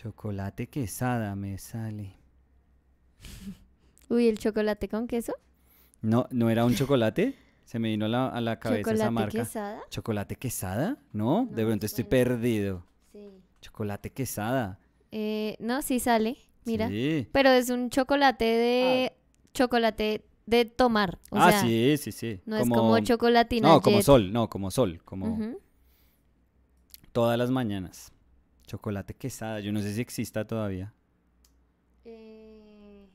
Chocolate quesada me sale. *laughs* Uy, ¿el chocolate con queso? No, ¿no era un chocolate? Se me vino a la, cabeza ¿Chocolate esa marca. Quesada? ¿Chocolate quesada? No, de pronto pues estoy perdido. Sí. Chocolate quesada. Eh, no, sí sale, mira. Sí. Pero es un chocolate de... Ah. Chocolate de tomar. ah, sí, sí, sí. No es como chocolatina. No, como sol, no, como sol, como... Todas las mañanas. Chocolate quesada, yo no sé si exista todavía. Eh,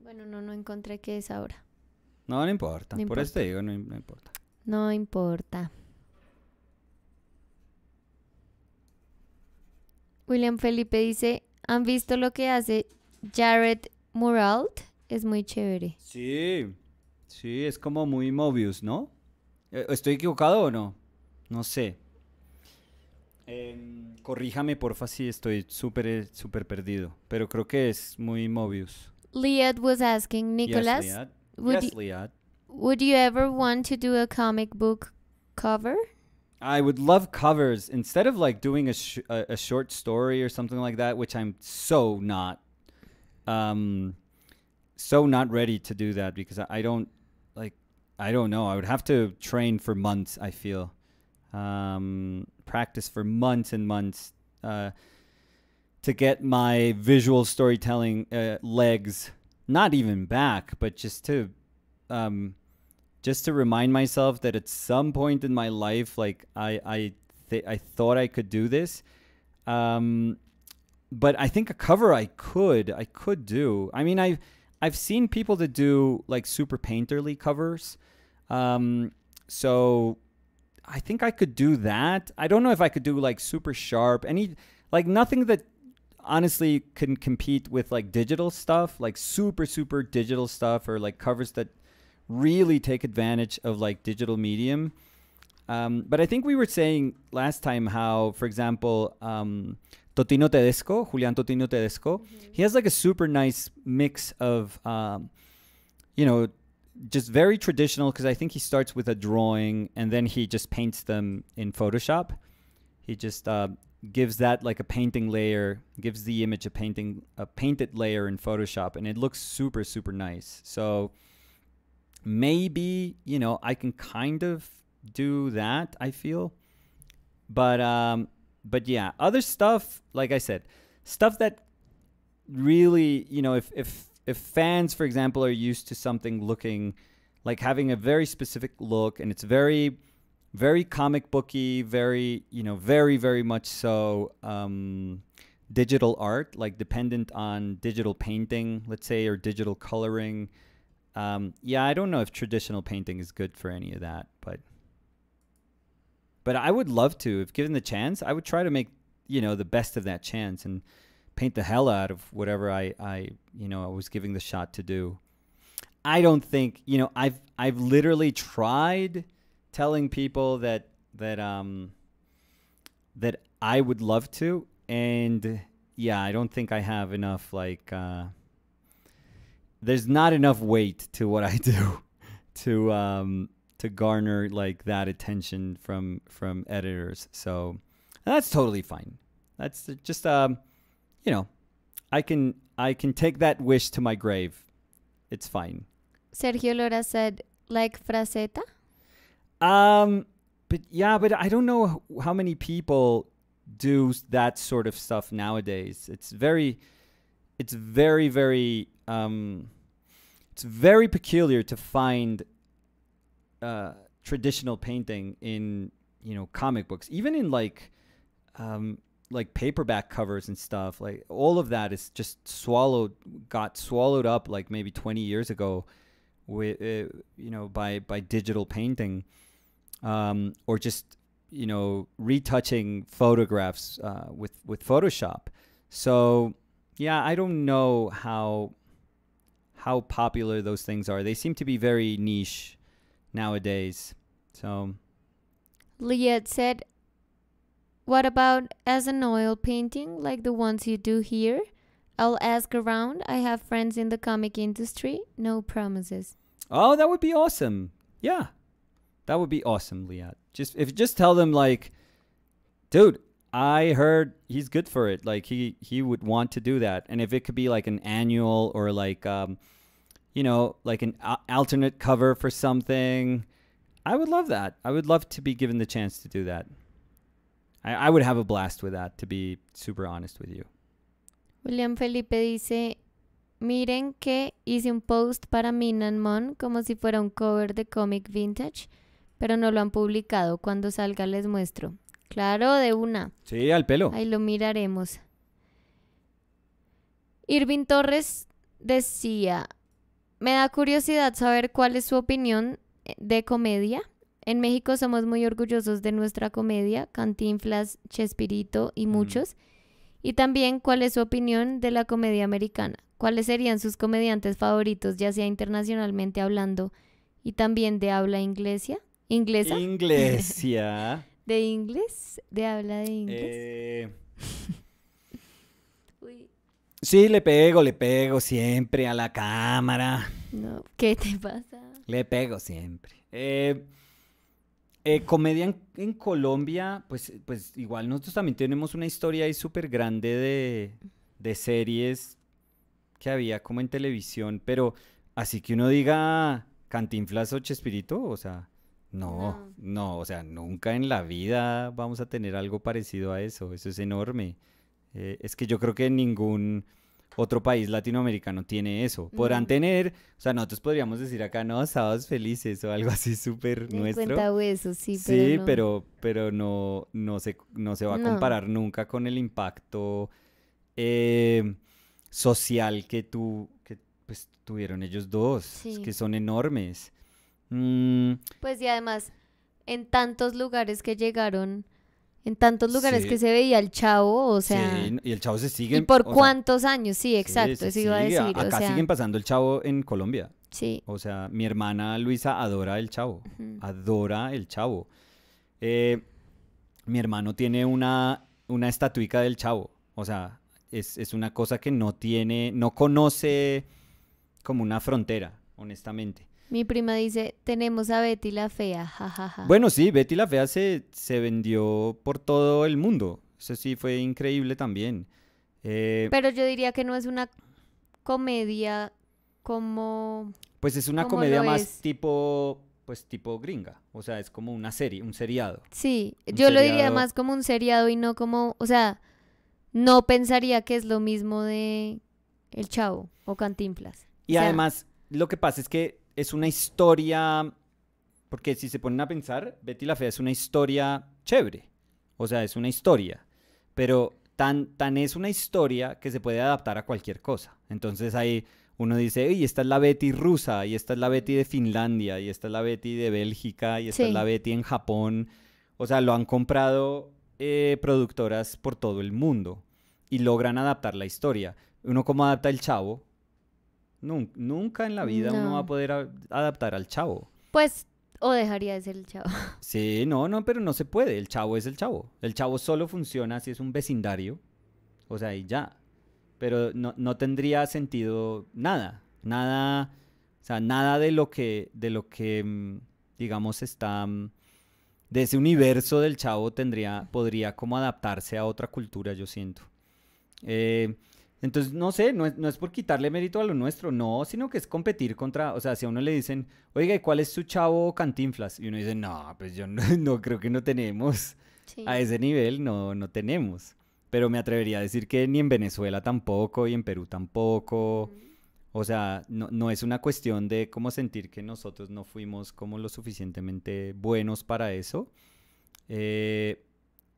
bueno, no, no encontré qué es ahora. No, no importa. Por eso te digo, no, no importa. No importa. William Felipe dice, ¿han visto lo que hace Jared Muralt? es muy chévere. Sí, sí, es como muy Mobius, ¿no? Eh, ¿Estoy equivocado o no? No sé. Eh, corríjame, porfa, si estoy súper, eh, súper perdido. Pero creo que es muy Mobius. Liad was asking, Nicolas, yes, Liad. Would, yes, would you ever want to do a comic book cover? I would love covers instead of like doing a, a, a, short story or something like that, which I'm so not. Um, so not ready to do that because I, I don't like I don't know. I would have to train for months. I feel um, practice for months and months uh, to get my visual storytelling uh, legs not even back, but just to um, just to remind myself that at some point in my life, like I I th- I thought I could do this. Um, but I think a cover I could I could do. I mean I I've seen people that do like super painterly covers. Um, so I think I could do that. I don't know if I could do like super sharp, any like nothing that honestly can compete with like digital stuff, like super super digital stuff or like covers that really take advantage of like digital medium. Um, but I think we were saying last time how, for example, um, Totino Tedesco, Julian Totino Tedesco. Mm-hmm. He has like a super nice mix of, um, you know, just very traditional because I think he starts with a drawing and then he just paints them in Photoshop. He just uh, gives that like a painting layer, gives the image a painting a painted layer in Photoshop, and it looks super super nice. So maybe you know I can kind of do that. I feel, but um, but yeah, other stuff, like I said, stuff that really, you know, if if if fans, for example, are used to something looking like having a very specific look and it's very very comic booky, very you know, very very much so um, digital art, like dependent on digital painting, let's say, or digital coloring. Um, yeah, I don't know if traditional painting is good for any of that. But I would love to, if given the chance, I would try to make you know the best of that chance and paint the hell out of whatever I, I you know I was giving the shot to do. I don't think you know I've I've literally tried telling people that that um that I would love to and yeah I don't think I have enough like uh, there's not enough weight to what I *laughs* do to um to garner like that attention from from editors. So that's totally fine. That's just um, you know, I can I can take that wish to my grave. It's fine. Sergio Lora said, like Fraseta. Um, but yeah, but I don't know how many people do that sort of stuff nowadays. It's very, it's very very um, it's very peculiar to find uh, traditional painting in you know comic books, even in like um, like paperback covers and stuff. Like all of that is just swallowed, got swallowed up like maybe 20 years ago, with uh, you know by by digital painting, um, or just you know retouching photographs uh, with with Photoshop. So yeah, I don't know how how popular those things are. They seem to be very niche nowadays. So. Liette said, What about as an oil painting like the ones you do here? I'll ask around. I have friends in the comic industry. No promises. Oh, that would be awesome. Yeah. That would be awesome, Liat. Just if just tell them like dude, I heard he's good for it. Like he he would want to do that. And if it could be like an annual or like um you know, like an alternate cover for something. I would love that. I would love to be given the chance to do that. I, would have a blast with that, to be super honest with you. William Felipe dice, miren que hice un post para Min Mon como si fuera un cover de Comic Vintage, pero no lo han publicado. Cuando salga les muestro. Claro, de una. Sí, al pelo. Ahí lo miraremos. Irving Torres decía, me da curiosidad saber cuál es su opinión eh, de comedia. En México somos muy orgullosos de nuestra comedia, Cantinflas, Chespirito y muchos. Y también cuál es su opinión de la comedia americana. ¿Cuáles serían sus comediantes favoritos, ya sea internacionalmente hablando y también de habla inglesa? ¿Inglesa? Inglesia. *laughs* ¿De inglés? ¿De habla de inglés? Eh... Sí, le pego, le pego siempre a la cámara. No, ¿qué te pasa? Le pego siempre. Eh, eh, comedia en, Colombia, pues, pues igual nosotros también tenemos una historia ahí súper grande de, series que había como en televisión, pero así que uno diga Cantinflas o Chespirito, o sea, no, no, o sea, nunca en la vida vamos a tener algo parecido a eso, eso es enorme. Eh, es que yo creo que ningún otro país latinoamericano tiene eso. Podrán tener, o sea, nosotros podríamos decir acá, no, sábados felices o algo así súper nuestro. Cuenta huesos, sí, pero Sí, no. pero, pero no, no, se, no se va a comparar nunca con el impacto eh, social que, tú, que pues, tuvieron ellos dos, que son enormes. Mm. Pues y además, en tantos lugares que llegaron en tantos lugares que se veía el chavo, o sea... Sí, y el chavo se sigue... ¿Y por cuántos años? Sí, exacto, eso iba a decir. Acá siguen pasando el chavo en Colombia. Sí. O sea, mi hermana Luisa adora el chavo, adora el chavo. Eh, mi hermano tiene una, una estatuica del chavo, o sea, es, es una cosa que no tiene, no conoce como una frontera, honestamente. Mi prima dice, tenemos a Betty la Fea, jajaja. *laughs* Bueno, sí, Betty la Fea se, se, vendió por todo el mundo. Eso sí fue increíble también. Eh, Pero yo diría que no es una comedia como... Pues es una comedia más tipo pues tipo gringa, o sea, es como una serie, un seriado. Sí, yo lo diría más como un seriado y no como, o sea, no pensaría que es lo mismo de El Chavo o Cantinflas. Y además, lo que pasa es que es una historia, porque si se ponen a pensar, Betty la Fea es una historia chévere, o sea, es una historia, pero tan, tan es una historia que se puede adaptar a cualquier cosa. Entonces ahí uno dice, y esta es la Betty rusa, y esta es la Betty de Finlandia, y esta es la Betty de Bélgica, y esta es la Betty en Japón. O sea, lo han comprado eh, productoras por todo el mundo y logran adaptar la historia. Uno como adapta el chavo, Nunca, en la vida uno va a poder adaptar al chavo. Pues, o dejaría de ser el chavo. *laughs* Sí, no, no, pero no se puede. El chavo es el chavo. El chavo solo funciona si es un vecindario. O sea, y ya. Pero no, no tendría sentido nada. Nada. O sea, nada de lo que. de lo que mm, digamos está. Mm, de ese universo del chavo tendría, podría como adaptarse a otra cultura, yo siento. Eh, entonces, no sé, no es, por quitarle mérito a lo nuestro, no, sino que es competir contra, o sea, si a uno le dicen, oiga, ¿y cuál es su chavo cantinflas? Y uno dice, no, pues yo no, *laughs* creo que no tenemos, a ese nivel no, no tenemos. Pero me atrevería a decir que ni en Venezuela tampoco y en Perú tampoco. O sea, no, es una cuestión de cómo sentir que nosotros no fuimos como lo suficientemente buenos para eso. Eh,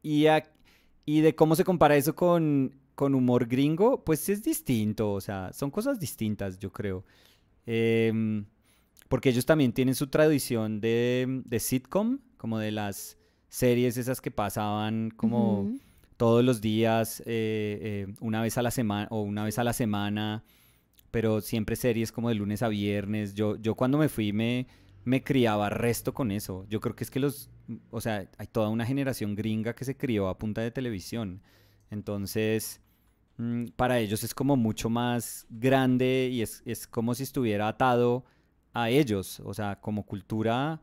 y, y de cómo se compara eso con con humor gringo, pues es distinto, o sea, son cosas distintas, yo creo. Em, porque ellos también tienen su tradición de, sitcom, como de las series esas que pasaban como todos los días, eh, eh, una vez a la semana o una vez a la semana, pero siempre series como de lunes a viernes. Yo, yo cuando me fui me, me criaba resto con eso. Yo creo que es que los, o sea, hay toda una generación gringa que se crió a punta de televisión. Entonces, Mm, para ellos es como mucho más grande y es, como si estuviera atado a ellos. O sea, como cultura,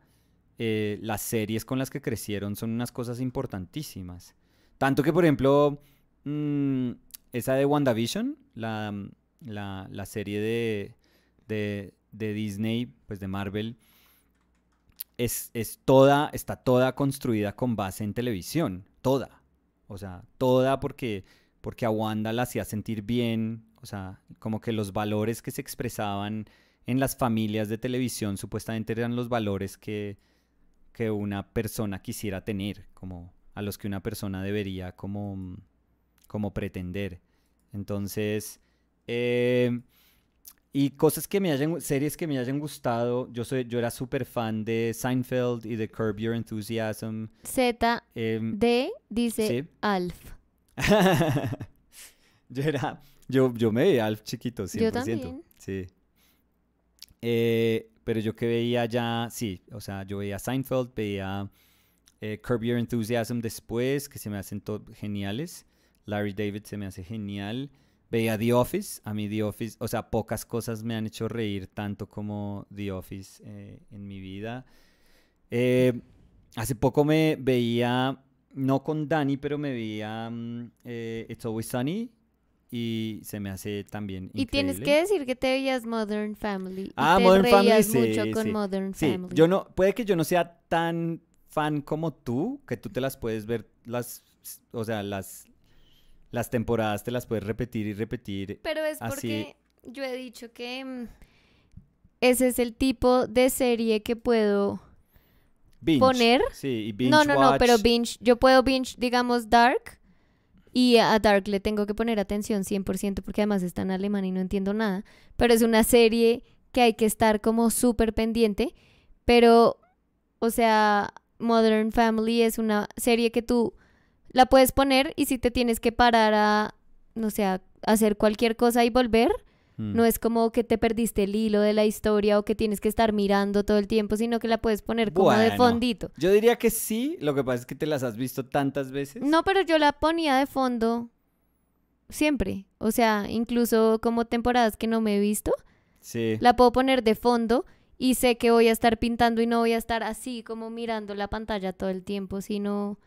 eh, las series con las que crecieron son unas cosas importantísimas. Tanto que, por ejemplo, mm, esa de WandaVision, la, mm, la, serie de, Disney, pues de Marvel, es, toda, está toda construida con base en televisión. Toda. O sea, toda porque porque a Wanda la hacía sentir bien, o sea, como que los valores que se expresaban en las familias de televisión supuestamente eran los valores que, que una persona quisiera tener, como a los que una persona debería como, como pretender. Entonces, eh, y cosas que me hayan, series que me hayan gustado, yo, soy, yo era súper fan de Seinfeld y de Curb Your Enthusiasm. Z, em, D, dice Alf. *laughs* yo era, yo, yo me veía al chiquito, 100%. Sí. Eh, pero yo que veía ya, sí, o sea, yo veía Seinfeld, veía eh, Curb Your Enthusiasm después, que se me hacen geniales. Larry David se me hace genial. Veía The Office, a mí The Office, o sea, pocas cosas me han hecho reír tanto como The Office eh, en mi vida. hace poco me veía no con Dani, pero me veía mm, eh, It's Always Sunny y se me hace también Y tienes que decir que te veías Modern Family. ah, Modern Family, mucho con Modern Family. Yo no, puede que yo no sea tan fan como tú, que tú te las puedes ver las o sea, las las temporadas te las puedes repetir y repetir. Pero es porque yo he dicho que mm, ese es el tipo de serie que puedo poner. Sí, binge no, no, no, pero binge, yo puedo binge, digamos, Dark. Y a Dark le tengo que poner atención 100% porque además está en alemán y no entiendo nada. Pero es una serie que hay que estar como súper pendiente. Pero, o sea, Modern Family es una serie que tú la puedes poner y si te tienes que parar a, no sé, hacer cualquier cosa y volver, no mm. es como que te perdiste el hilo de la historia o que tienes que estar mirando todo el tiempo, sino que la puedes poner como de fondito. Yo diría que sí, lo que pasa es que te las has visto tantas veces. No, pero yo la ponía de fondo siempre. O sea, incluso como temporadas que no me he visto, sí. la puedo poner de fondo y sé que voy a estar pintando y no voy a estar así como mirando la pantalla todo el tiempo, sino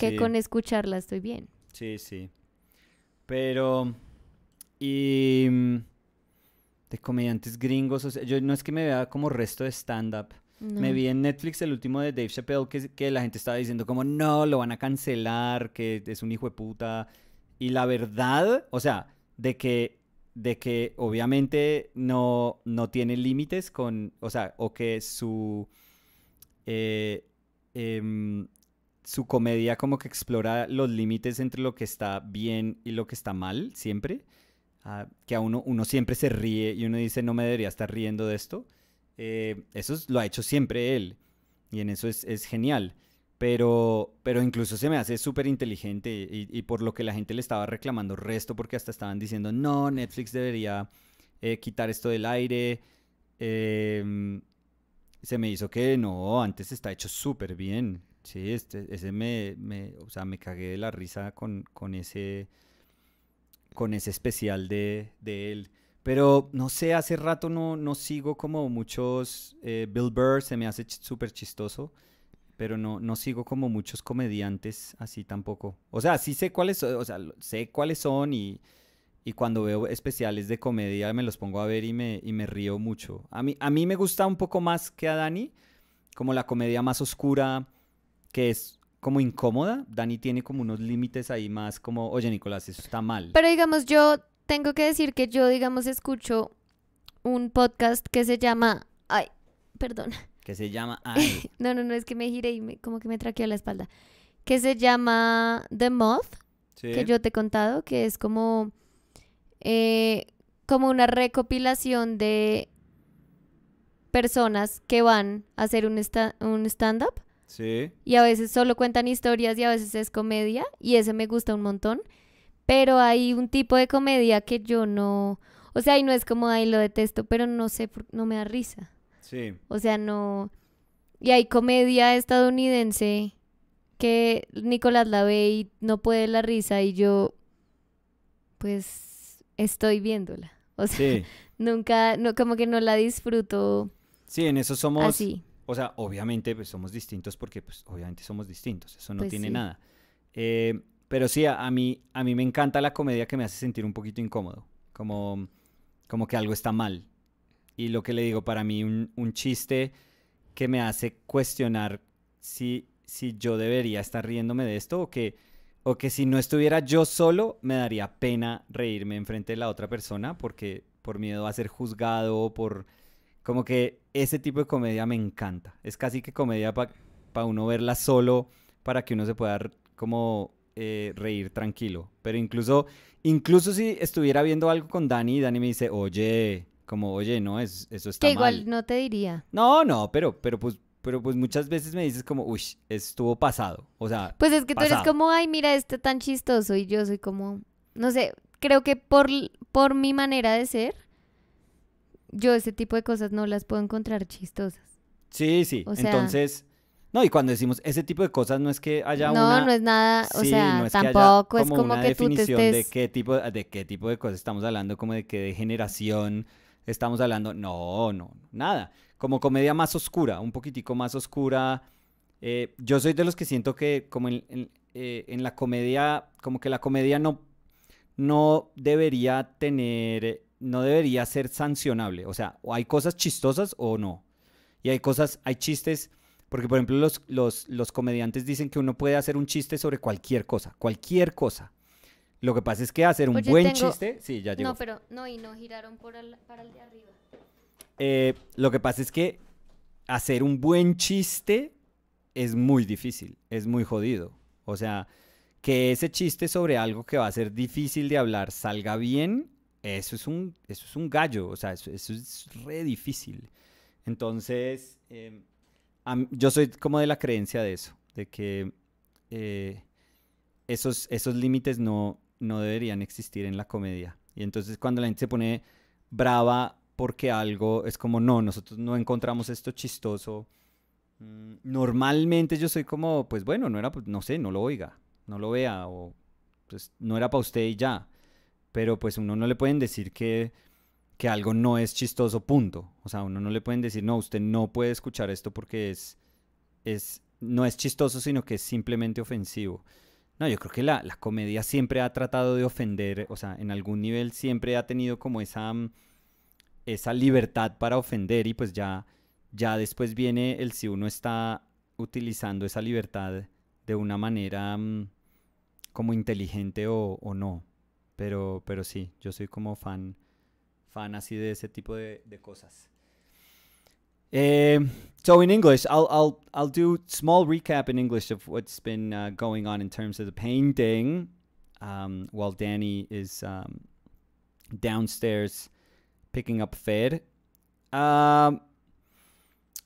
que con escucharla estoy bien. Sí, sí. Pero y mm, de comediantes gringos, o sea, yo no es que me vea como resto de stand-up. Me vi en Netflix el último de Dave Chappelle que, la gente estaba diciendo como no, lo van a cancelar, que es un hijo de puta. Y la verdad, o sea, de que, de que obviamente no, no tiene límites con, o sea, o que su, eh, em, su comedia como que explora los límites entre lo que está bien y lo que está mal siempre. Ah, que a uno, uno siempre se ríe y uno dice, no me debería estar riendo de esto, eh, eso lo ha hecho siempre él. Y en eso es, genial. Pero, pero incluso se me hace súper inteligente y, por lo que la gente le estaba reclamando resto, porque hasta estaban diciendo, no, Netflix debería eh, quitar esto del aire. Em, se me hizo que no, antes está hecho súper bien. Sí, este, ese me, o me cagué de la risa con, con ese con ese especial de, él. Pero no sé, hace rato no, no sigo como muchos. Eh, Bill Burr se me hace súper chistoso, pero no, no sigo como muchos comediantes así tampoco. O sea, sí sé cuáles, sé cuáles son y, cuando veo especiales de comedia me los pongo a ver y me, y me río mucho. A mí, a mí me gusta un poco más que a Dani, como la comedia más oscura, que es como incómoda, Dani tiene como unos límites ahí más como, oye Nicolás, eso está mal. Pero digamos, yo tengo que decir que yo, digamos, escucho un podcast que se llama, ay, perdona *laughs* Que se llama, *laughs* ay. no, no, no, es que me giré y como que me traqueó la espalda. Que se llama The Moth, que yo te he contado, que es como, eh, como una recopilación de personas que van a hacer un, un stand-up Sí. Y a veces solo cuentan historias y a veces es comedia y ese me gusta un montón. Pero hay un tipo de comedia que yo no... O sea, y no es como, ay, lo detesto, pero no sé, no me da risa. Sí. O sea, no... Y hay comedia estadounidense que Nicolás la ve y no puede la risa y yo, pues, estoy viéndola. O sea, *laughs* nunca, no, como que no la disfruto. Sí, en eso somos, así. O sea, obviamente pues, somos distintos porque pues, obviamente somos distintos, eso no pues tiene nada. Eh, pero sí, a, mí, a mí me encanta la comedia que me hace sentir un poquito incómodo, como, como que algo está mal. Y lo que le digo, para mí un, chiste que me hace cuestionar si, si yo debería estar riéndome de esto o que, o que si no estuviera yo solo me daría pena reírme enfrente de la otra persona porque por miedo a ser juzgado, o por como que ese tipo de comedia me encanta. Es casi que comedia para uno verla solo, para que uno se pueda como eh, reír tranquilo. Pero incluso, incluso si estuviera viendo algo con Dani, Dani me dice, oye, como, oye, no, es, eso está que igual no te diría. No, no, pero, pero pues, pero pues muchas veces me dices como, uy, estuvo pasado, o sea. Pues es que tú eres como, ay, mira, este tan chistoso y yo soy como, no sé, creo que por, por mi manera de ser, yo ese tipo de cosas no las puedo encontrar chistosas. Sí, sí. Entonces, no, y cuando decimos ese tipo de cosas no es que haya una... No, no es nada, o sea, no es tampoco que como es como una definición de qué tipo de qué tipo de cosas estamos hablando, como de qué generación estamos hablando. No, no, nada. Como comedia más oscura, un poquitico más oscura. Eh, yo soy de los que siento que como eh, en, la comedia, como que la comedia no, no debería tener no debería ser sancionable. O sea, o hay cosas chistosas o no. Y hay cosas, hay chistes, porque por ejemplo los, los, comediantes dicen que uno puede hacer un chiste sobre cualquier cosa, cualquier cosa. Lo que pasa es que hacer un pues buen chiste, sí, ya llegó. No, pero no, y no giraron por el, para el de arriba. Eh, lo que pasa es que hacer un buen chiste es muy difícil, es muy jodido. O sea, que ese chiste sobre algo que va a ser difícil de hablar salga bien eso es un, eso es un gallo, o sea, eso, es re difícil. Entonces, em, yo soy como de la creencia de eso, de que eh, esos, esos límites no, no deberían existir en la comedia. Y entonces cuando la gente se pone brava porque algo es como, no, nosotros no encontramos esto chistoso. Mm, normalmente yo soy como, pues bueno, no era, pues no sé, no lo oiga, no lo vea, o pues no era para usted y ya pero pues uno no le pueden decir que, algo no es chistoso, punto. O sea, uno no le pueden decir, no, usted no puede escuchar esto porque es, es no es chistoso, sino que es simplemente ofensivo. No, yo creo que la, comedia siempre ha tratado de ofender, o sea, en algún nivel siempre ha tenido como esa, mm, esa libertad para ofender y pues ya, ya después viene el si uno está utilizando esa libertad de una manera mm, como inteligente o no. Pero, pero sí, yo soy como fan, fan así de ese tipo de, de cosas. Um, so in English, I'll I'll I'll do small recap in English of what's been uh, going on in terms of the painting, um, while Danny is um, downstairs picking up Fed. Um,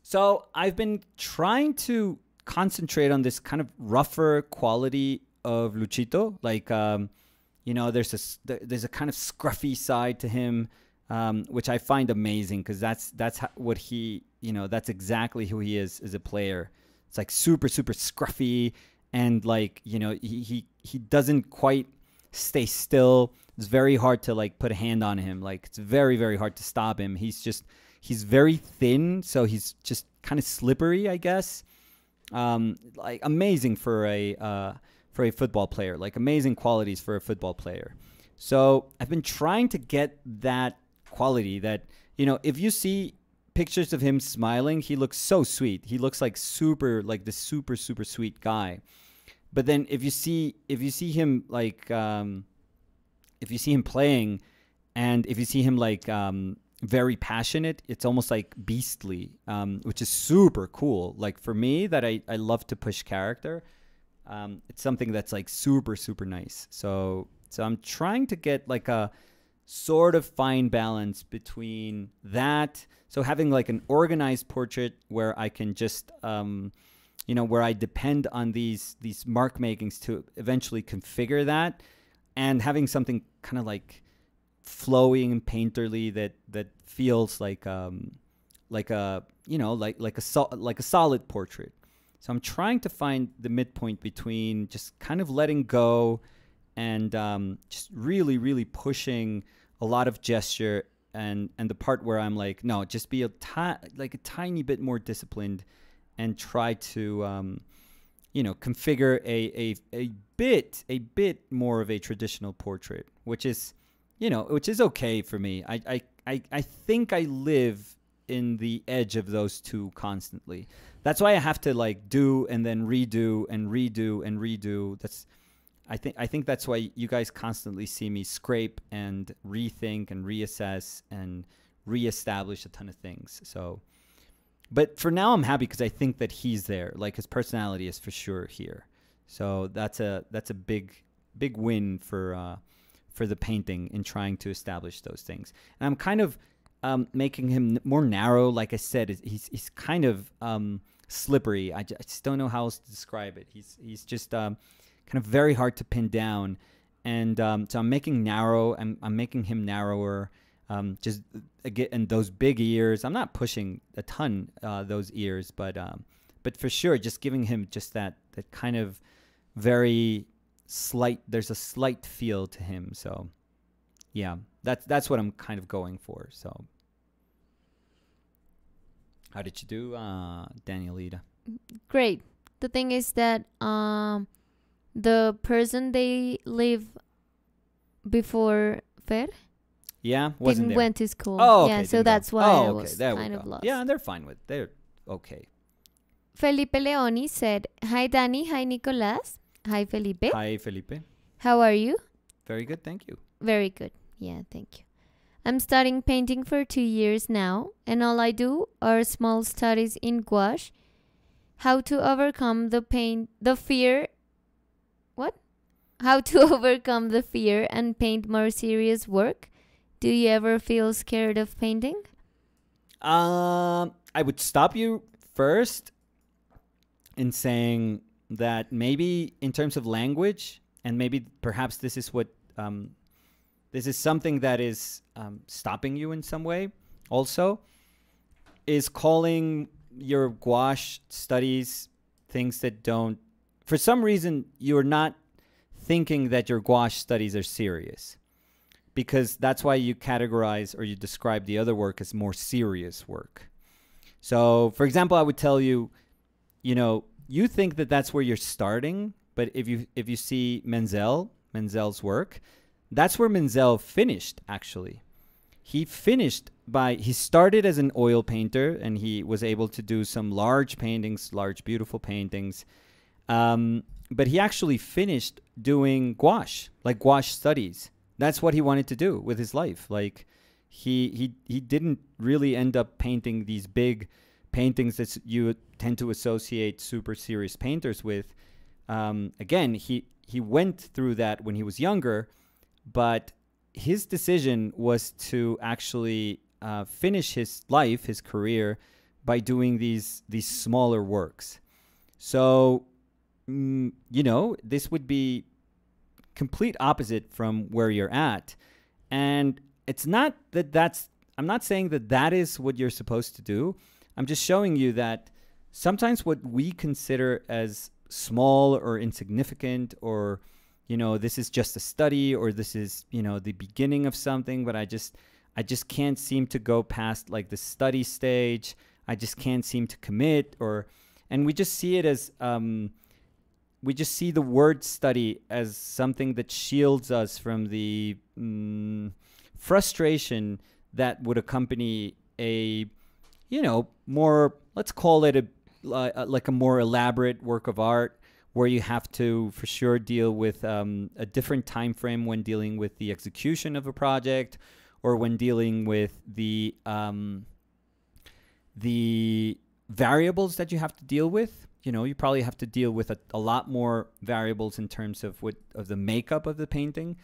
so I've been trying to concentrate on this kind of rougher quality of Luchito, like um, you know, there's a there's a kind of scruffy side to him, um, which I find amazing because that's that's how, what he you know that's exactly who he is as a player. It's like super super scruffy and like you know he he, he doesn't quite stay still. It's very hard to like put a hand on him. Like it's very very hard to stop him. He's just he's very thin, so he's just kind of slippery, I guess. Um, like amazing for a uh, for a football player, like amazing qualities for a football player. So I've been trying to get that quality that, you know, if you see pictures of him smiling, he looks so sweet. He looks like super, like the super, super sweet guy. But then if you see, if you see him like, um, if you see him playing and if you see him like, um, very passionate it's almost like beastly um, which is super cool like for me that I, I love to push character um, it's something that's like super super nice. So so I'm trying to get like a sort of fine balance between that. So having like an organized portrait where I can just um, you know where I depend on these these mark makings to eventually configure that, and having something kind of like flowing and painterly that that feels like um, like a you know like like a like a solid portrait so I'm trying to find the midpoint between just kind of letting go and um, just really, really pushing a lot of gesture and and the part where I'm like, no, just be a ti- like a tiny bit more disciplined and try to um, you know configure a, a a bit a bit more of a traditional portrait, which is you know which is okay for me. I I I, I think I live in the edge of those two constantly. That's why I have to like do and then redo and redo and redo. That's I think I think that's why you guys constantly see me scrape and rethink and reassess and reestablish a ton of things. So but for now I'm happy because I think that he's there. Like his personality is for sure here. So that's a that's a big big win for uh, for the painting in trying to establish those things. And I'm kind of um, making him more narrow. Like I said, he's he's kind of um, slippery. I just, I just, don't know how else to describe it. He's he's just um, kind of very hard to pin down, and um, so I'm making narrow. I'm I'm making him narrower. Um, just again, uh, and those big ears. I'm not pushing a ton uh, those ears, but um, but for sure, just giving him just that that kind of very slight. There's a slight feel to him. So yeah, that's that's what I'm kind of going for. So. How did you do, uh, Danielita? Great. The thing is that um, the person they live before Fer. Yeah, wasn't didn't there. went to school. Oh, okay, yeah. So that's why oh, I okay, was kind of lost. Yeah, they're fine with. They're okay. Felipe Leoni said, "Hi, Danny. Hi, Nicolas. Hi, Felipe. Hi, Felipe. How are you? Very good, thank you. Very good. Yeah, thank you. I'm studying painting for two years now, and all I do are small studies in gouache, how to overcome the pain, the fear. What? How to *laughs* overcome the fear and paint more serious work? Do you ever feel scared of painting? Um, I would stop you first in saying that maybe in terms of language, and maybe perhaps this is what um, this is something that is um, stopping you in some way also is calling your gouache studies things that don't for some reason you're not thinking that your gouache studies are serious because that's why you categorize or you describe the other work as more serious work so for example i would tell you you know you think that that's where you're starting but if you if you see menzel menzel's work that's where Menzel finished, actually. He finished by, he started as an oil painter and he was able to do some large paintings, large, beautiful paintings. Um, but he actually finished doing gouache, like gouache studies. That's what he wanted to do with his life. Like, he, he, he didn't really end up painting these big paintings that you tend to associate super serious painters with. Um, again, he, he went through that when he was younger but his decision was to actually uh, finish his life, his career, by doing these these smaller works. So, mm, you know, this would be complete opposite from where you're at, and it's not that that's. I'm not saying that that is what you're supposed to do. I'm just showing you that sometimes what we consider as small or insignificant or you know this is just a study or this is you know the beginning of something but i just i just can't seem to go past like the study stage i just can't seem to commit or and we just see it as um, we just see the word study as something that shields us from the um, frustration that would accompany a you know more let's call it a like a more elaborate work of art where you have to for sure deal with um, a different time frame when dealing with the execution of a project or when dealing with the um, the variables that you have to deal with you know you probably have to deal with a, a, lot more variables in terms of what of the makeup of the painting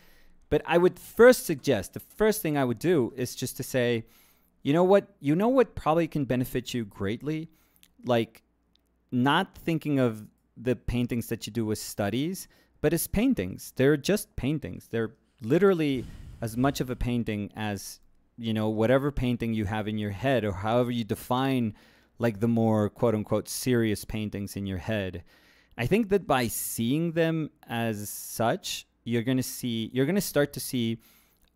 but i would first suggest the first thing i would do is just to say you know what you know what probably can benefit you greatly like not thinking of the paintings that you do as studies, but as paintings. They're just paintings. They're literally as much of a painting as you know whatever painting you have in your head or however you define like the more quote unquote serious paintings in your head. I think that by seeing them as such, you're going to see you're going to start to see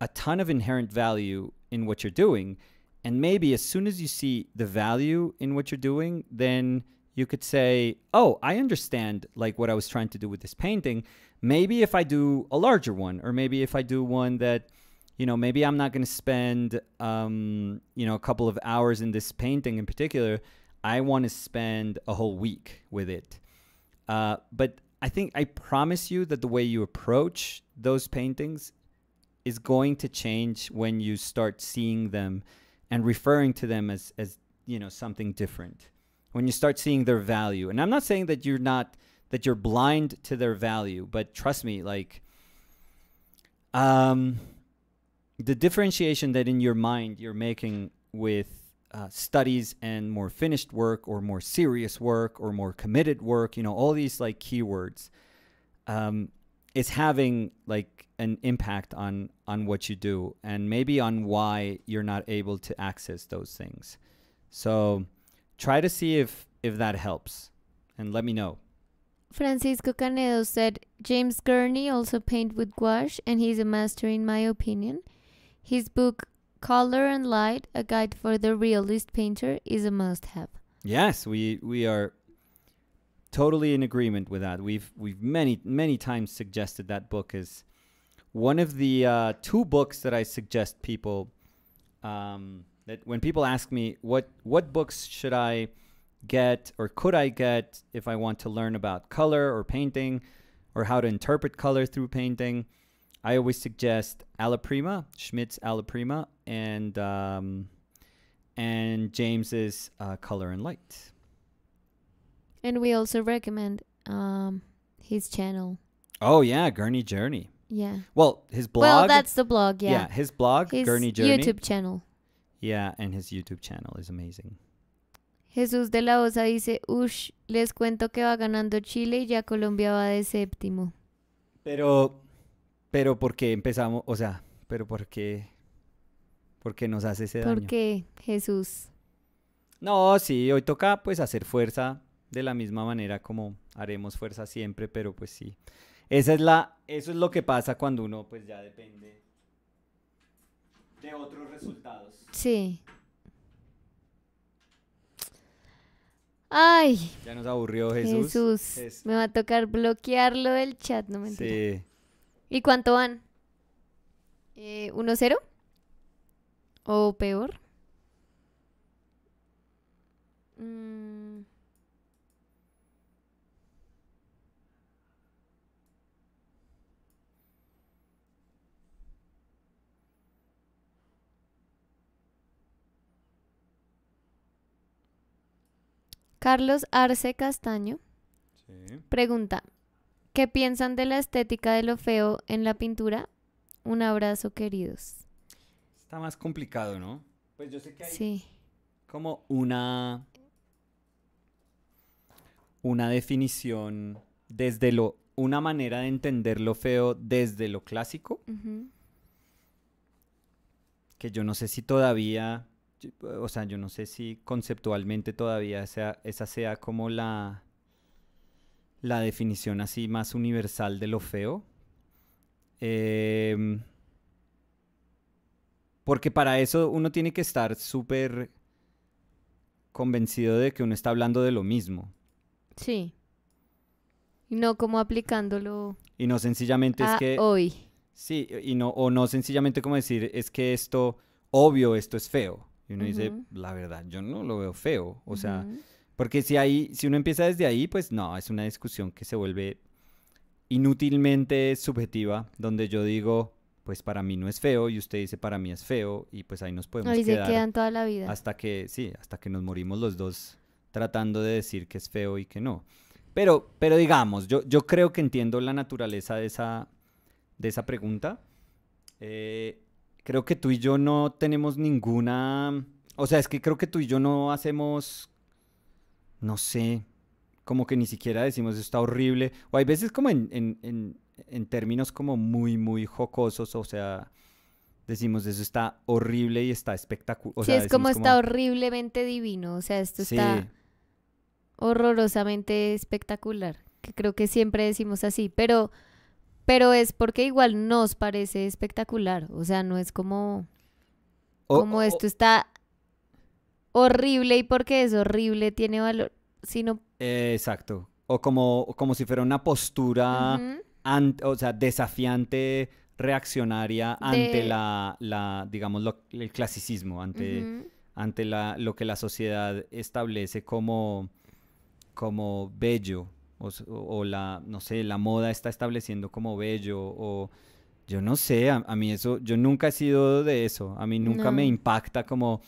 a ton of inherent value in what you're doing. And maybe as soon as you see the value in what you're doing, then you could say, oh, I understand like what I was trying to do with this painting. Maybe if I do a larger one, or maybe if I do one that, you know, maybe I'm not going to spend, um, you know, a couple of hours in this painting in particular. I want to spend a whole week with it. Uh, but I think I promise you that the way you approach those paintings is going to change when you start seeing them and referring to them as, as you know, something different when you start seeing their value. And I'm not saying that you're not that you're blind to their value, but trust me, like um the differentiation that in your mind you're making with uh, studies and more finished work or more serious work or more committed work, you know, all these like keywords um, is having like an impact on on what you do and maybe on why you're not able to access those things. So Try to see if if that helps and let me know. Francisco Canedo said James Gurney also paint with gouache and he's a master in my opinion. His book Color and Light: A Guide for the Realist Painter is a must-have. Yes, we we are totally in agreement with that. We've we've many many times suggested that book is one of the uh, two books that I suggest people um, that when people ask me what what books should I get or could I get if I want to learn about color or painting or how to interpret color through painting, I always suggest Alla Prima, Schmidt's Alla Prima, and um, and James's uh, Color and Light. And we also recommend um, his channel. Oh yeah, Gurney Journey. Yeah. Well, his blog. Well, that's the blog. Yeah. Yeah, his blog, his Gurney Journey. YouTube channel. Yeah, and his YouTube channel is amazing. Jesús de la Osa dice, ush, les cuento que va ganando Chile y ya Colombia va de séptimo. Pero, pero qué empezamos, o sea, pero por ¿Por qué nos hace ese daño. ¿Por qué, Jesús? No, sí, hoy toca pues hacer fuerza de la misma manera como haremos fuerza siempre, pero pues sí. Esa es la, eso es lo que pasa cuando uno pues ya depende de otros resultados. Sí. Ay. Ya nos aburrió Jesús. Jesús. Me va a tocar bloquearlo del chat, no me entiendo. Sí. ¿Y cuánto van? Eh, ¿1-0? ¿O peor? Mmm. Carlos Arce Castaño pregunta, ¿qué piensan de la estética de lo feo en la pintura? Un abrazo, queridos. Está más complicado, ¿no? Pues yo sé que hay sí. como una una definición desde lo una manera de entender lo feo desde lo clásico que yo no sé si todavía o sea, yo no sé si conceptualmente todavía esa sea como la, la definición así más universal de lo feo. Em, porque para eso uno tiene que estar súper convencido de que uno está hablando de lo mismo. Sí. Y no como aplicándolo. Y no sencillamente es que. Hoy. Sí, y no, o no sencillamente como decir, es que esto, obvio, esto es feo. Y uno dice, la verdad, yo no lo veo feo. O sea, porque si hay si uno empieza desde ahí, pues no, es una discusión que se vuelve inútilmente subjetiva, donde yo digo, pues para mí no es feo y usted dice para mí es feo y pues ahí nos podemos ahí se quedan toda la vida. Hasta que, sí, hasta que nos morimos los dos tratando de decir que es feo y que no. Pero, pero digamos, yo, yo creo que entiendo la naturaleza de esa, de esa pregunta. Eh, creo que tú y yo no tenemos ninguna... O sea, es que creo que tú y yo no hacemos... No sé, como que ni siquiera decimos está horrible. O hay veces como en, en, en, en términos como muy, muy jocosos, o sea decimos eso está horrible y está espectacular. sí, es como, está horriblemente divino, o sea, esto está horrorosamente espectacular, que creo que siempre decimos así, pero pero es porque igual nos parece espectacular. O sea, no es como. como esto está horrible y porque es horrible tiene valor. Sino. exacto. O como, como si fuera una postura. o sea, desafiante, reaccionaria ante la, la, digamos, el clasicismo, ante, ante lo que la sociedad establece como, como bello o, la, no sé, la moda está estableciendo como bello, o yo no sé, a, mí eso, yo nunca he sido de eso, a mí nunca me impacta como,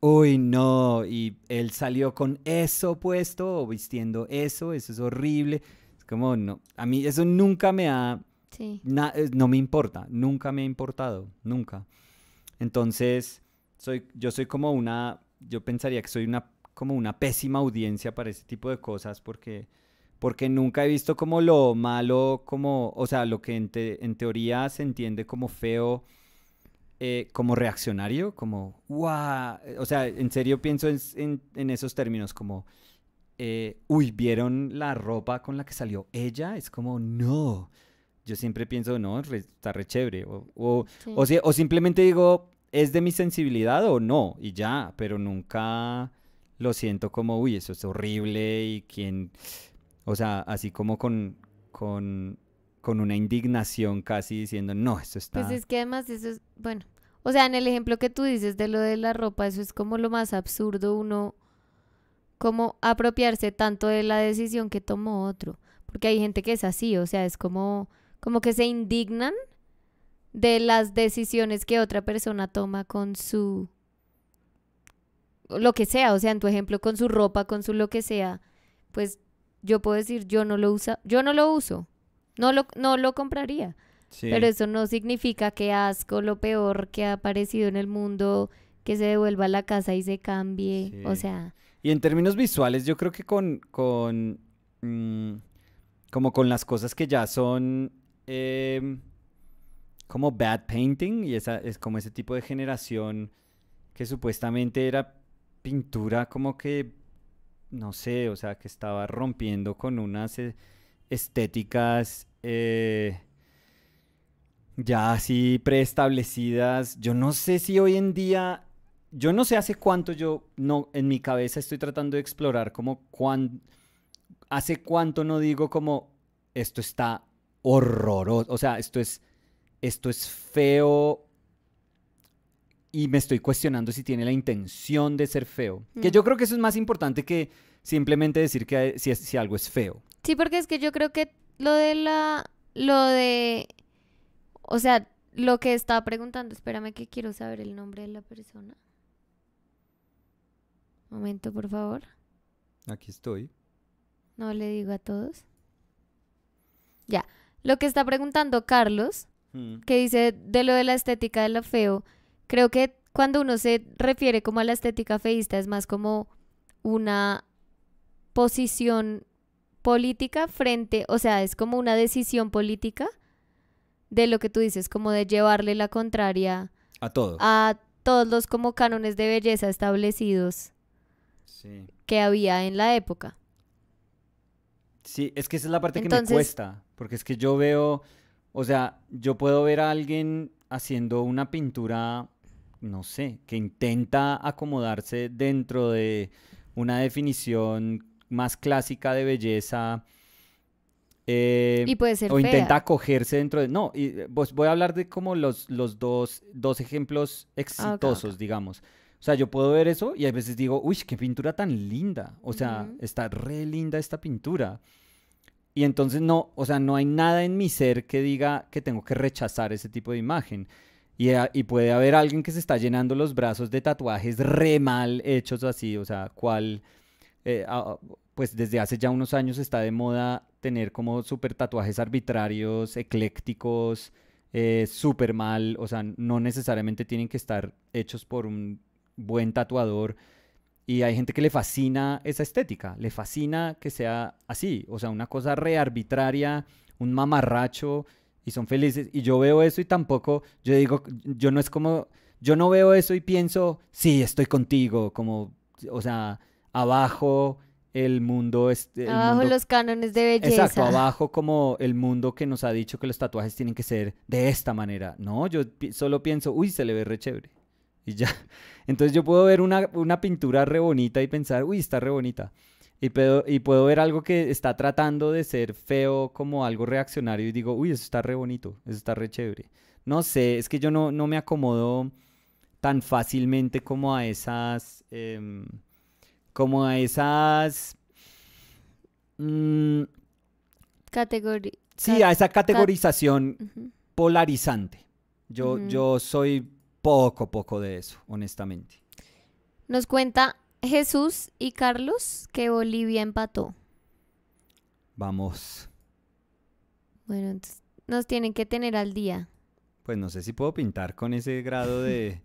uy, no, y él salió con eso puesto, o vistiendo eso, eso es horrible, es como, no, a mí eso nunca me ha, eh, no me importa, nunca me ha importado, nunca. Entonces, soy, yo soy como una, yo pensaría que soy una, como una pésima audiencia para ese tipo de cosas porque porque nunca he visto como lo malo, como, o sea, lo que en, teoría se entiende como feo, eh, como reaccionario, como, wow, eh, o sea, en serio pienso en, esos términos, como, eh, uy, ¿vieron la ropa con la que salió ella? Es como, no. Yo siempre pienso, no, está re chévere. O, simplemente digo, ¿es de mi sensibilidad o no? Y ya, pero nunca lo siento como, uy, eso es horrible y quien... O sea, así como con, con, una indignación casi diciendo, no, esto está... Pues es que además eso es, bueno, o sea, en el ejemplo que tú dices de lo de la ropa, eso es como lo más absurdo uno, como apropiarse tanto de la decisión que tomó otro. Porque hay gente que es así, o sea, es como, como que se indignan de las decisiones que otra persona toma con su lo que sea, o sea, en tu ejemplo, con su ropa, con su lo que sea, pues yo puedo decir, yo no lo uso, yo no lo uso, no lo, no lo compraría. Pero eso no significa que asco, lo peor que ha aparecido en el mundo, que se devuelva a la casa y se cambie. O sea. Y en términos visuales, yo creo que con. con mm, como con las cosas que ya son. Em, como bad painting. Y esa, es como ese tipo de generación que supuestamente era pintura como que no sé, o sea, que estaba rompiendo con unas e, estéticas eh, ya así preestablecidas. Yo no sé si hoy en día, yo no sé hace cuánto yo, no, en mi cabeza estoy tratando de explorar como cuán, hace cuánto no digo como esto está horroroso, o sea, esto es, esto es feo y me estoy cuestionando si tiene la intención de ser feo. Que mm. yo creo que eso es más importante que simplemente decir que si, algo es feo. Sí, porque es que yo creo que lo de la... Lo de... O sea, lo que estaba preguntando, espérame que quiero saber el nombre de la persona. Momento, por favor. Aquí estoy. No le digo a todos. Ya. Lo que está preguntando Carlos, mm. que dice de lo de la estética de lo feo, Creo que cuando uno se refiere como a la estética feísta es más como una posición política frente, o sea, es como una decisión política de lo que tú dices, como de llevarle la contraria a todo. A todos los como cánones de belleza establecidos que había en la época. Sí, es que esa es la parte que me cuesta, porque es que yo veo, o sea, yo puedo ver a alguien haciendo una pintura no sé, que intenta acomodarse dentro de una definición más clásica de belleza. Eh, y puede ser o intenta acogerse dentro de... No, y, eh, pues voy a hablar de como los, dos, dos ejemplos ah, exitosos, digamos. O sea, yo puedo ver eso y a veces digo, uy, qué pintura tan linda. O sea, está re linda esta pintura. Y entonces no, o sea, no hay nada en mi ser que diga que tengo que rechazar ese tipo de imagen. Y, puede haber alguien que se está llenando los brazos de tatuajes re mal hechos así, o sea, cual, eh, pues desde hace ya unos años está de moda tener como super tatuajes arbitrarios, eclécticos, eh, súper mal, o sea, no necesariamente tienen que estar hechos por un buen tatuador. Y hay gente que le fascina esa estética, le fascina que sea así, o sea, una cosa re arbitraria, un mamarracho y son felices. Y yo veo eso y tampoco, yo digo, yo no es como, yo no veo eso y pienso, sí, estoy contigo, como, o sea, abajo el mundo... abajo los cánones de belleza. Exacto, abajo como el mundo que nos ha dicho que los tatuajes tienen que ser de esta manera. No, yo solo pienso, uy, se le ve re chévere. Y ya. *laughs* Entonces yo puedo ver una, una pintura re bonita y pensar, uy, está re bonita. Y puedo, ver algo que está tratando de ser feo como algo reaccionario y digo, uy, eso está re bonito, eso está re chévere. No sé, es que yo no, no me acomodo tan fácilmente como a esas... Em, como a esas... Mm, sí, a esa categorización polarizante. Yo, yo soy poco, poco de eso, honestamente. Nos cuenta Jesús y Carlos que Bolivia empató. Vamos. Bueno, nos tienen que tener al día. Pues no sé si puedo pintar con ese grado de,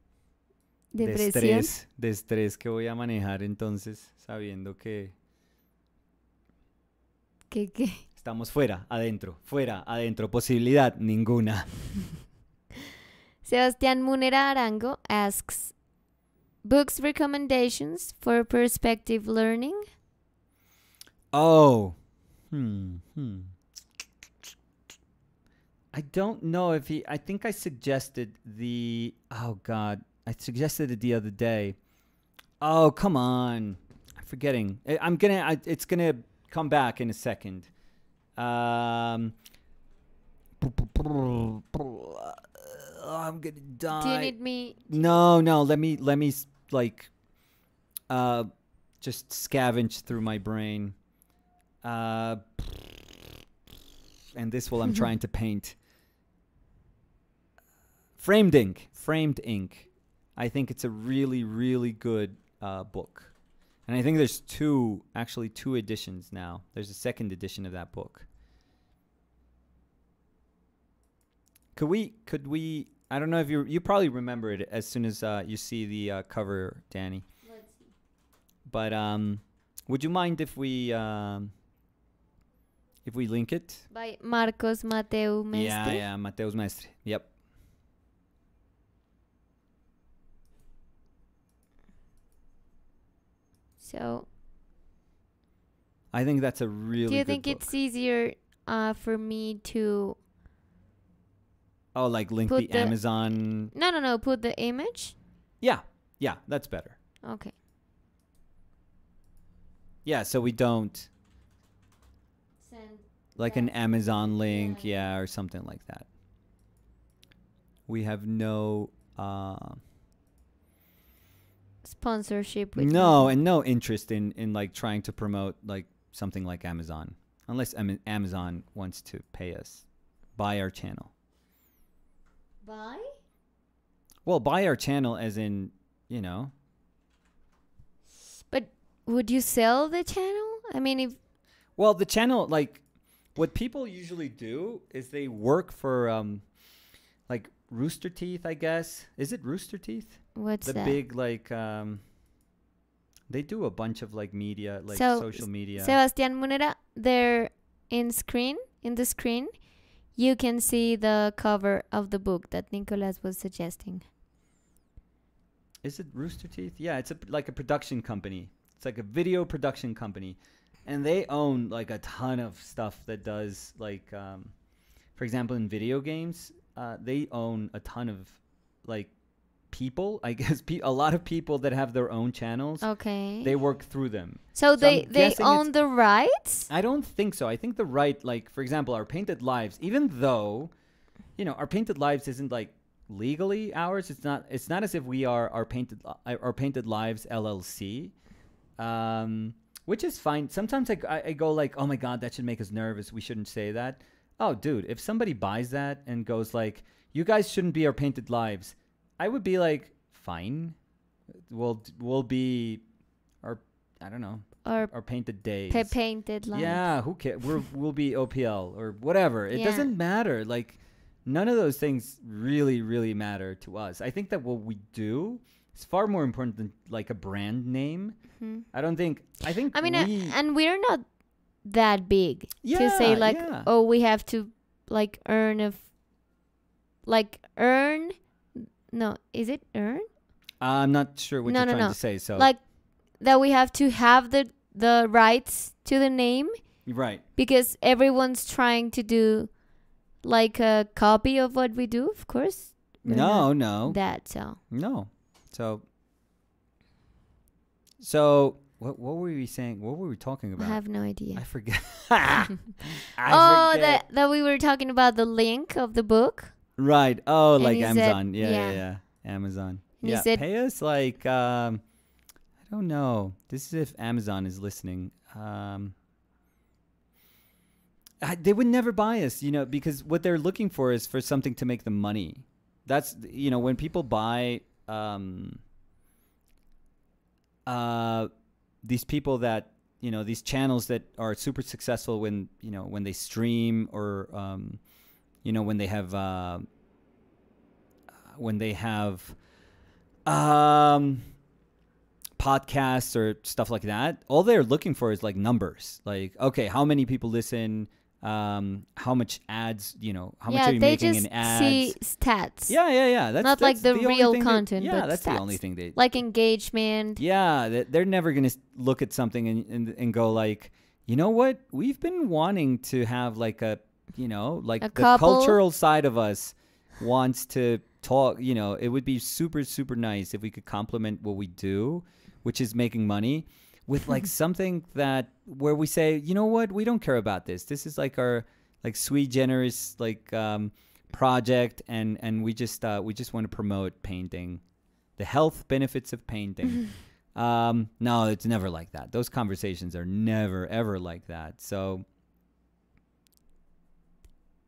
*laughs* de estrés, de estrés que voy a manejar entonces, sabiendo que ¿Qué, qué? Estamos fuera, adentro, fuera, adentro, posibilidad ninguna. *laughs* Sebastián Munera Arango asks books recommendations for perspective learning? Oh, hmm, hmm. I don't know if he. I think I suggested the. Oh God, I suggested it the other day. Oh come on, I'm forgetting. I, am gonna. I, it's gonna come back in a second. Um oh, I'm gonna die. Do you need me? No, no. Let me let me like, uh, just scavenge through my brain. Uh, and this while I'm *laughs* trying to paint. Framed Ink. Framed Ink. I think it's a really, really good uh, book. And I think there's two, actually, two editions now. There's a second edition of that book. Could we? Could we? I don't know if you you probably remember it as soon as uh, you see the uh, cover, Danny. Let's see. But um, would you mind if we um, if we link it? By Marcos Mateu Mestre. Yeah, yeah, Mateus Mestre. Yep. So. I think that's a really. Do you think book. it's easier uh, for me to Oh, like link the, the, Amazon. No, no, no. Put the image. Yeah, yeah, that's better. Okay. Yeah, so we don't. Send like an Amazon link, yeah. yeah, or something like that. We have no. Uh, sponsorship with no them. and no interest in in like trying to promote like something like amazon unless amazon wants to pay us buy our channel Buy, Well, buy our channel, as in, you know. But would you sell the channel? I mean, if. Well, the channel, like, what people usually do is they work for, um, like, Rooster Teeth, I guess. Is it Rooster Teeth? What's the that? big like? Um, they do a bunch of like media, like so social media. Sebastian Munera, they're in screen in the screen, you can see the cover of the book that Nicolas was suggesting. Is it Rooster Teeth? Yeah, it's a, like a production company. It's like a video production company, and they own like a ton of stuff that does like, um, for example, in video games, uh, they own a ton of like people i *laughs* guess pe- a lot of people that have their own channels okay they work through them so, so they I'm they own the rights i don't think so i think the right like for example our painted lives even though you know our painted lives isn't like legally ours it's not it's not as if we are our painted uh, our painted lives llc um which is fine sometimes I, I, I go like oh my god that should make us nervous we shouldn't say that oh dude if somebody buys that and goes like you guys shouldn't be our painted lives I would be like, fine. We'll we'll be, or I don't know, or, or painted days, painted lines. Yeah, who cares? We're, we'll be OPL or whatever. It yeah. doesn't matter. Like none of those things really really matter to us. I think that what we do is far more important than like a brand name. Mm-hmm. I don't think. I think. I mean, we, uh, and we're not that big yeah, to say like, yeah. oh, we have to like earn a, f- like earn no, is it earn? Uh, I'm not sure what no, you're no, trying no. to say. So like that we have to have the the rights to the name. Right. Because everyone's trying to do like a copy of what we do, of course. We're no, no. That so. No. So So what what were we saying? What were we talking about? I have no idea. I forget. *laughs* *laughs* I oh, forget. that that we were talking about the link of the book. Right. Oh, and like Amazon. Said, yeah, yeah, yeah, Amazon. And yeah. Said, Pay us like um, I don't know. This is if Amazon is listening. Um, I, they would never buy us, you know, because what they're looking for is for something to make them money. That's you know when people buy um, uh, these people that you know these channels that are super successful when you know when they stream or um, you know when they have uh, when they have um, podcasts or stuff like that all they're looking for is like numbers like okay how many people listen um, how much ads you know how yeah, much are you they making just in ads see stats yeah yeah yeah that's not that's like the, the real content that, yeah that's stats. the only thing they like engagement yeah they're never gonna look at something and, and, and go like you know what we've been wanting to have like a you know, like the cultural side of us wants to talk, you know, it would be super super nice if we could complement what we do, which is making money with like *laughs* something that where we say, you know what, we don't care about this. This is like our like sweet generous like um project and and we just uh we just want to promote painting the health benefits of painting *laughs* um no it's never like that those conversations are never ever like that so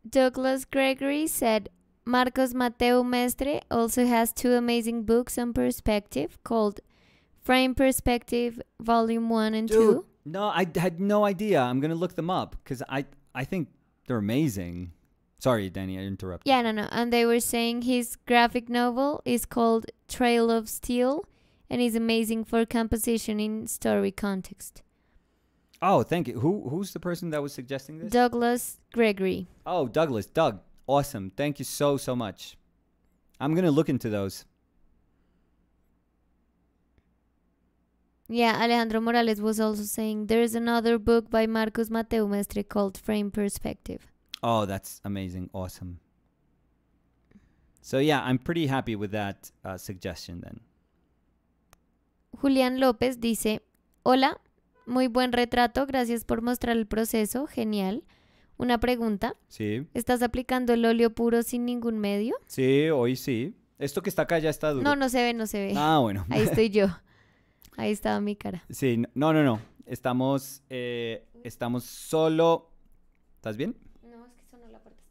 Douglas Gregory said Marcos Mateu Mestre also has two amazing books on perspective called Frame Perspective Volume 1 and Dude, 2. No, I had no idea. I'm going to look them up cuz I I think they're amazing. Sorry, Danny, I interrupted. Yeah, no, no. And they were saying his graphic novel is called Trail of Steel and is amazing for composition in story context. Oh, thank you. Who who's the person that was suggesting this? Douglas Gregory. Oh, Douglas, Doug. Awesome. Thank you so so much. I'm going to look into those. Yeah, Alejandro Morales was also saying there is another book by Marcus Mateu Mestre called Frame Perspective. Oh, that's amazing. Awesome. So yeah, I'm pretty happy with that uh, suggestion then. Julian López dice, "Hola, Muy buen retrato, gracias por mostrar el proceso, genial. Una pregunta. Sí. ¿Estás aplicando el óleo puro sin ningún medio? Sí, hoy sí. Esto que está acá ya está duro. No, no se ve, no se ve. Ah, bueno. Ahí estoy yo. *laughs* Ahí estaba mi cara. Sí, no, no, no. Estamos, eh, estamos solo. ¿Estás bien? No, es que sonó la puerta.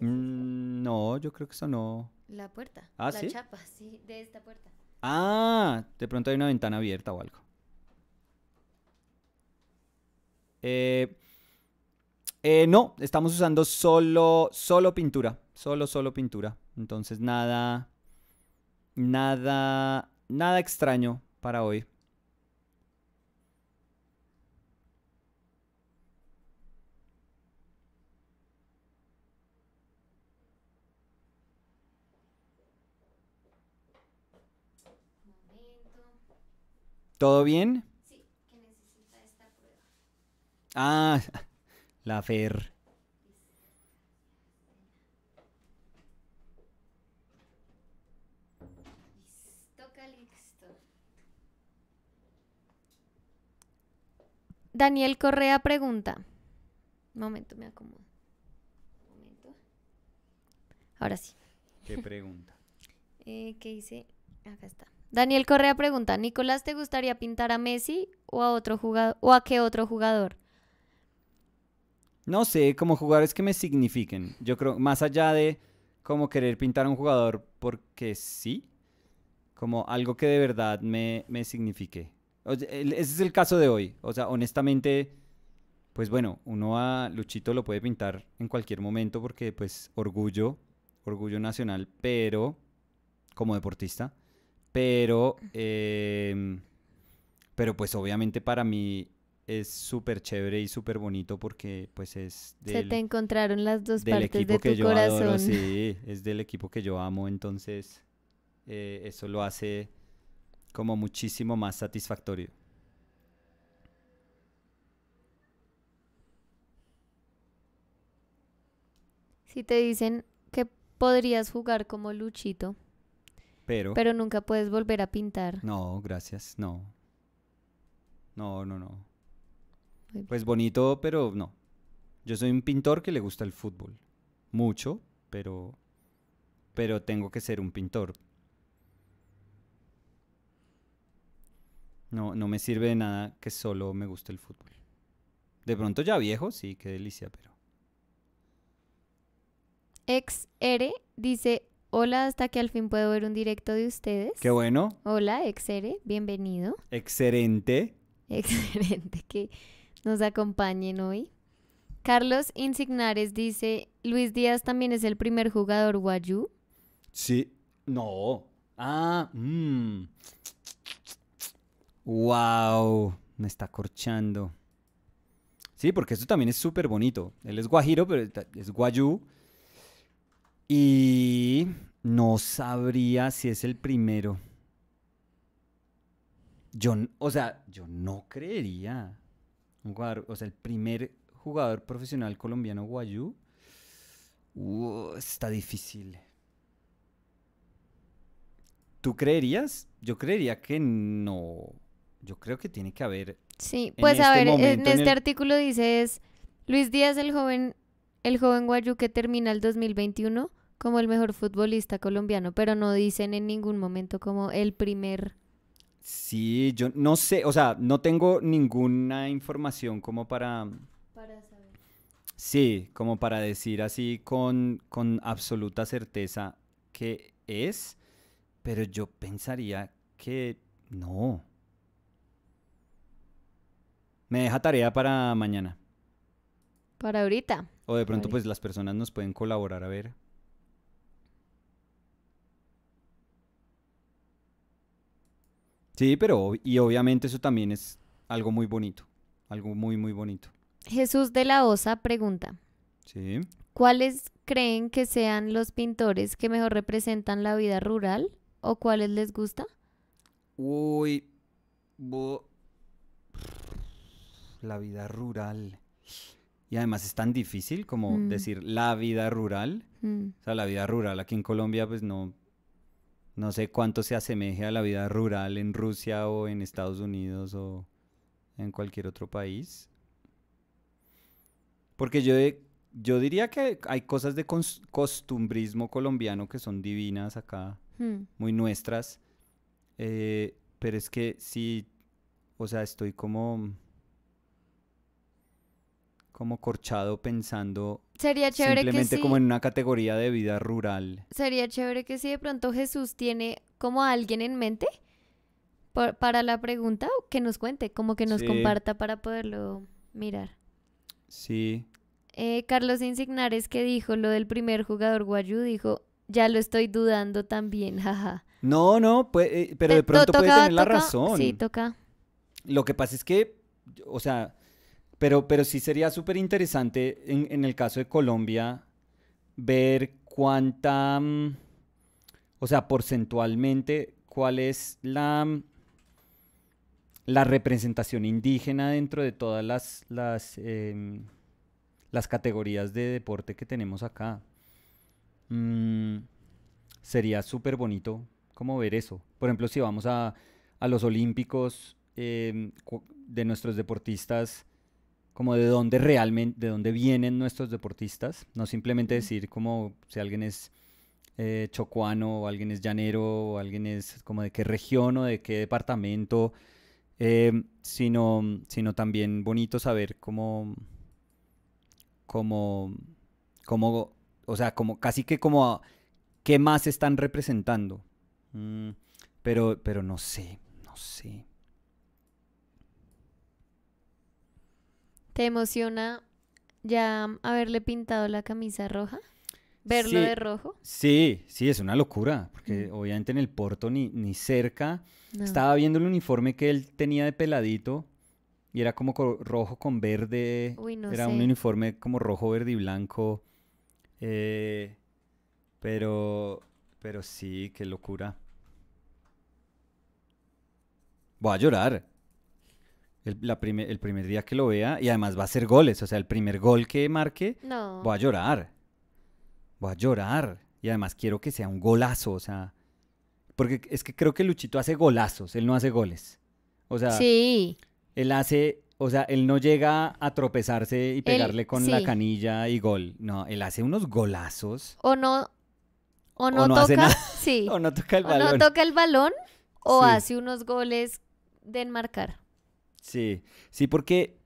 No, mm, no, yo creo que sonó. La puerta. Ah, la chapa, sí, de esta puerta. Ah, de pronto hay una ventana abierta o algo. Eh, eh, no, estamos usando solo, solo pintura. Solo, solo pintura. Entonces nada, nada, nada extraño para hoy. ¿Todo bien? Ah, *laughs* la Fer. Daniel Correa pregunta. Momento, me acomodo. Momento. Ahora sí. ¿Qué pregunta? *laughs* Eh, ¿Qué hice? Acá está. Daniel Correa pregunta, Nicolás, ¿te gustaría pintar a Messi o a otro jugador o a qué otro jugador? no sé, como jugadores que me signifiquen. Yo creo, más allá de como querer pintar a un jugador porque sí, como algo que de verdad me, signifique. ese es el caso de hoy. O sea, honestamente, pues bueno, uno a Luchito lo puede pintar en cualquier momento porque pues orgullo, orgullo nacional, pero como deportista, pero, em, pero pues obviamente para mí es súper chévere y súper bonito porque pues es del, Se te encontraron las dos del equipo que yo amo sí, *laughs* es del equipo que yo amo, entonces eh, eso lo hace como muchísimo más satisfactorio. Si te dicen que podrías jugar como Luchito, pero, pero nunca puedes volver a pintar. No, gracias, no. No, no, no. Pues bonito, pero no. Yo soy un pintor que le gusta el fútbol. Mucho, pero. Pero tengo que ser un pintor. No, no me sirve de nada que solo me guste el fútbol. De pronto ya viejo, sí, qué delicia, pero. XR dice: Hola, hasta que al fin puedo ver un directo de ustedes. Qué bueno. Hola, XR, bienvenido. Excelente. Excelente, qué nos acompañen hoy. Carlos Insignares dice, Luis Díaz también es el primer jugador guayú. Sí, no. Ah, Wow, mm. me está corchando. Sí, porque esto también es súper bonito. Él es guajiro, pero es guayú. Y no sabría si es el primero. Yo, o sea, yo no creería o sea, el primer jugador profesional colombiano guayú. Uh, está difícil. ¿Tú creerías? Yo creería que no. Yo creo que tiene que haber. Sí, pues a este ver, en este artículo dice es Luis Díaz, el joven, el joven guayú que termina el 2021 como el mejor futbolista colombiano, pero no dicen en ningún momento como el primer Sí, yo no sé, o sea, no tengo ninguna información como para... Mm, para saber. Sí, como para decir así con, con absoluta certeza que es, pero yo pensaría que no. Me deja tarea para mañana. Para ahorita. O de pronto, pues las personas nos pueden colaborar a ver Sí, pero y obviamente eso también es algo muy bonito, algo muy, muy bonito. Jesús de la Osa pregunta. Sí. ¿Cuáles creen que sean los pintores que mejor representan la vida rural o cuáles les gusta? Uy, la vida rural. Y además es tan difícil como mm. decir la vida rural. Mm. O sea, la vida rural aquí en Colombia, pues no, no sé cuánto se asemeje a la vida rural en Rusia o en Estados Unidos o en cualquier otro país. Porque yo, yo diría que hay cosas de costumbrismo colombiano que son divinas acá, hmm. muy nuestras. Eh, pero es que sí, o sea, estoy como como corchado pensando Sería chévere que sí. como en una categoría de vida rural. Sería chévere que si de pronto Jesús tiene como a alguien en mente para la pregunta, o que nos cuente, como que nos comparta para poderlo mirar. Sí. Eh, Carlos Insignares que dijo lo del primer jugador guayú, dijo, ya lo estoy dudando también, *laughs* jaja. No, no, eh, pero de pronto puede tener la razón. Sí, toca. Lo que pasa es que, o sea, pero, sí sería súper interesante en, el caso de Colombia ver cuánta, mm, o sea, porcentualmente, cuál es la, mm, la representación indígena dentro de todas las, las, em, categorías de deporte que tenemos acá. Mm, sería súper bonito como ver eso. Por ejemplo, si vamos a, los Olímpicos em, de nuestros deportistas como de dónde realmente, de dónde vienen nuestros deportistas, no simplemente decir como si alguien es eh, chocuano o alguien es llanero o alguien es como de qué región o de qué departamento, eh, sino, sino también bonito saber cómo, como, como, o sea, como casi que como qué más están representando. Mm, pero, pero no sé, no sé. ¿Te emociona ya haberle pintado la camisa roja? ¿Verlo de rojo? Sí, sí, es una locura, porque mm. obviamente en el Porto ni, ni cerca. Estaba viendo el uniforme que él tenía de peladito y era como rojo con verde. era un uniforme como rojo, verde y blanco. Eh, pero, pero sí, qué locura. Voy a llorar. El, primer, día que lo vea, y además va a hacer goles, o sea, el primer gol que marque, no. voy a llorar. Voy a llorar. Y además quiero que sea un golazo, o sea. Porque es que creo que Luchito hace golazos, él no hace goles. O sea, sí. él hace, o sea, él no llega a tropezarse y pegarle con la canilla y gol. No, él hace unos golazos. O no, o no, toca, Sí. *laughs* o no toca el balón. O toca el balón o hace unos goles de enmarcar. Sí, sí, porque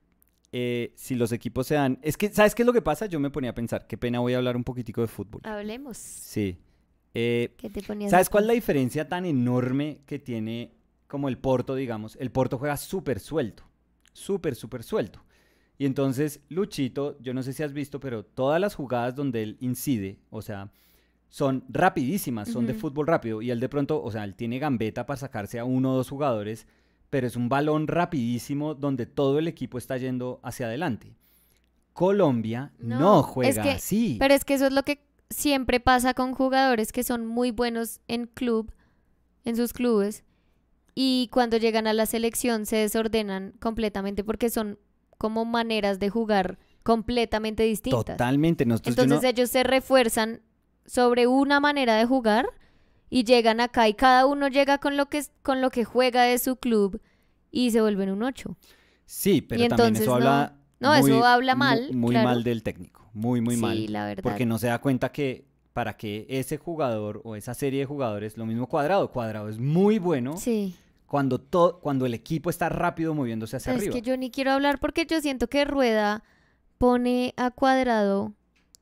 eh, si los equipos se dan... Es que, ¿sabes qué es lo que pasa? Yo me ponía a pensar, qué pena voy a hablar un poquitico de fútbol. Hablemos. Sí. Eh, ¿Sabes cuál es la diferencia tan enorme que tiene como el Porto, digamos? El Porto juega súper suelto, súper, súper suelto. Y entonces Luchito, yo no sé si has visto, pero todas las jugadas donde él incide, o sea, son rapidísimas, son de fútbol rápido. Y él de pronto, o sea, él tiene gambeta para sacarse a uno o dos jugadores pero es un balón rapidísimo donde todo el equipo está yendo hacia adelante. Colombia no, juega así. Pero es que eso es lo que siempre pasa con jugadores que son muy buenos en club, en sus clubes, y cuando llegan a la selección se desordenan completamente porque son como maneras de jugar completamente distintas. Totalmente. Nosotros Entonces ellos se refuerzan sobre una manera de jugar y llegan acá y cada uno llega con lo que, con lo que juega de su club y se vuelven un ocho. Sí, pero también eso habla... No, eso habla mal. Muy, mal del técnico, muy, muy sí, mal. La verdad. Porque no se da cuenta que para que ese jugador o esa serie de jugadores, lo mismo cuadrado, cuadrado es muy bueno. Sí. Cuando, cuando el equipo está rápido moviéndose hacia arriba. Es que yo ni quiero hablar porque yo siento que Rueda pone a cuadrado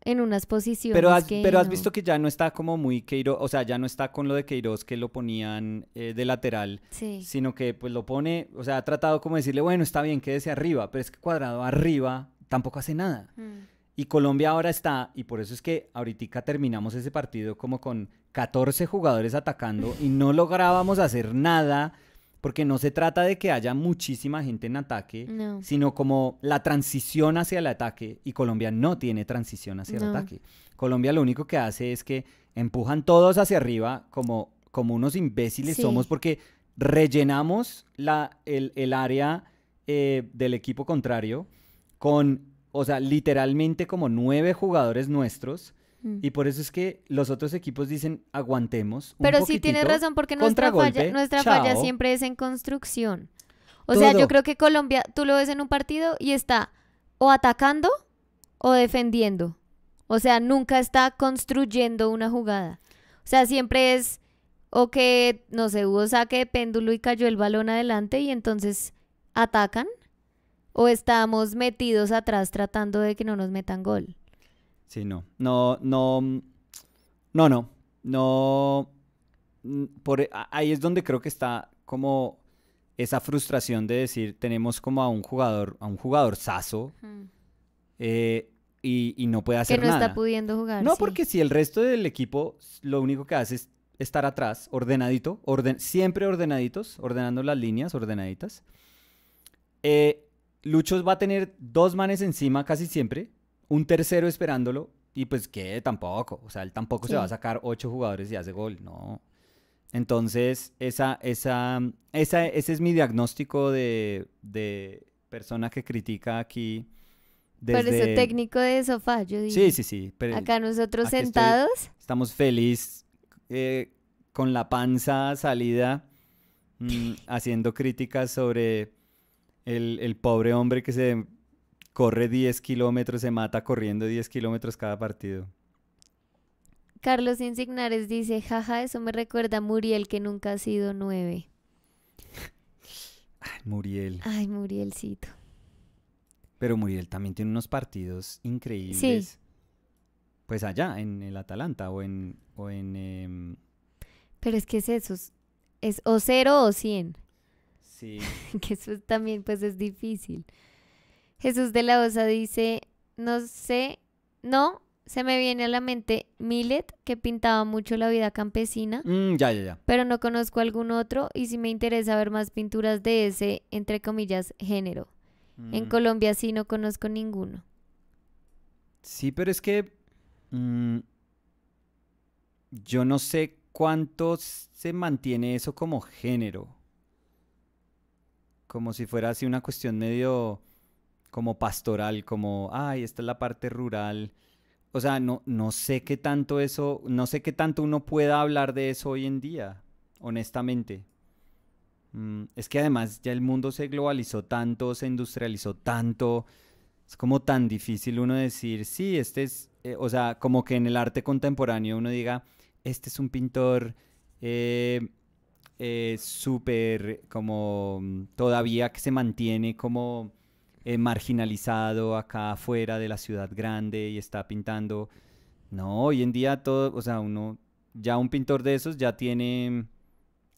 en unas posiciones. Pero has, pero has visto que ya no está como muy Queiroz, o sea, ya no está con lo de Queiroz que lo ponían eh, de lateral, sino que pues lo pone, o sea, ha tratado como decirle, bueno, está bien, quédese arriba, pero es que cuadrado arriba tampoco hace nada. Mm. Y Colombia ahora está, y por eso es que ahorita terminamos ese partido como con 14 jugadores atacando y no lográbamos hacer nada porque no se trata de que haya muchísima gente en ataque, sino como la transición hacia el ataque, y Colombia no tiene transición hacia el ataque. Colombia lo único que hace es que empujan todos hacia arriba como, como unos imbéciles somos, porque rellenamos la, el, área eh, del equipo contrario con, o sea, literalmente como nueve jugadores nuestros y por eso es que los otros equipos dicen aguantemos. Pero sí tienes razón, porque nuestra, falla, nuestra falla siempre es en construcción. O sea, yo creo que Colombia, tú lo ves en un partido y está o atacando o defendiendo. O sea, nunca está construyendo una jugada. O sea, siempre es o que, no sé, hubo saque de péndulo y cayó el balón adelante y entonces atacan o estamos metidos atrás tratando de que no nos metan gol. Sí, no. No, no. No, no. No. Mm, por, e, ahí es donde creo que está como esa frustración de decir, tenemos como a un jugador, a un jugador saso. Eh, y, no puede hacer nada. Que no está pudiendo jugar. No, porque si el resto del equipo lo único que hace es estar atrás, ordenadito, siempre ordenaditos, ordenando las líneas, ordenaditas. Eh, Luchos va a tener dos manes encima casi siempre un tercero esperándolo y pues que tampoco, o sea, él tampoco se va a sacar ocho jugadores y hace gol, no. Entonces, esa, esa, esa, ese es mi diagnóstico de, de persona que critica aquí. Desde... Pero técnico de sofá, yo digo. Sí, sí, sí. Acá nosotros sentados. estamos feliz eh, con la panza salida, mm, haciendo críticas sobre el pobre hombre que se corre 10 kilómetros, se mata corriendo 10 kilómetros cada partido. Carlos Insignares dice, jaja, eso me recuerda a Muriel que nunca ha sido nueve. Ay, Muriel. Ay, Murielcito. Pero Muriel también tiene unos partidos increíbles. Sí. Pues allá, en el Atalanta o en... O en em, Pero es que es eso, es o cero o cien. Sí. *laughs* que eso también pues es difícil. Jesús de la Osa dice, no sé, no, se me viene a la mente Millet, que pintaba mucho la vida campesina. Mm, ya, ya, ya. Pero no conozco algún otro y si me interesa ver más pinturas de ese, entre comillas, género. En mm. Colombia sí no conozco ninguno. Sí, pero es que mm, yo no sé cuánto se mantiene eso como género. Como si fuera así una cuestión medio como pastoral, como, ay, esta es la parte rural. O sea, no, no sé qué tanto eso, no sé qué tanto uno pueda hablar de eso hoy en día, honestamente. Mm, es que además ya el mundo se globalizó tanto, se industrializó tanto, es como tan difícil uno decir, sí, este es, eh", o sea, como que en el arte contemporáneo uno diga, este es un pintor eh, eh súper, como mm, todavía que se mantiene como eh, marginalizado acá afuera de la ciudad grande y está pintando. No, hoy en día todo, o sea, uno, ya un pintor de esos ya tiene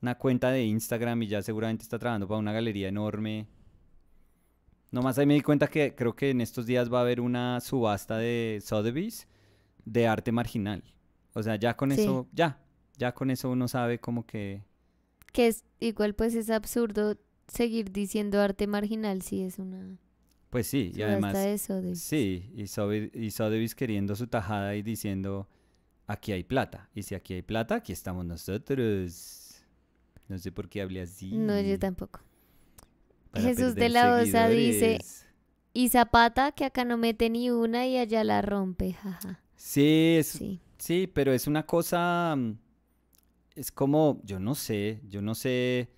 una cuenta de Instagram y ya seguramente está trabajando para una galería enorme. Nomás ahí me di cuenta que creo que en estos días va a haber una subasta de Sotheby's de arte marginal. O sea, ya con eso, ya, ya con eso uno sabe como que... Que es igual pues es absurdo seguir diciendo arte marginal si es una... Pues sí, y además... Eso Sí, y Sotheby's queriendo su tajada y diciendo, aquí hay plata. Y si aquí hay plata, aquí estamos nosotros. No sé por qué hablé así. No, yo tampoco. Jesús de la Osa dice, y Zapata, que acá no mete ni una y allá la rompe, jaja. Sí, sí. pero es una cosa, mm, es como, yo no sé, yo no sé,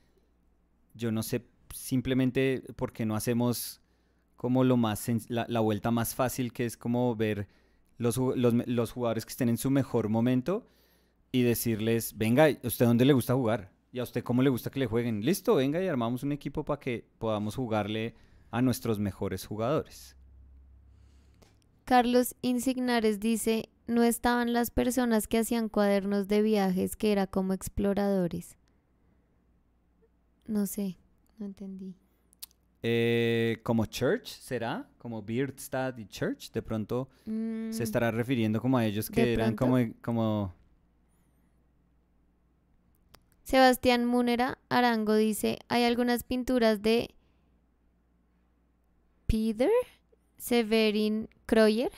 yo no sé simplemente porque no hacemos como lo más la, la, vuelta más fácil que es como ver los, los, jugadores que estén en su mejor momento y decirles, venga, ¿a usted dónde le gusta jugar? ¿Y a usted cómo le gusta que le jueguen? Listo, venga y armamos un equipo para que podamos jugarle a nuestros mejores jugadores. Carlos Insignares dice, no estaban las personas que hacían cuadernos de viajes, que era como exploradores. No sé, no entendí. Eh, como Church, ¿será? Como Beardstad y Church, de pronto se mm. estará refiriendo como a ellos que eran como, como... Sebastián munera Arango dice, hay algunas pinturas de Peter Severin Croyer.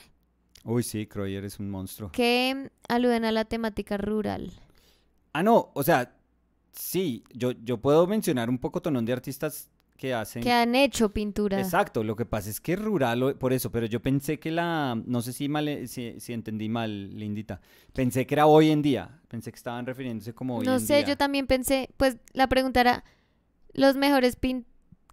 Uy, sí, Croyer es un monstruo. Que aluden a la temática rural. Ah, no, o sea, sí, yo, yo puedo mencionar un poco tonón de artistas que hacen. Que han hecho pintura. Exacto, lo que pasa es que rural, por eso, pero yo pensé que la, no sé eh, si, si, entendí mal, Lindita, pensé que era hoy en día, pensé que estaban refiriéndose como hoy en día. no sé, yo también pensé, pues la pregunta era, los mejores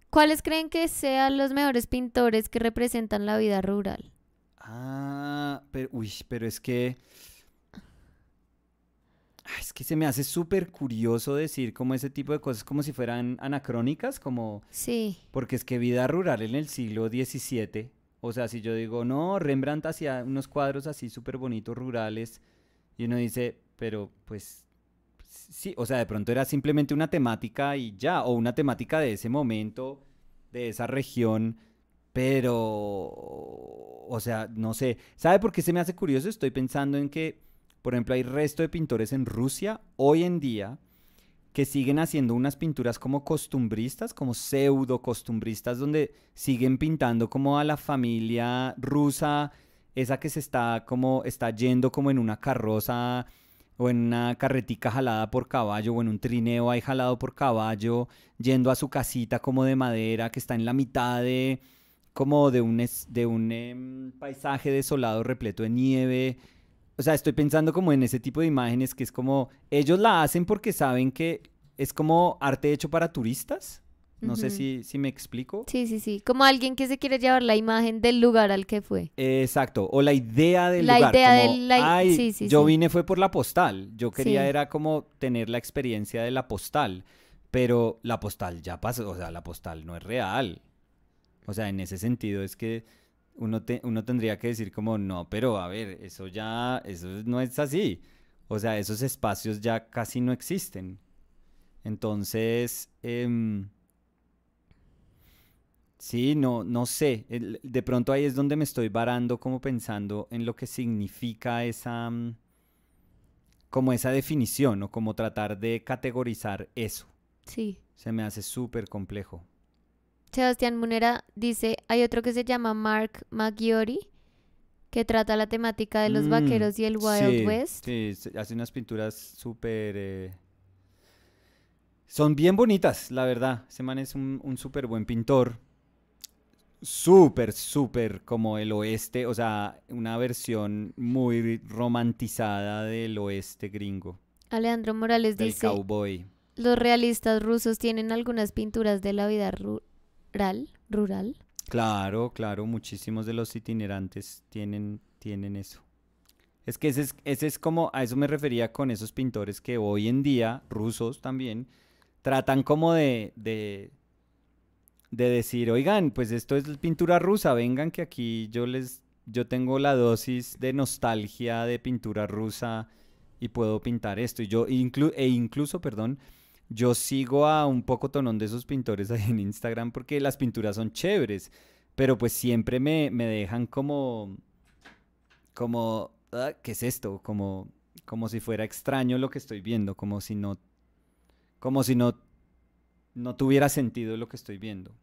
¿cuáles creen que sean los mejores pintores que representan la vida rural? Ah, pero, uy, pero es que... Ah, es que se me hace súper curioso decir como ese tipo de cosas como si fueran anacrónicas, como... Sí. Porque es que vida rural en el siglo XVII, o sea, si yo digo, no, Rembrandt hacía unos cuadros así súper bonitos rurales, y uno dice, pero pues sí, o sea, de pronto era simplemente una temática y ya, o una temática de ese momento, de esa región, pero, o sea, no sé, ¿sabe por qué se me hace curioso? Estoy pensando en que por ejemplo, hay resto de pintores en Rusia hoy en día que siguen haciendo unas pinturas como costumbristas, como pseudo costumbristas, donde siguen pintando como a la familia rusa, esa que se está como está yendo como en una carroza o en una carretica jalada por caballo o en un trineo ahí jalado por caballo, yendo a su casita como de madera que está en la mitad de como de un, de un em, paisaje desolado repleto de nieve o sea, estoy pensando como en ese tipo de imágenes que es como, ellos la hacen porque saben que es como arte hecho para turistas. No sé si, si, me explico. Sí, sí, sí. Como alguien que se quiere llevar la imagen del lugar al que fue. exacto. O la idea del la lugar. Idea como, del, la sí, sí, Yo vine fue por la postal. Yo quería era como tener la experiencia de la postal. Pero la postal ya pasó. O sea, la postal no es real. O sea, en ese sentido es que uno, tendría que decir como, no, pero a ver, eso ya, eso no es así. O sea, esos espacios ya casi no existen. Entonces, em, sí, no, no sé. De pronto ahí es donde me estoy varando como pensando en lo que significa esa, mm, como esa definición o como tratar de categorizar eso. Sí. Se me hace súper complejo. Sebastián Munera dice, hay otro que se llama Mark Maggiori, que trata la temática de los mm, vaqueros y el Wild West. Sí, hace unas pinturas súper... Eh, son bien bonitas, la verdad. Ese man es un, súper buen pintor. Súper, súper como el oeste, o sea, una versión muy romantizada del oeste gringo. Alejandro Morales dice... Los realistas rusos tienen algunas pinturas de la vida rural, rural. Claro, claro, muchísimos de los itinerantes tienen, tienen eso. Es que ese es, como, a eso me refería con esos pintores que hoy en día, rusos también, tratan como de, de, de decir, oigan, pues esto es pintura rusa, vengan que aquí yo les, yo tengo la dosis de nostalgia de pintura rusa y puedo pintar esto. Y yo, inclu e incluso, perdón, yo sigo a un poco tonón de esos pintores ahí en Instagram porque las pinturas son chéveres, pero pues siempre me, me dejan como, como, ah, ¿qué es esto? Como, como si fuera extraño lo que estoy viendo, como si no, como si no, no tuviera sentido lo que estoy viendo.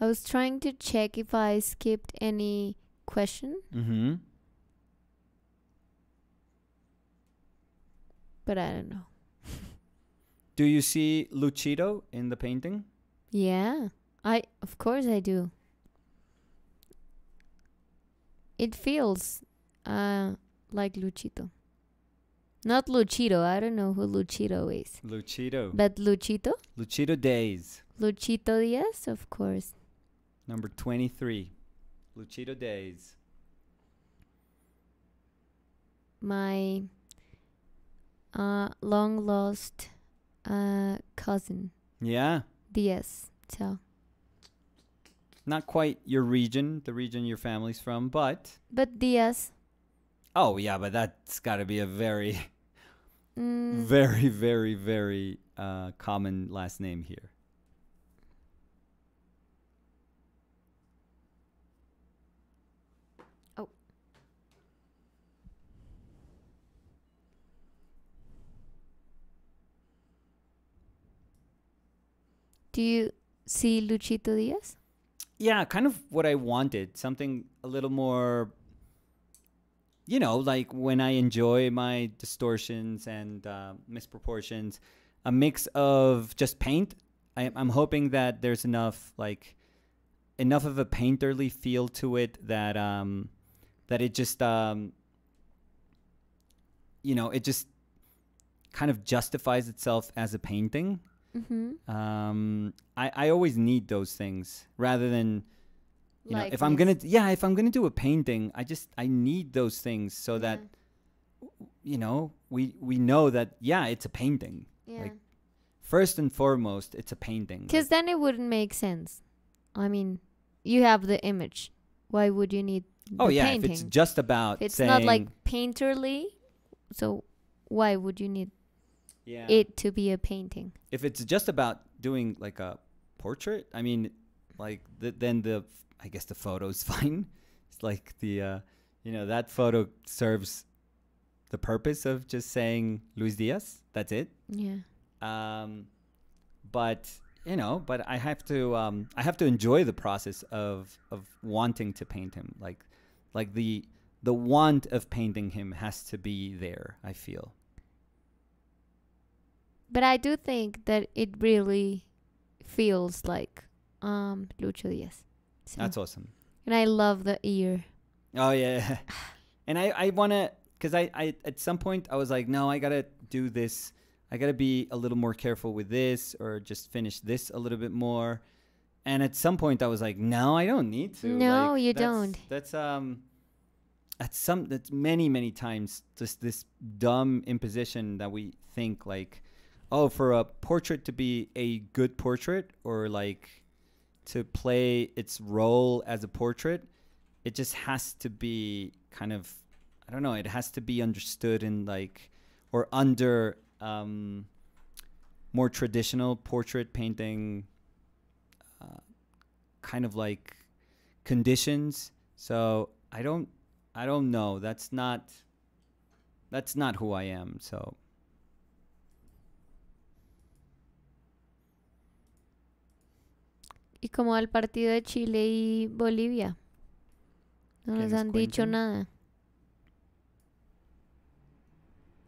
I was trying to check if I skipped any question. Mm-hmm. But I don't know. *laughs* do you see Lucido in the painting? Yeah. I of course I do. It feels uh like Lucito. Not Lucito. I don't know who Lucito is. Lucito. But Lucito. Lucito Days. Lucito Diaz, of course. Number 23, Lucido Days. My uh, long lost uh, cousin. Yeah. Diaz. So. Not quite your region, the region your family's from, but. But Diaz. Oh, yeah, but that's got to be a very, mm. very, very, very uh, common last name here. Do you see Luchito Diaz? Yeah, kind of what I wanted. Something a little more, you know, like when I enjoy my distortions and uh, misproportions, a mix of just paint. I, I'm hoping that there's enough, like, enough of a painterly feel to it that um, that it just um, you know it just kind of justifies itself as a painting Mm-hmm. Um, I I always need those things rather than you like know if these. I'm gonna yeah if I'm gonna do a painting I just I need those things so yeah. that you know we we know that yeah it's a painting yeah. Like, first and foremost it's a painting because like, then it wouldn't make sense i mean you have the image why would you need oh yeah painting? if it's just about if it's not like painterly so why would you need yeah. it to be a painting. If it's just about doing like a portrait, I mean, like the, then the I guess the photo's *laughs* fine. It's like the uh, you know that photo serves the purpose of just saying Luis Diaz. That's it. Yeah. Um, but you know, but I have to um, I have to enjoy the process of of wanting to paint him. Like like the the want of painting him has to be there. I feel but I do think that it really feels like um Lucho Diaz. So, That's awesome. And I love the ear. Oh yeah. *laughs* and I I want to cuz I I at some point I was like no, I got to do this. I got to be a little more careful with this or just finish this a little bit more. And at some point I was like no, I don't need to. No, like, you that's, don't. That's um at some that's many many times just this dumb imposition that we think like oh, for a portrait to be a good portrait or like to play its role as a portrait, it just has to be kind of, I don't know, it has to be understood in like, or under um, more traditional portrait painting uh, kind of like conditions. So I don't, I don't know. That's not, that's not who I am. So. Y como al partido de Chile y Bolivia. No nos han dicho nada.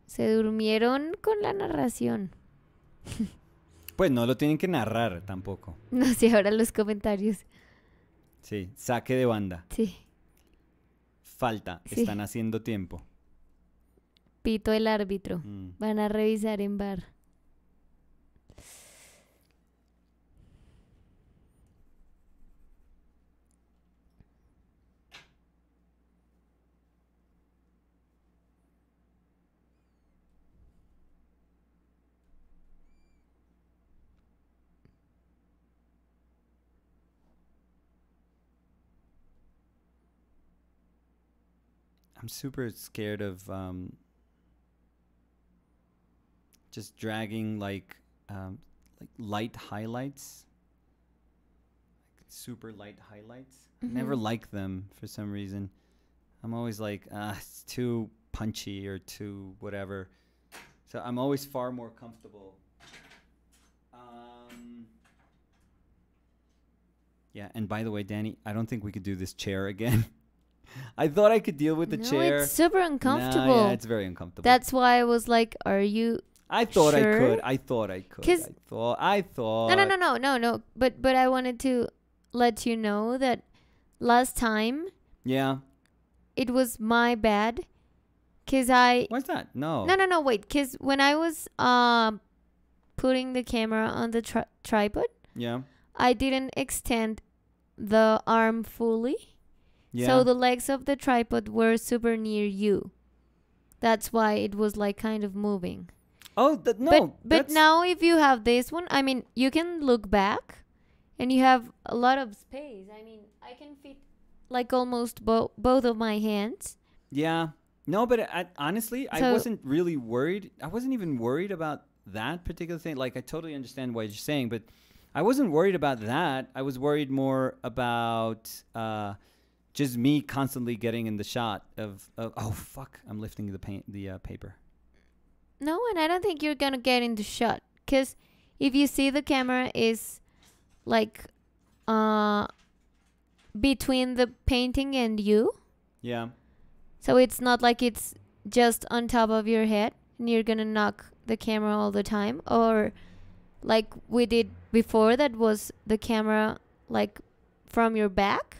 Se durmieron con la narración. *laughs* Pues no lo tienen que narrar tampoco. No sé, ahora los comentarios. Sí, saque de banda. Sí. Falta, están haciendo tiempo. Pito el árbitro. Mm. Van a revisar en bar. I'm super scared of um, just dragging like um, like light highlights, like super light highlights. Mm-hmm. I never like them for some reason. I'm always like, ah, it's too punchy or too whatever. So I'm always far more comfortable. Um, yeah, and by the way, Danny, I don't think we could do this chair again. *laughs* I thought I could deal with the no, chair. It's super uncomfortable. Nah, yeah, it's very uncomfortable. That's why I was like, "Are you?" I thought sure? I could. I thought I could. Cause I thought. I thought. No, no, no, no, no, no. But but I wanted to let you know that last time. Yeah. It was my bad, cause I. Why's that? No. No, no, no. Wait, cause when I was um, putting the camera on the tri tripod. Yeah. I didn't extend the arm fully. Yeah. So the legs of the tripod were super near you. That's why it was like kind of moving. Oh, no. But, but now if you have this one, I mean, you can look back and you have a lot of space. I mean, I can fit like almost bo- both of my hands. Yeah. No, but I, honestly, so I wasn't really worried. I wasn't even worried about that particular thing. Like, I totally understand what you're saying, but I wasn't worried about that. I was worried more about. Uh, just me constantly getting in the shot of, of oh fuck, I'm lifting the paint the uh, paper. No, and I don't think you're gonna get in the shot because if you see the camera is like uh between the painting and you. Yeah. So it's not like it's just on top of your head and you're gonna knock the camera all the time or like we did before that was the camera like from your back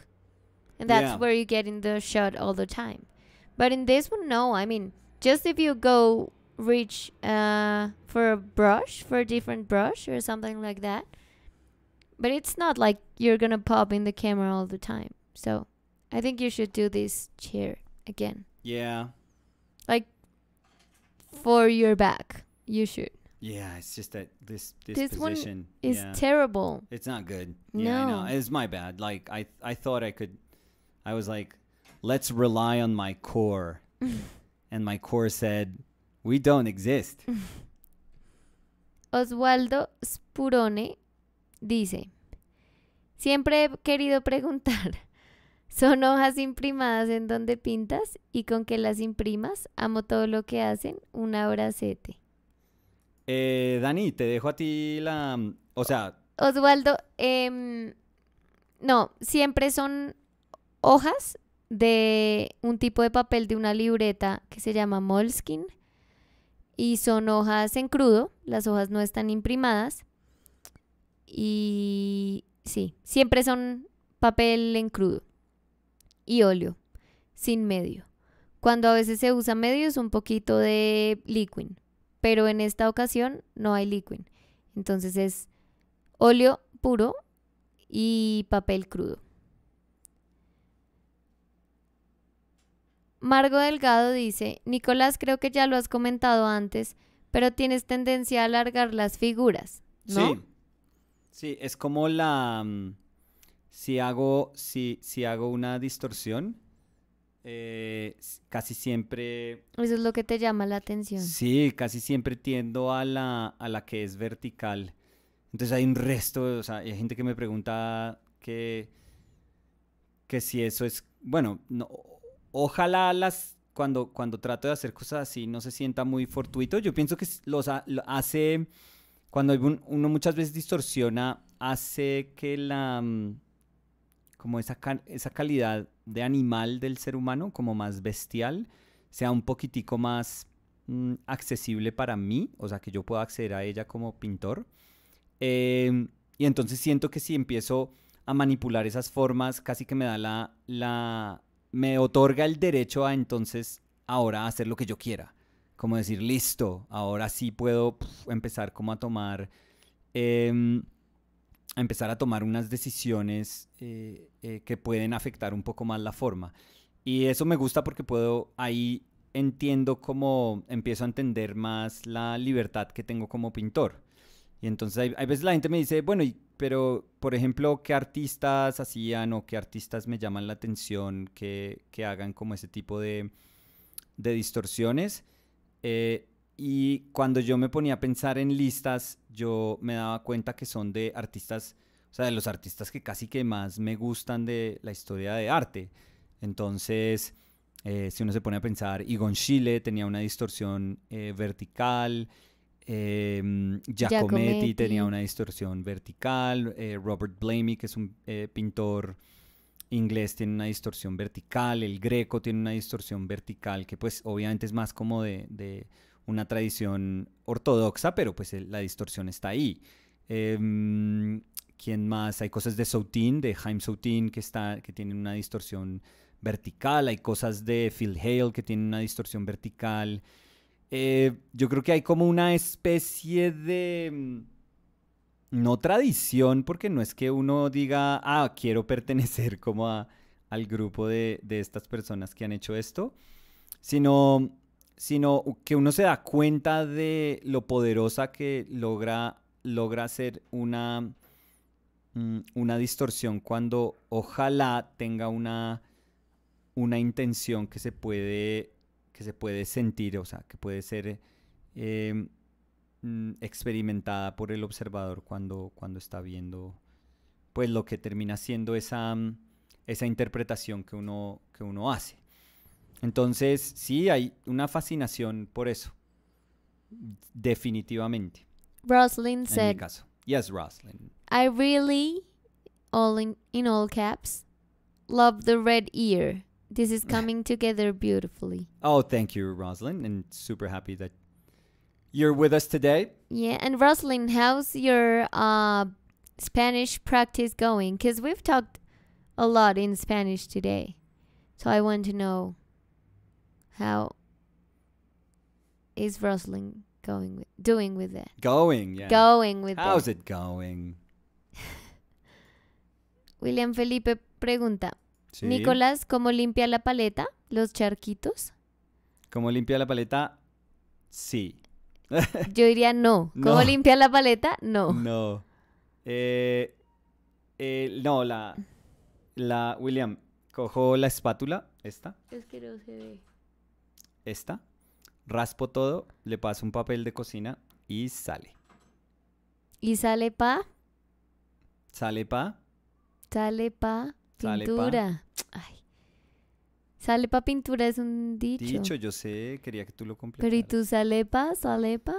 and that's yeah. where you get in the shot all the time. But in this one, no. I mean, just if you go reach uh, for a brush, for a different brush or something like that. But it's not like you're gonna pop in the camera all the time. So I think you should do this chair again. Yeah. Like for your back, you should. Yeah, it's just that this this, this position is yeah. terrible. It's not good. Yeah, no. I know. It's my bad. Like I I thought I could I was like, let's rely on my core. *laughs* and my core said, we don't exist. *laughs* Oswaldo Spurone dice, siempre he querido preguntar, *laughs* ¿son hojas imprimadas en donde pintas y con qué las imprimas? Amo todo lo que hacen, un abracete. Eh, Dani, te dejo a ti la... O sea... Oswaldo, em, no, siempre son hojas de un tipo de papel de una libreta que se llama moleskin y son hojas en crudo, las hojas no están imprimadas y sí, siempre son papel en crudo y óleo, sin medio. Cuando a veces se usa medio es un poquito de liquin pero en esta ocasión no hay liquin Entonces es óleo puro y papel crudo. Margo Delgado dice, Nicolás, creo que ya lo has comentado antes, pero tienes tendencia a alargar las figuras, ¿no? Sí, sí es como la... Mm, si hago, si, si hago una distorsión, eh, casi siempre... Eso es lo que te llama la atención. Sí, casi siempre tiendo a la, a la que es vertical. Entonces hay un resto, o sea, hay gente que me pregunta que, que si eso es, bueno, no, ojalá las cuando, cuando trato de hacer cosas así no se sienta muy fortuito. Yo pienso que los hace, cuando uno muchas veces distorsiona, hace que la, mm, como esa, calidad de animal del ser humano, como más bestial, sea un poquitico más mm, accesible para mí, o sea, que yo pueda acceder a ella como pintor. Em, y entonces siento que si empiezo a manipular esas formas, casi que me da la me otorga el derecho a entonces ahora hacer lo que yo quiera. Como decir, listo, ahora sí puedo empezar como a tomar, a em, empezar a tomar unas decisiones eh, eh, que pueden afectar un poco más la forma. Y eso me gusta porque puedo, ahí entiendo cómo empiezo a entender más la libertad que tengo como pintor. Y entonces hay, hay veces la gente me dice, bueno, ¿y pero por ejemplo, ¿qué artistas hacían o qué artistas me llaman la atención que, que hagan como ese tipo de, de distorsiones? Eh, y cuando yo me ponía a pensar en listas, yo me daba cuenta que son de artistas, o sea, de los artistas que casi que más me gustan de la historia de arte. Entonces, eh, si uno se pone a pensar, Igon Chile tenía una distorsión eh, vertical, Em, Giacometti, tenía una distorsión vertical. Eh, Robert Blamey, que es un eh, pintor inglés, tiene una distorsión vertical. El Greco tiene una distorsión vertical, que pues obviamente es más como de, una tradición ortodoxa, pero pues la distorsión está ahí. Em, ¿Quién más? Hay cosas de Soutine, de Jaime Soutin que, está, que tienen una distorsión vertical. Hay cosas de Phil Hale, que tiene una distorsión vertical. Eh, yo creo que hay como una especie de... Mm, no tradición, porque no es que uno diga, ah, quiero *laughs* pertenecer como al grupo de, estas personas que han hecho esto, sino, sino que uno se da cuenta de lo poderosa que logra, logra ser una, mm, una distorsión cuando ojalá tenga una, una intención que se puede que se puede sentir, o sea, que puede ser eh, mm, experimentada por el observador cuando, cuando está viendo, pues lo que termina siendo esa, mm, esa interpretación que uno, que uno hace. Entonces, sí, hay una fascinación por eso, definitivamente. Roslyn said. caso. Yes, Roslyn. I really, all in all caps, love the red ear. This is *laughs* coming together beautifully. Oh, thank you, Rosalind, and super happy that you're with us today. Yeah, and Rosalind, how's your uh, Spanish practice going? Because we've talked a lot in Spanish today, so I want to know how is Rosalind going with, doing with it? Going, yeah. Going with How's it going? *laughs* William Felipe pregunta, Nicolás, ¿cómo limpia la paleta? Los charquitos. ¿Cómo limpia la paleta? Sí. *laughs* Yo diría no. ¿Cómo limpia la paleta? No. No. Eh, no, la, la. William, cojo la espátula, esta. Es que no se ve. Esta. Raspo todo, le paso un papel de cocina y sale. ¿Y sale pa? Sale pa. Sale pa pintura. Sale pa pintura es un dicho. Dicho, yo sé, quería que tú lo completaras. Pero ¿y tú sale pa? ¿Sale pa?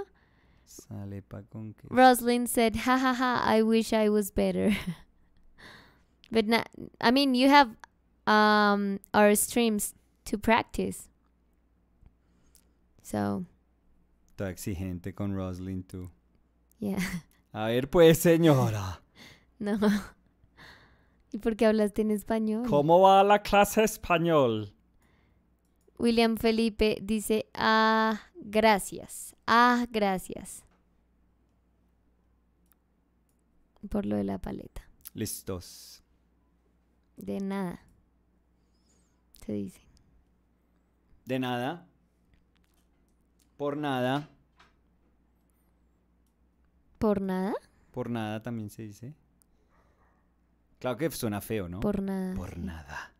Sale pa con qué. Roslyn said, ha I wish I was better. *laughs* but not, I mean, you have um, our streams to practice. So. Está exigente con Roslyn, tú. Yeah. *laughs* A ver, pues, señora. no. ¿Y por qué hablaste en español? ¿Cómo va la clase español? William Felipe dice, ah, gracias, ah, gracias. Por lo de la paleta. Listos. De nada. Se dice. De nada. Por nada. ¿Por nada? Por nada también se dice. Claro que suena feo, ¿no? Por nada. Por nada.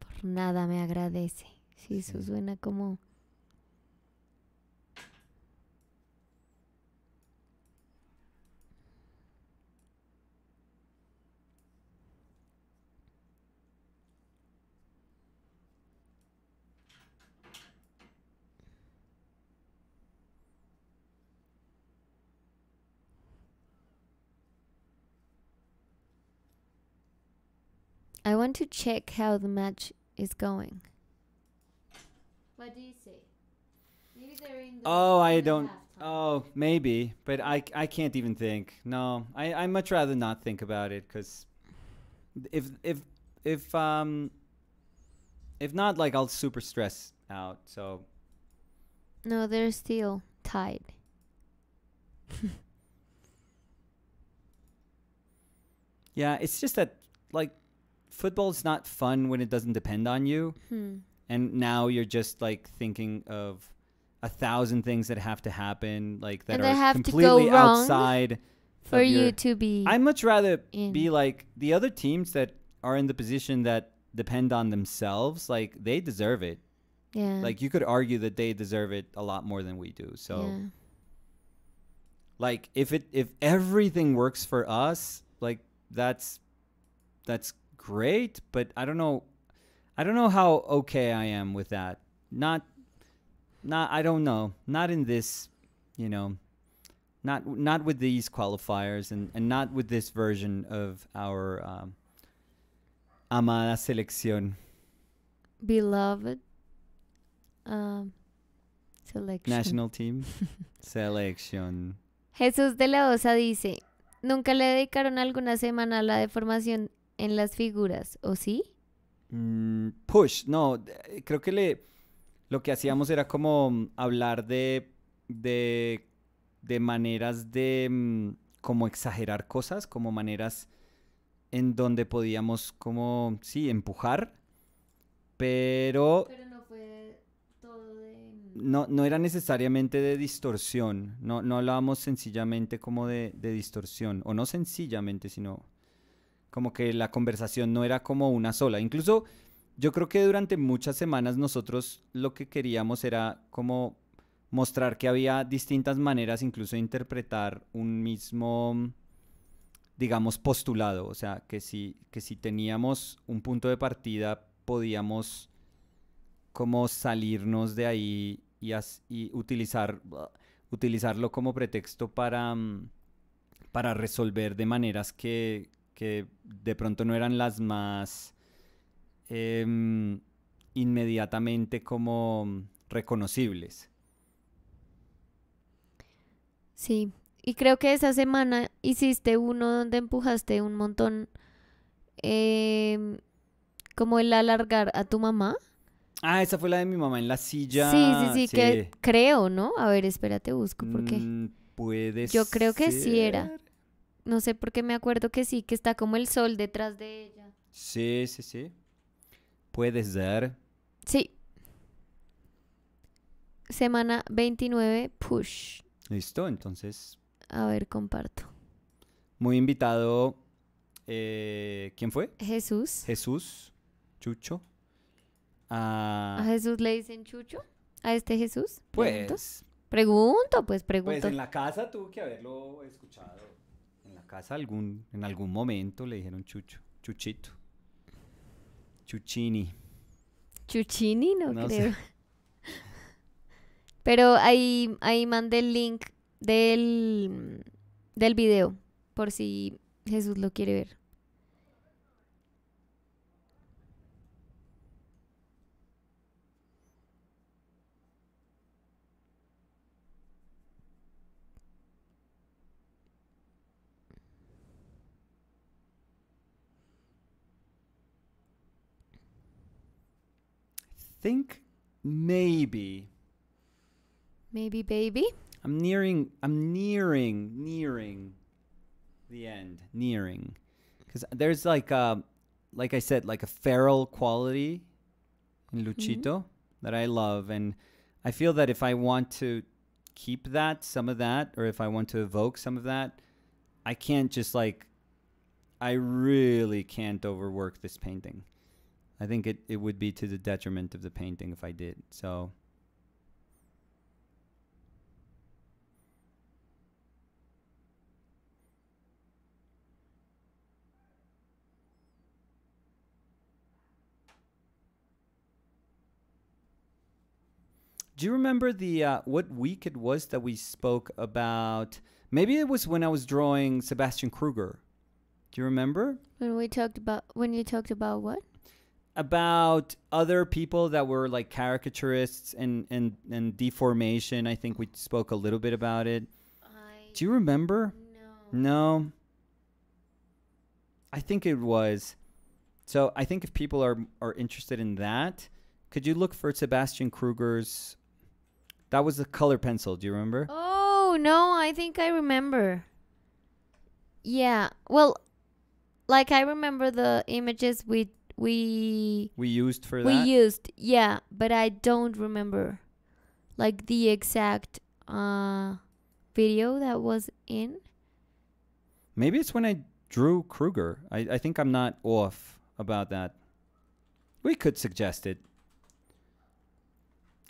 Por nada me agradece. Sí, sí, eso suena como I want to check how the match is going. What do you say? Maybe they're in the Oh, I don't. Oh, maybe, but I, I can't even think. No, I I much rather not think about it because if if if um if not, like I'll super stress out. So no, they're still tied. *laughs* yeah, it's just that like Football is not fun when it doesn't depend on you. Hmm. And now you're just like thinking of a thousand things that have to happen, like that and are completely outside *laughs* for you to be. I'd much rather in. be like the other teams that are in the position that depend on themselves. Like they deserve it. Yeah. Like you could argue that they deserve it a lot more than we do. So. Yeah. Like if it if everything works for us, like that's that's great, but I don't know. I don't know how okay I am with that. Not, not. I don't know. Not in this, you know, not not with these qualifiers, and and not with this version of our um, amada selección. Beloved. Um, selection. National team. *laughs* selection. Jesús de la Osa dice, nunca le dedicaron alguna semana a la deformación en las figuras, ¿o sí? Mm, push, no, creo que le, lo que hacíamos era como mm, hablar de, de, maneras de mm, como exagerar cosas, como maneras en donde podíamos como, sí, empujar, pero... pero no, fue todo de... no, era necesariamente de distorsión, no, no hablábamos sencillamente como de, de distorsión, o no sencillamente, sino como que la conversación no era como una sola. Incluso yo creo que durante muchas semanas nosotros lo que queríamos era como mostrar que había distintas maneras incluso de interpretar un mismo digamos postulado, o sea, que si que si teníamos un punto de partida podíamos como salirnos de ahí y, utilizar utilizarlo como pretexto para mm, para resolver de maneras que que de pronto no eran las más em, inmediatamente como reconocibles. Sí, y creo que esa semana hiciste uno donde empujaste un montón em, como el alargar a tu mamá. Ah, esa fue la de mi mamá en la silla. Sí, sí, sí, que creo, ¿no? A ver, espérate, busco porque. Mm, Puedes. Yo creo que sí era. No sé por qué me acuerdo que sí, que está como el sol detrás de ella. Sí, sí, sí. ¿Puedes dar? Sí. Semana 29, push. Listo, entonces. A ver, comparto. Muy invitado. Eh, ¿Quién fue? Jesús. Jesús. Chucho. A... Jesús le dicen Chucho? ¿A este Jesús? Pues. ¿Pregunto? Pues, pues pregunto. Pues en la casa tuvo que haberlo escuchado algún, en algún momento le dijeron Chucho, Chuchito, Chuchini. Chuchini, no, creo. *laughs* Pero ahí, ahí mandé el link del, del video, por si Jesús lo quiere ver. think maybe. Maybe baby. I'm nearing. I'm nearing. Nearing. The end. Nearing. Because there's like a, uh, like I said, like a feral quality in mm-hmm. Luchito mm-hmm. that I love, and I feel that if I want to keep that, some of that, or if I want to evoke some of that, I can't just like. I really can't overwork this painting. I think it, it would be to the detriment of the painting if I did. So Do you remember the uh, what week it was that we spoke about? Maybe it was when I was drawing Sebastian Kruger. Do you remember? When we talked about when you talked about what? about other people that were like caricaturists and and and deformation. I think we spoke a little bit about it. I Do you remember? No. No. I think it was. So I think if people are are interested in that, could you look for Sebastian Kruger's? That was the color pencil. Do you remember? Oh no, I think I remember. Yeah. Well, like I remember the images with we we used for we that. We used, yeah, but I don't remember like the exact uh video that was in. Maybe it's when I drew Kruger. I, I think I'm not off about that. We could suggest it.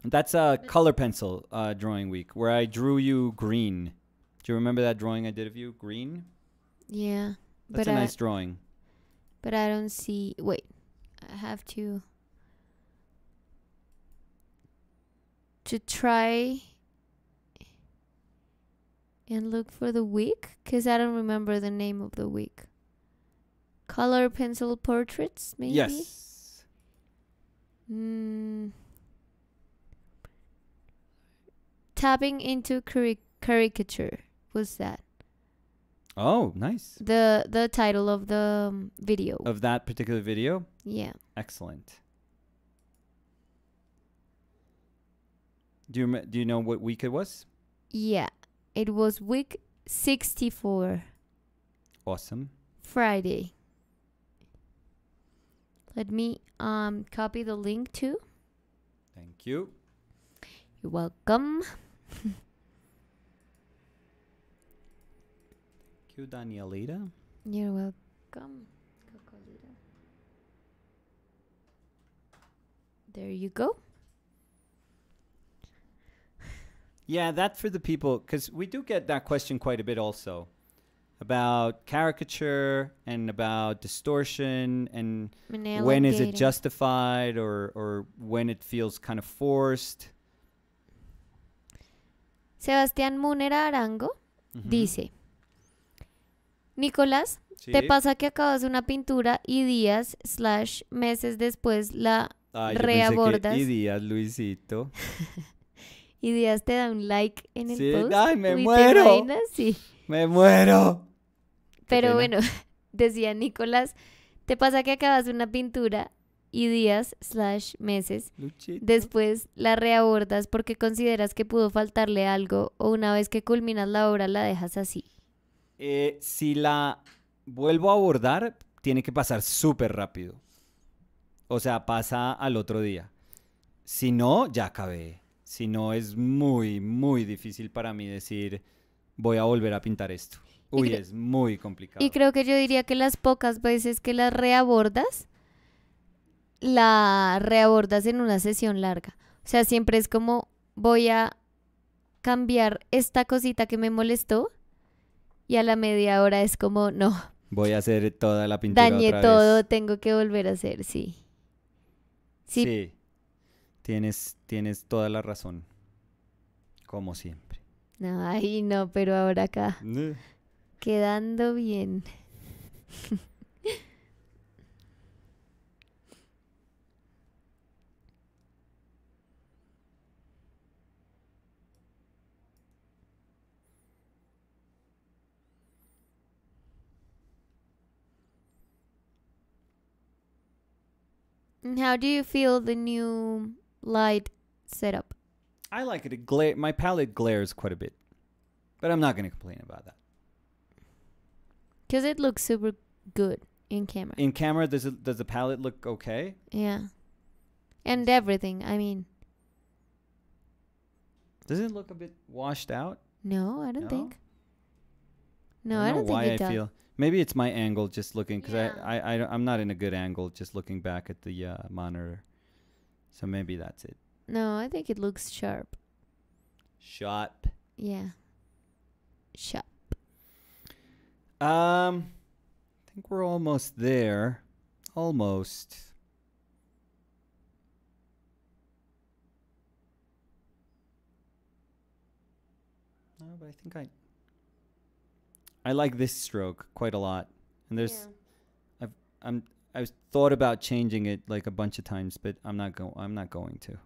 That's a color pencil uh, drawing week where I drew you green. Do you remember that drawing I did of you? Green? Yeah. That's a I nice drawing. But I don't see. Wait. I have to to try and look for the week because I don't remember the name of the week. Color pencil portraits, maybe. Yes. Mm. Tapping into caricature. What's that? Oh, nice. The the title of the um, video. Of that particular video? Yeah. Excellent. Do you do you know what week it was? Yeah. It was week 64. Awesome. Friday. Let me um copy the link too. Thank you. You're welcome. *laughs* Thank you, Danielita. You're welcome, Cocolita. There you go. Yeah, that for the people, because we do get that question quite a bit also about caricature and about distortion and Manila when is it justified or, or when it feels kind of forced. Sebastián Munera Arango mm -hmm. dice. Nicolás, ¿te pasa que acabas una pintura y días slash meses después la Ay, reabordas? y días, Luisito. *laughs* y días te da un like en el post. ¡Ay, me muero! ¡Me muero! *laughs* Pero bueno, *laughs* decía Nicolás, ¿te pasa que acabas una pintura y días slash meses. Después la reabordas porque consideras que pudo faltarle algo o una vez que culminas la obra la dejas así. Eh, si la vuelvo a abordar, tiene que pasar súper rápido. O sea, pasa al otro día. Si no, ya acabé. Si no, es muy, muy difícil para mí decir, voy a volver a pintar esto. Uy, es muy complicado. Y creo que yo diría que las pocas veces que la reabordas, la reabordas en una sesión larga. O sea, siempre es como voy a cambiar esta cosita que me molestó y a la media hora es como, no. Voy a hacer toda la pintura. Dañé todo, tengo que volver a hacer, sí. Sí. sí. Tienes, tienes toda la razón. Como siempre. no Ay, no, pero ahora acá. *laughs* Quedando bien. *laughs* How do you feel the new light setup? I like it. it gla my palette glares quite a bit, but I'm not going to complain about that. Because it looks super good in camera. In camera, does it, does the palette look okay? Yeah, and everything. I mean, does it look a bit washed out? No, I don't no? think. No, I don't, I don't why I does. feel. Maybe it's my angle just looking because yeah. I, I, I I'm not in a good angle just looking back at the uh, monitor. So maybe that's it. No, I think it looks sharp. Sharp. Yeah. Sharp. Um, I think we're almost there. Almost. No, but I think I I like this stroke quite a lot. And there's, yeah. I've, I'm, I've thought about changing it like a bunch of times, but I'm not going. I'm not going to.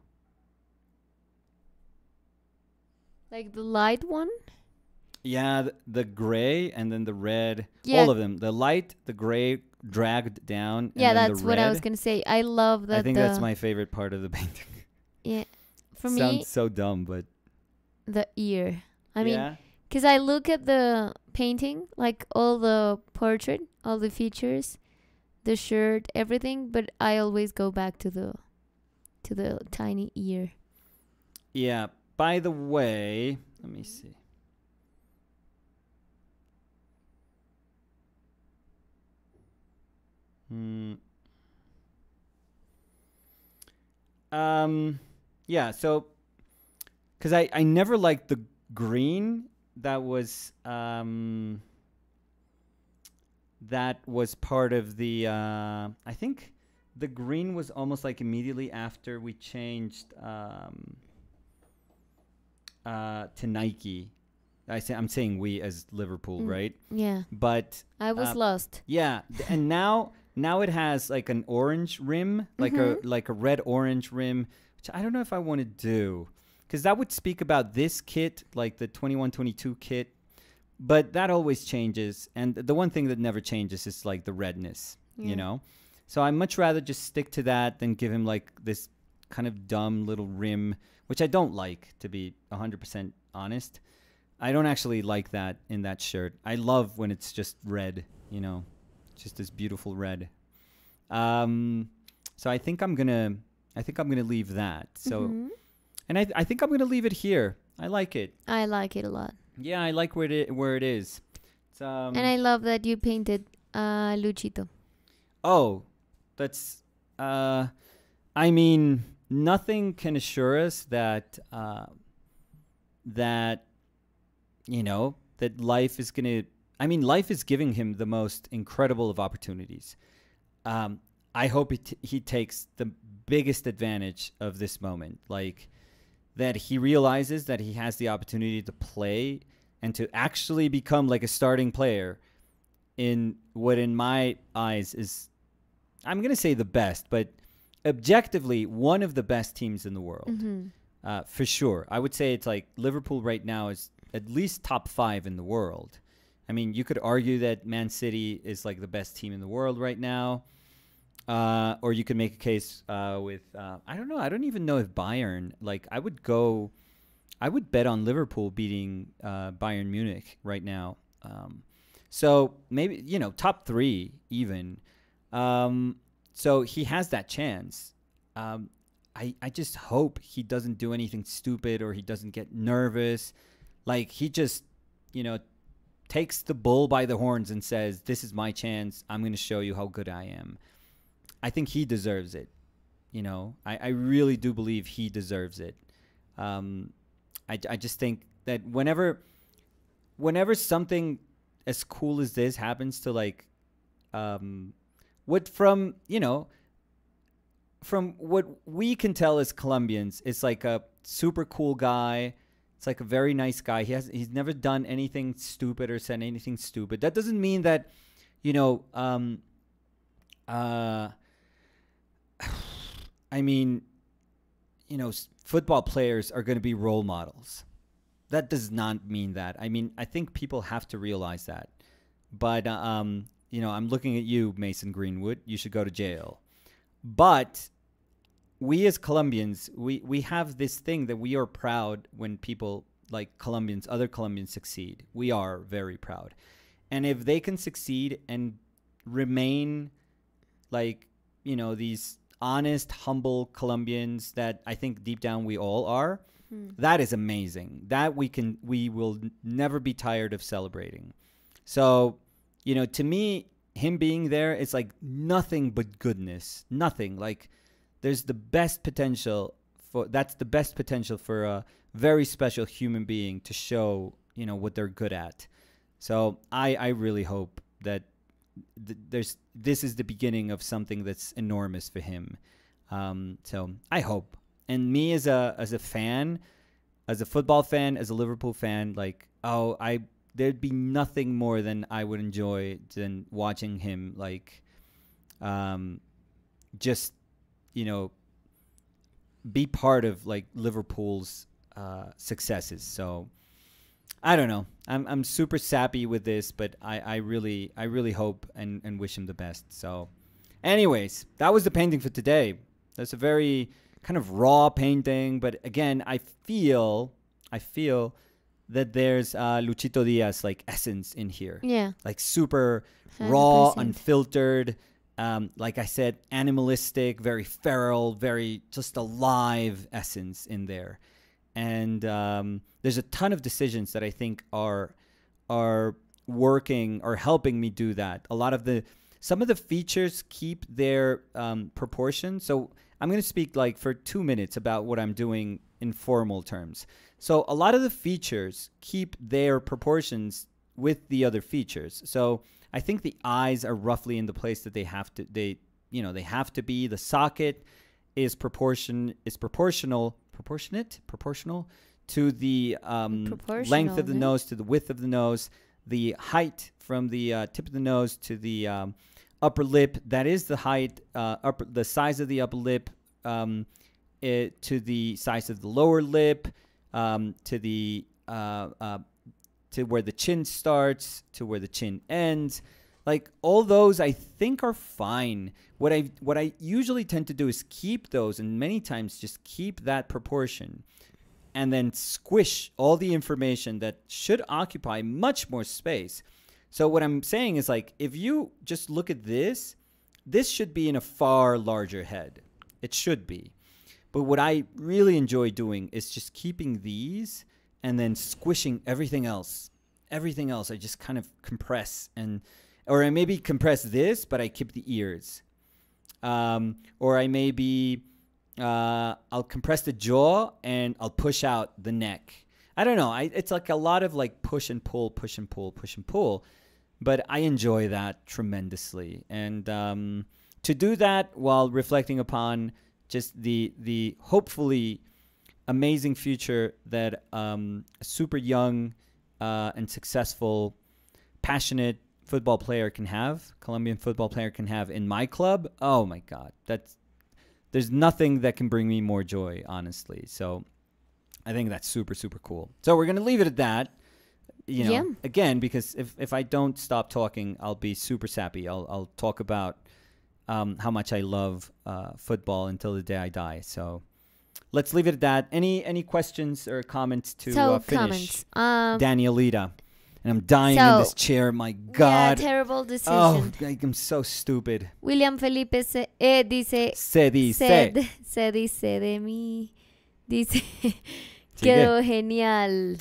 Like the light one. Yeah, the, the, gray and then the red. Yeah. All of them. The light, the gray dragged down. yeah, that's what I was gonna say. I love that. I think that's my favorite part of the *laughs* painting. Yeah, for Sounds me. Sounds so dumb, but. The ear. I yeah. mean, because I look at the painting, like all the portrait, all the features, the shirt, everything, but I always go back to the to the tiny ear. Yeah. By the way, let me see. Hmm. Um yeah, so cuz I I never liked the green that was um, that was part of the. Uh, I think the green was almost like immediately after we changed um, uh, to Nike. I say I'm saying we as Liverpool, mm. right? Yeah. But I was uh, lost. Yeah, and *laughs* now now it has like an orange rim, like mm -hmm. a mm-hmm. like a red orange rim, which I don't know if I want to do because that would speak about this kit, like the 2122 kit, but that always changes. And the one thing that never changes is like the redness, yeah. you know? So I much rather just stick to that than give him like this kind of dumb little rim, which I don't like, to be 100% honest. I don't actually like that in that shirt. I love when it's just red, you know, just this beautiful red. Um, so I think I'm gonna, I think I'm gonna leave that. So. Mm-hmm. And I, th- I think I'm going to leave it here. I like it. I like it a lot. Yeah, I like where it where it is. Um, and I love that you painted uh, Luchito. Oh, that's. Uh, I mean, nothing can assure us that uh, that you know that life is gonna. I mean, life is giving him the most incredible of opportunities. Um, I hope he, t- he takes the biggest advantage of this moment. Like, that he realizes that he has the opportunity to play and to actually become like a starting player in what in my eyes is I'm going to say the best, but objectively one of the best teams in the world. Mm-hmm. Uh, for sure. I would say it's like Liverpool right now is at least top five in the world. I mean, you could argue that Man City is like the best team in the world right now. Uh, or you could make a case uh, with uh, I don't know. I don't even know if Bayern. Like I would go, I would bet on Liverpool beating uh, Bayern Munich right now. Um, so maybe you know top three even. Um, so he has that chance. Um, I I just hope he doesn't do anything stupid or he doesn't get nervous. Like he just you know takes the bull by the horns and says, "This is my chance. I'm going to show you how good I am." I think he deserves it. You know, I, I really do believe he deserves it. Um, I, I just think that whenever, whenever something as cool as this happens to like, um, what from you know, from what we can tell as Colombians, it's like a super cool guy. It's like a very nice guy. He has he's never done anything stupid or said anything stupid. That doesn't mean that, you know, um, uh, I mean, you know, football players are going to be role models. That does not mean that. I mean, I think people have to realize that. But, uh, um, you know, I'm looking at you, Mason Greenwood. You should go to jail. But we as Colombians, we, we have this thing that we are proud when people like Colombians, other Colombians succeed. We are very proud. And if they can succeed and remain like, you know, these honest, humble Colombians that I think deep down we all are. Mm. That is amazing. That we can we will never be tired of celebrating. So, you know, to me, him being there, it's like nothing but goodness. Nothing. Like there's the best potential for that's the best potential for a very special human being to show, you know, what they're good at. So I I really hope that there's this is the beginning of something that's enormous for him. Um, so I hope. And me as a as a fan, as a football fan, as a Liverpool fan, like oh I there'd be nothing more than I would enjoy than watching him like, um, just you know, be part of like Liverpool's uh, successes. So I don't know. I'm I'm super sappy with this, but I I really I really hope and and wish him the best. So, anyways, that was the painting for today. That's a very kind of raw painting, but again, I feel I feel that there's uh, Luchito Diaz like essence in here. Yeah. Like super 100%. raw, unfiltered. Um, like I said, animalistic, very feral, very just alive essence in there and um, there's a ton of decisions that I think are are working or helping me do that. A lot of the some of the features keep their um, proportion. So I'm going to speak like for two minutes about what I'm doing in formal terms. So a lot of the features keep their proportions with the other features. So I think the eyes are roughly in the place that they have to they you know they have to be. The socket is proportion is proportional proportionate, proportional to the um, length of the nose, to the width of the nose, the height from the uh, tip of the nose to the um, upper lip. That is the height, uh, upper, the size of the upper lip um, it, eh, to the size of the lower lip, um, to the uh, uh, to where the chin starts, to where the chin ends. Like all those I think are fine. What I what I usually tend to do is keep those and many times just keep that proportion and then squish all the information that should occupy much more space. So what I'm saying is like if you just look at this, this should be in a far larger head. It should be. But what I really enjoy doing is just keeping these and then squishing everything else. Everything else I just kind of compress and or I maybe compress this, but I keep the ears. Um, or I maybe uh, I'll compress the jaw and I'll push out the neck. I don't know. I, it's like a lot of like push and pull, push and pull, push and pull. But I enjoy that tremendously. And um, to do that while reflecting upon just the the hopefully amazing future that um, a super young uh, and successful, passionate football player can have, Colombian football player can have in my club, oh my God, that's there's nothing that can bring me more joy, honestly. So I think that's super, super cool. So we're gonna leave it at that. You know, yeah. again, because if, if I don't stop talking, I'll be super sappy. I'll I'll talk about um, how much I love uh, football until the day I die. So let's leave it at that. Any any questions or comments to so uh, finish? Comments. Um, Danielita. and I'm dying in this chair. My God. Yeah, terrible oh, decision. Oh, I'm so stupid. William Felipe se, eh, dice. Se dice. Se, dice de mí. Dice. *laughs* Quedó genial.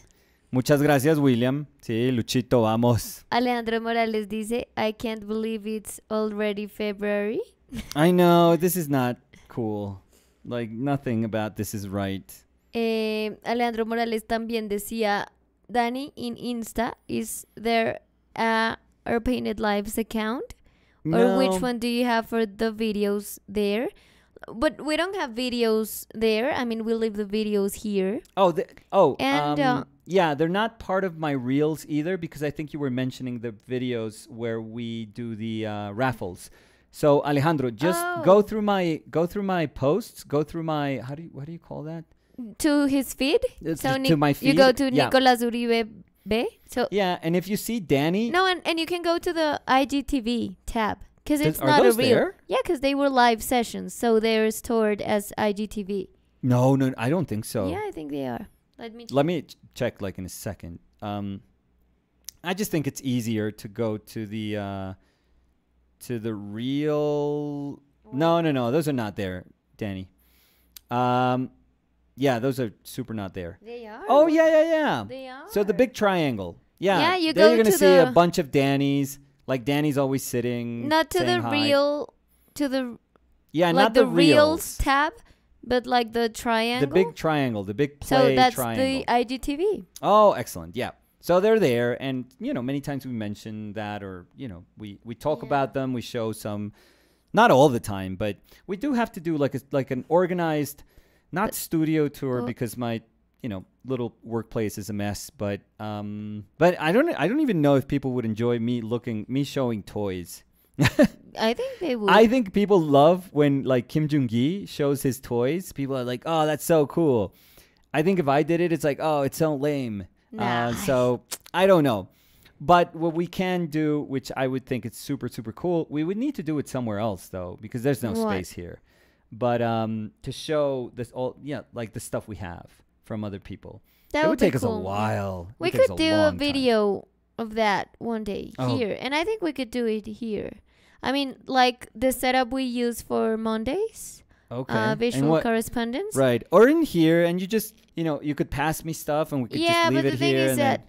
Muchas gracias, William. Sí, Luchito, vamos. Alejandro Morales dice, I can't believe it's already February. *laughs* I know, this is not cool. Like, nothing about this is right. Eh, Alejandro Morales también decía, Danny in Insta is there uh, our Painted Lives account? No. Or which one do you have for the videos there? But we don't have videos there. I mean, we leave the videos here. Oh, the, oh, and um, uh, yeah, they're not part of my reels either because I think you were mentioning the videos where we do the uh, raffles. So Alejandro, just oh. go through my go through my posts, go through my how do you what do you call that? to his feed. It's so to my feed. You go to yeah. Nicolas Uribe B. So yeah, and if you see Danny, no, and, and you can go to the IGTV tab because it's not a real. There? Yeah, because they were live sessions, so they're stored as IGTV. No, no, I don't think so. Yeah, I think they are. Let me. Check. Let me check like in a second. Um, I just think it's easier to go to the uh, to the real. No, no, no, those are not there, Danny. Um, yeah, those are super not there. They are. Oh yeah, yeah, yeah. They are. So the big triangle. Yeah. Yeah, you there go you're gonna to see the- a bunch of Danny's. Like Danny's always sitting. Not to the hi. real, to the Yeah, like not the, the reels tab, but like the triangle. The big triangle. The big play so that's triangle. the IGTV. Oh, excellent. Yeah. So they're there, and you know, many times we mention that, or you know, we we talk about them. We show some, not all the time, but we do have to do like a, like an organized not studio tour well, because my you know little workplace is a mess. But um, but I don't I don't even know if people would enjoy me looking me showing toys. *laughs* I think they would. I think people love when like Kim Jong Gi shows his toys. People are like, "Oh, that's so cool." I think if I did it, it's like, "Oh, it's so lame." Nah. Uh, so I don't know. But what we can do, which I would think it's super super cool, we would need to do it somewhere else though, because there's no what? space here but um, to show this all, yeah, like the stuff we have from other people. That it would, take cool. us a while. We could a do a video time. of that one day oh. here, and I think we could do it here. I mean, like the setup we use for Mondays. Okay. Uh, visual what, correspondence. Right, or in here, and you just you know you could pass me stuff, and we could yeah, just leave it here. Yeah, but the thing is that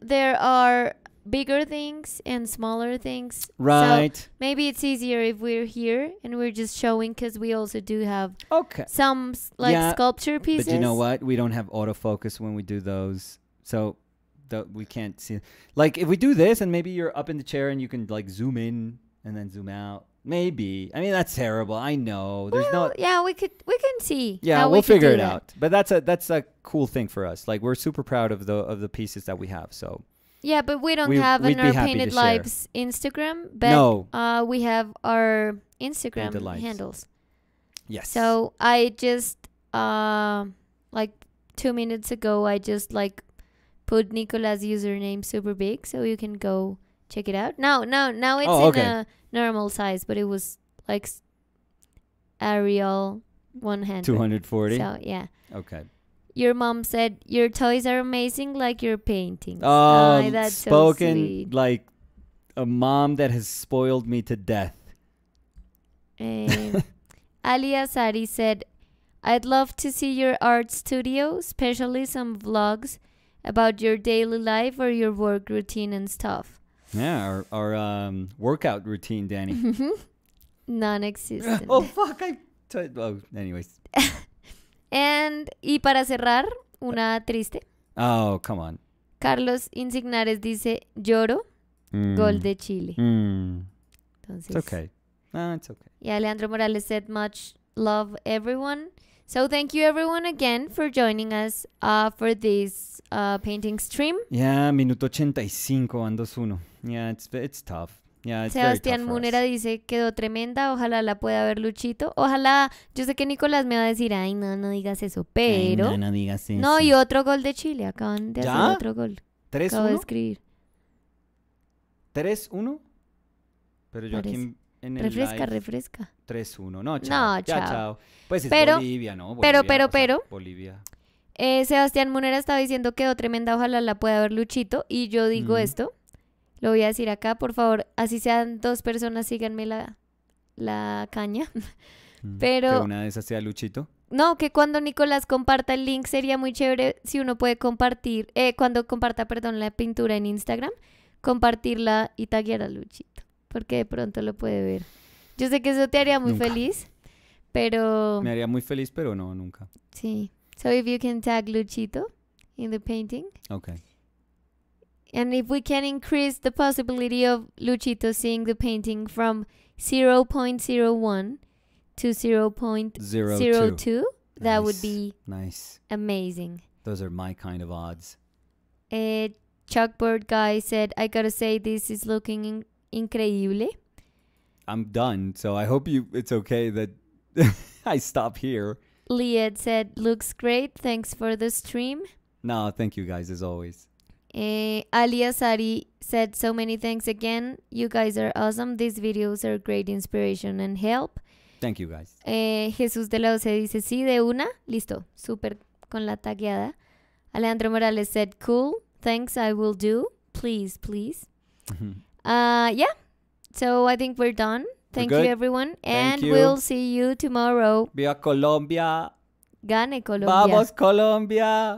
there are bigger things and smaller things. Right. So maybe it's easier if we're here and we're just showing because we also do have okay some like yeah, sculpture pieces. But you know what? We don't have autofocus when we do those, so th we can't see. Like if we do this and maybe you're up in the chair and you can like zoom in and then zoom out. Maybe. I mean that's terrible. I know. There's well, no Yeah, we could we can see. Yeah, we'll we figure it that. out. But that's a that's a cool thing for us. Like we're super proud of the of the pieces that we have. So yeah, but we don't we, have an Our Painted Lives Instagram, but no. uh, we have our Instagram handles. Yes. So I just uh, like two minutes ago, I just like put Nicola's username super big, so you can go check it out. Now, now, now it's oh, okay. in a normal size, but it was like Arial one hundred forty. 240. So yeah. Okay your mom said your toys are amazing like your paintings. oh, that's spoken so sweet. like a mom that has spoiled me to death. Eh, *laughs* Ali Asari said, I'd love to see your art studio, especially some vlogs about your daily life or your work routine and stuff. Yeah, our, our um, workout routine, Danny. *laughs* *laughs* non existent. oh, fuck. I. T- oh, anyways. And, y para cerrar, una triste. Oh, come on. Carlos Insignares dice, lloro, mm. gol de Chile. Mm. Entonces, it's okay. ah, it's okay. Y Alejandro Morales said, much love everyone. So thank you everyone again for joining us uh, for this uh, painting stream. Yeah, minuto 85, and 2 Yeah, it's tough. Sebastián Munera dice, quedó tremenda, ojalá la pueda ver Luchito. Ojalá, yo sé que Nicolás me va a decir, ay, no, no digas eso, pero... no, y otro gol de Chile, acaban de hacer otro gol. ¿Tres, uno? escribir. ¿3-1? Pero yo aquí Refresca, refresca. 3-1. No, chao. No, chao. Pues es pero, Bolivia, ¿no? pero, pero, pero. Eh, Sebastián Munera estaba diciendo quedó tremenda, ojalá la pueda ver Luchito. Y yo digo esto, lo voy a decir acá, por favor, así sean dos personas, síganme la, caña. *laughs* Pero... ¿Que una de esas sea Luchito? No, que cuando Nicolás comparta el link sería muy chévere si uno puede compartir, eh, cuando comparta, perdón, la pintura en Instagram, compartirla y taguear a Luchito, porque de pronto lo puede ver. Yo sé que eso te haría muy feliz, pero... Me haría muy feliz, pero no, nunca. Sí. So if you can tag Luchito in the painting. Okay. And if we can increase the possibility of Luchito seeing the painting from 0.01 to 0.02, 02. that nice. would be nice. Amazing. Those are my kind of odds. A chalkboard guy said, I gotta say, this is looking in- increíble. I'm done, so I hope you. it's okay that *laughs* I stop here. Liad said, looks great. Thanks for the stream. No, thank you guys as always. Uh, eh, Asari said so many thanks again. You guys are awesome. These videos are great inspiration and help. Thank you guys. Eh, Jesús de la Oce dice sí de una. Listo. Súper con la tagueada. Alejandro Morales said cool. Thanks, I will do. Please, please. *laughs* uh, yeah. So I think we're done. Thank we're you everyone, and you. we'll see you tomorrow. Via Colombia. Gane Colombia. Vamos Colombia.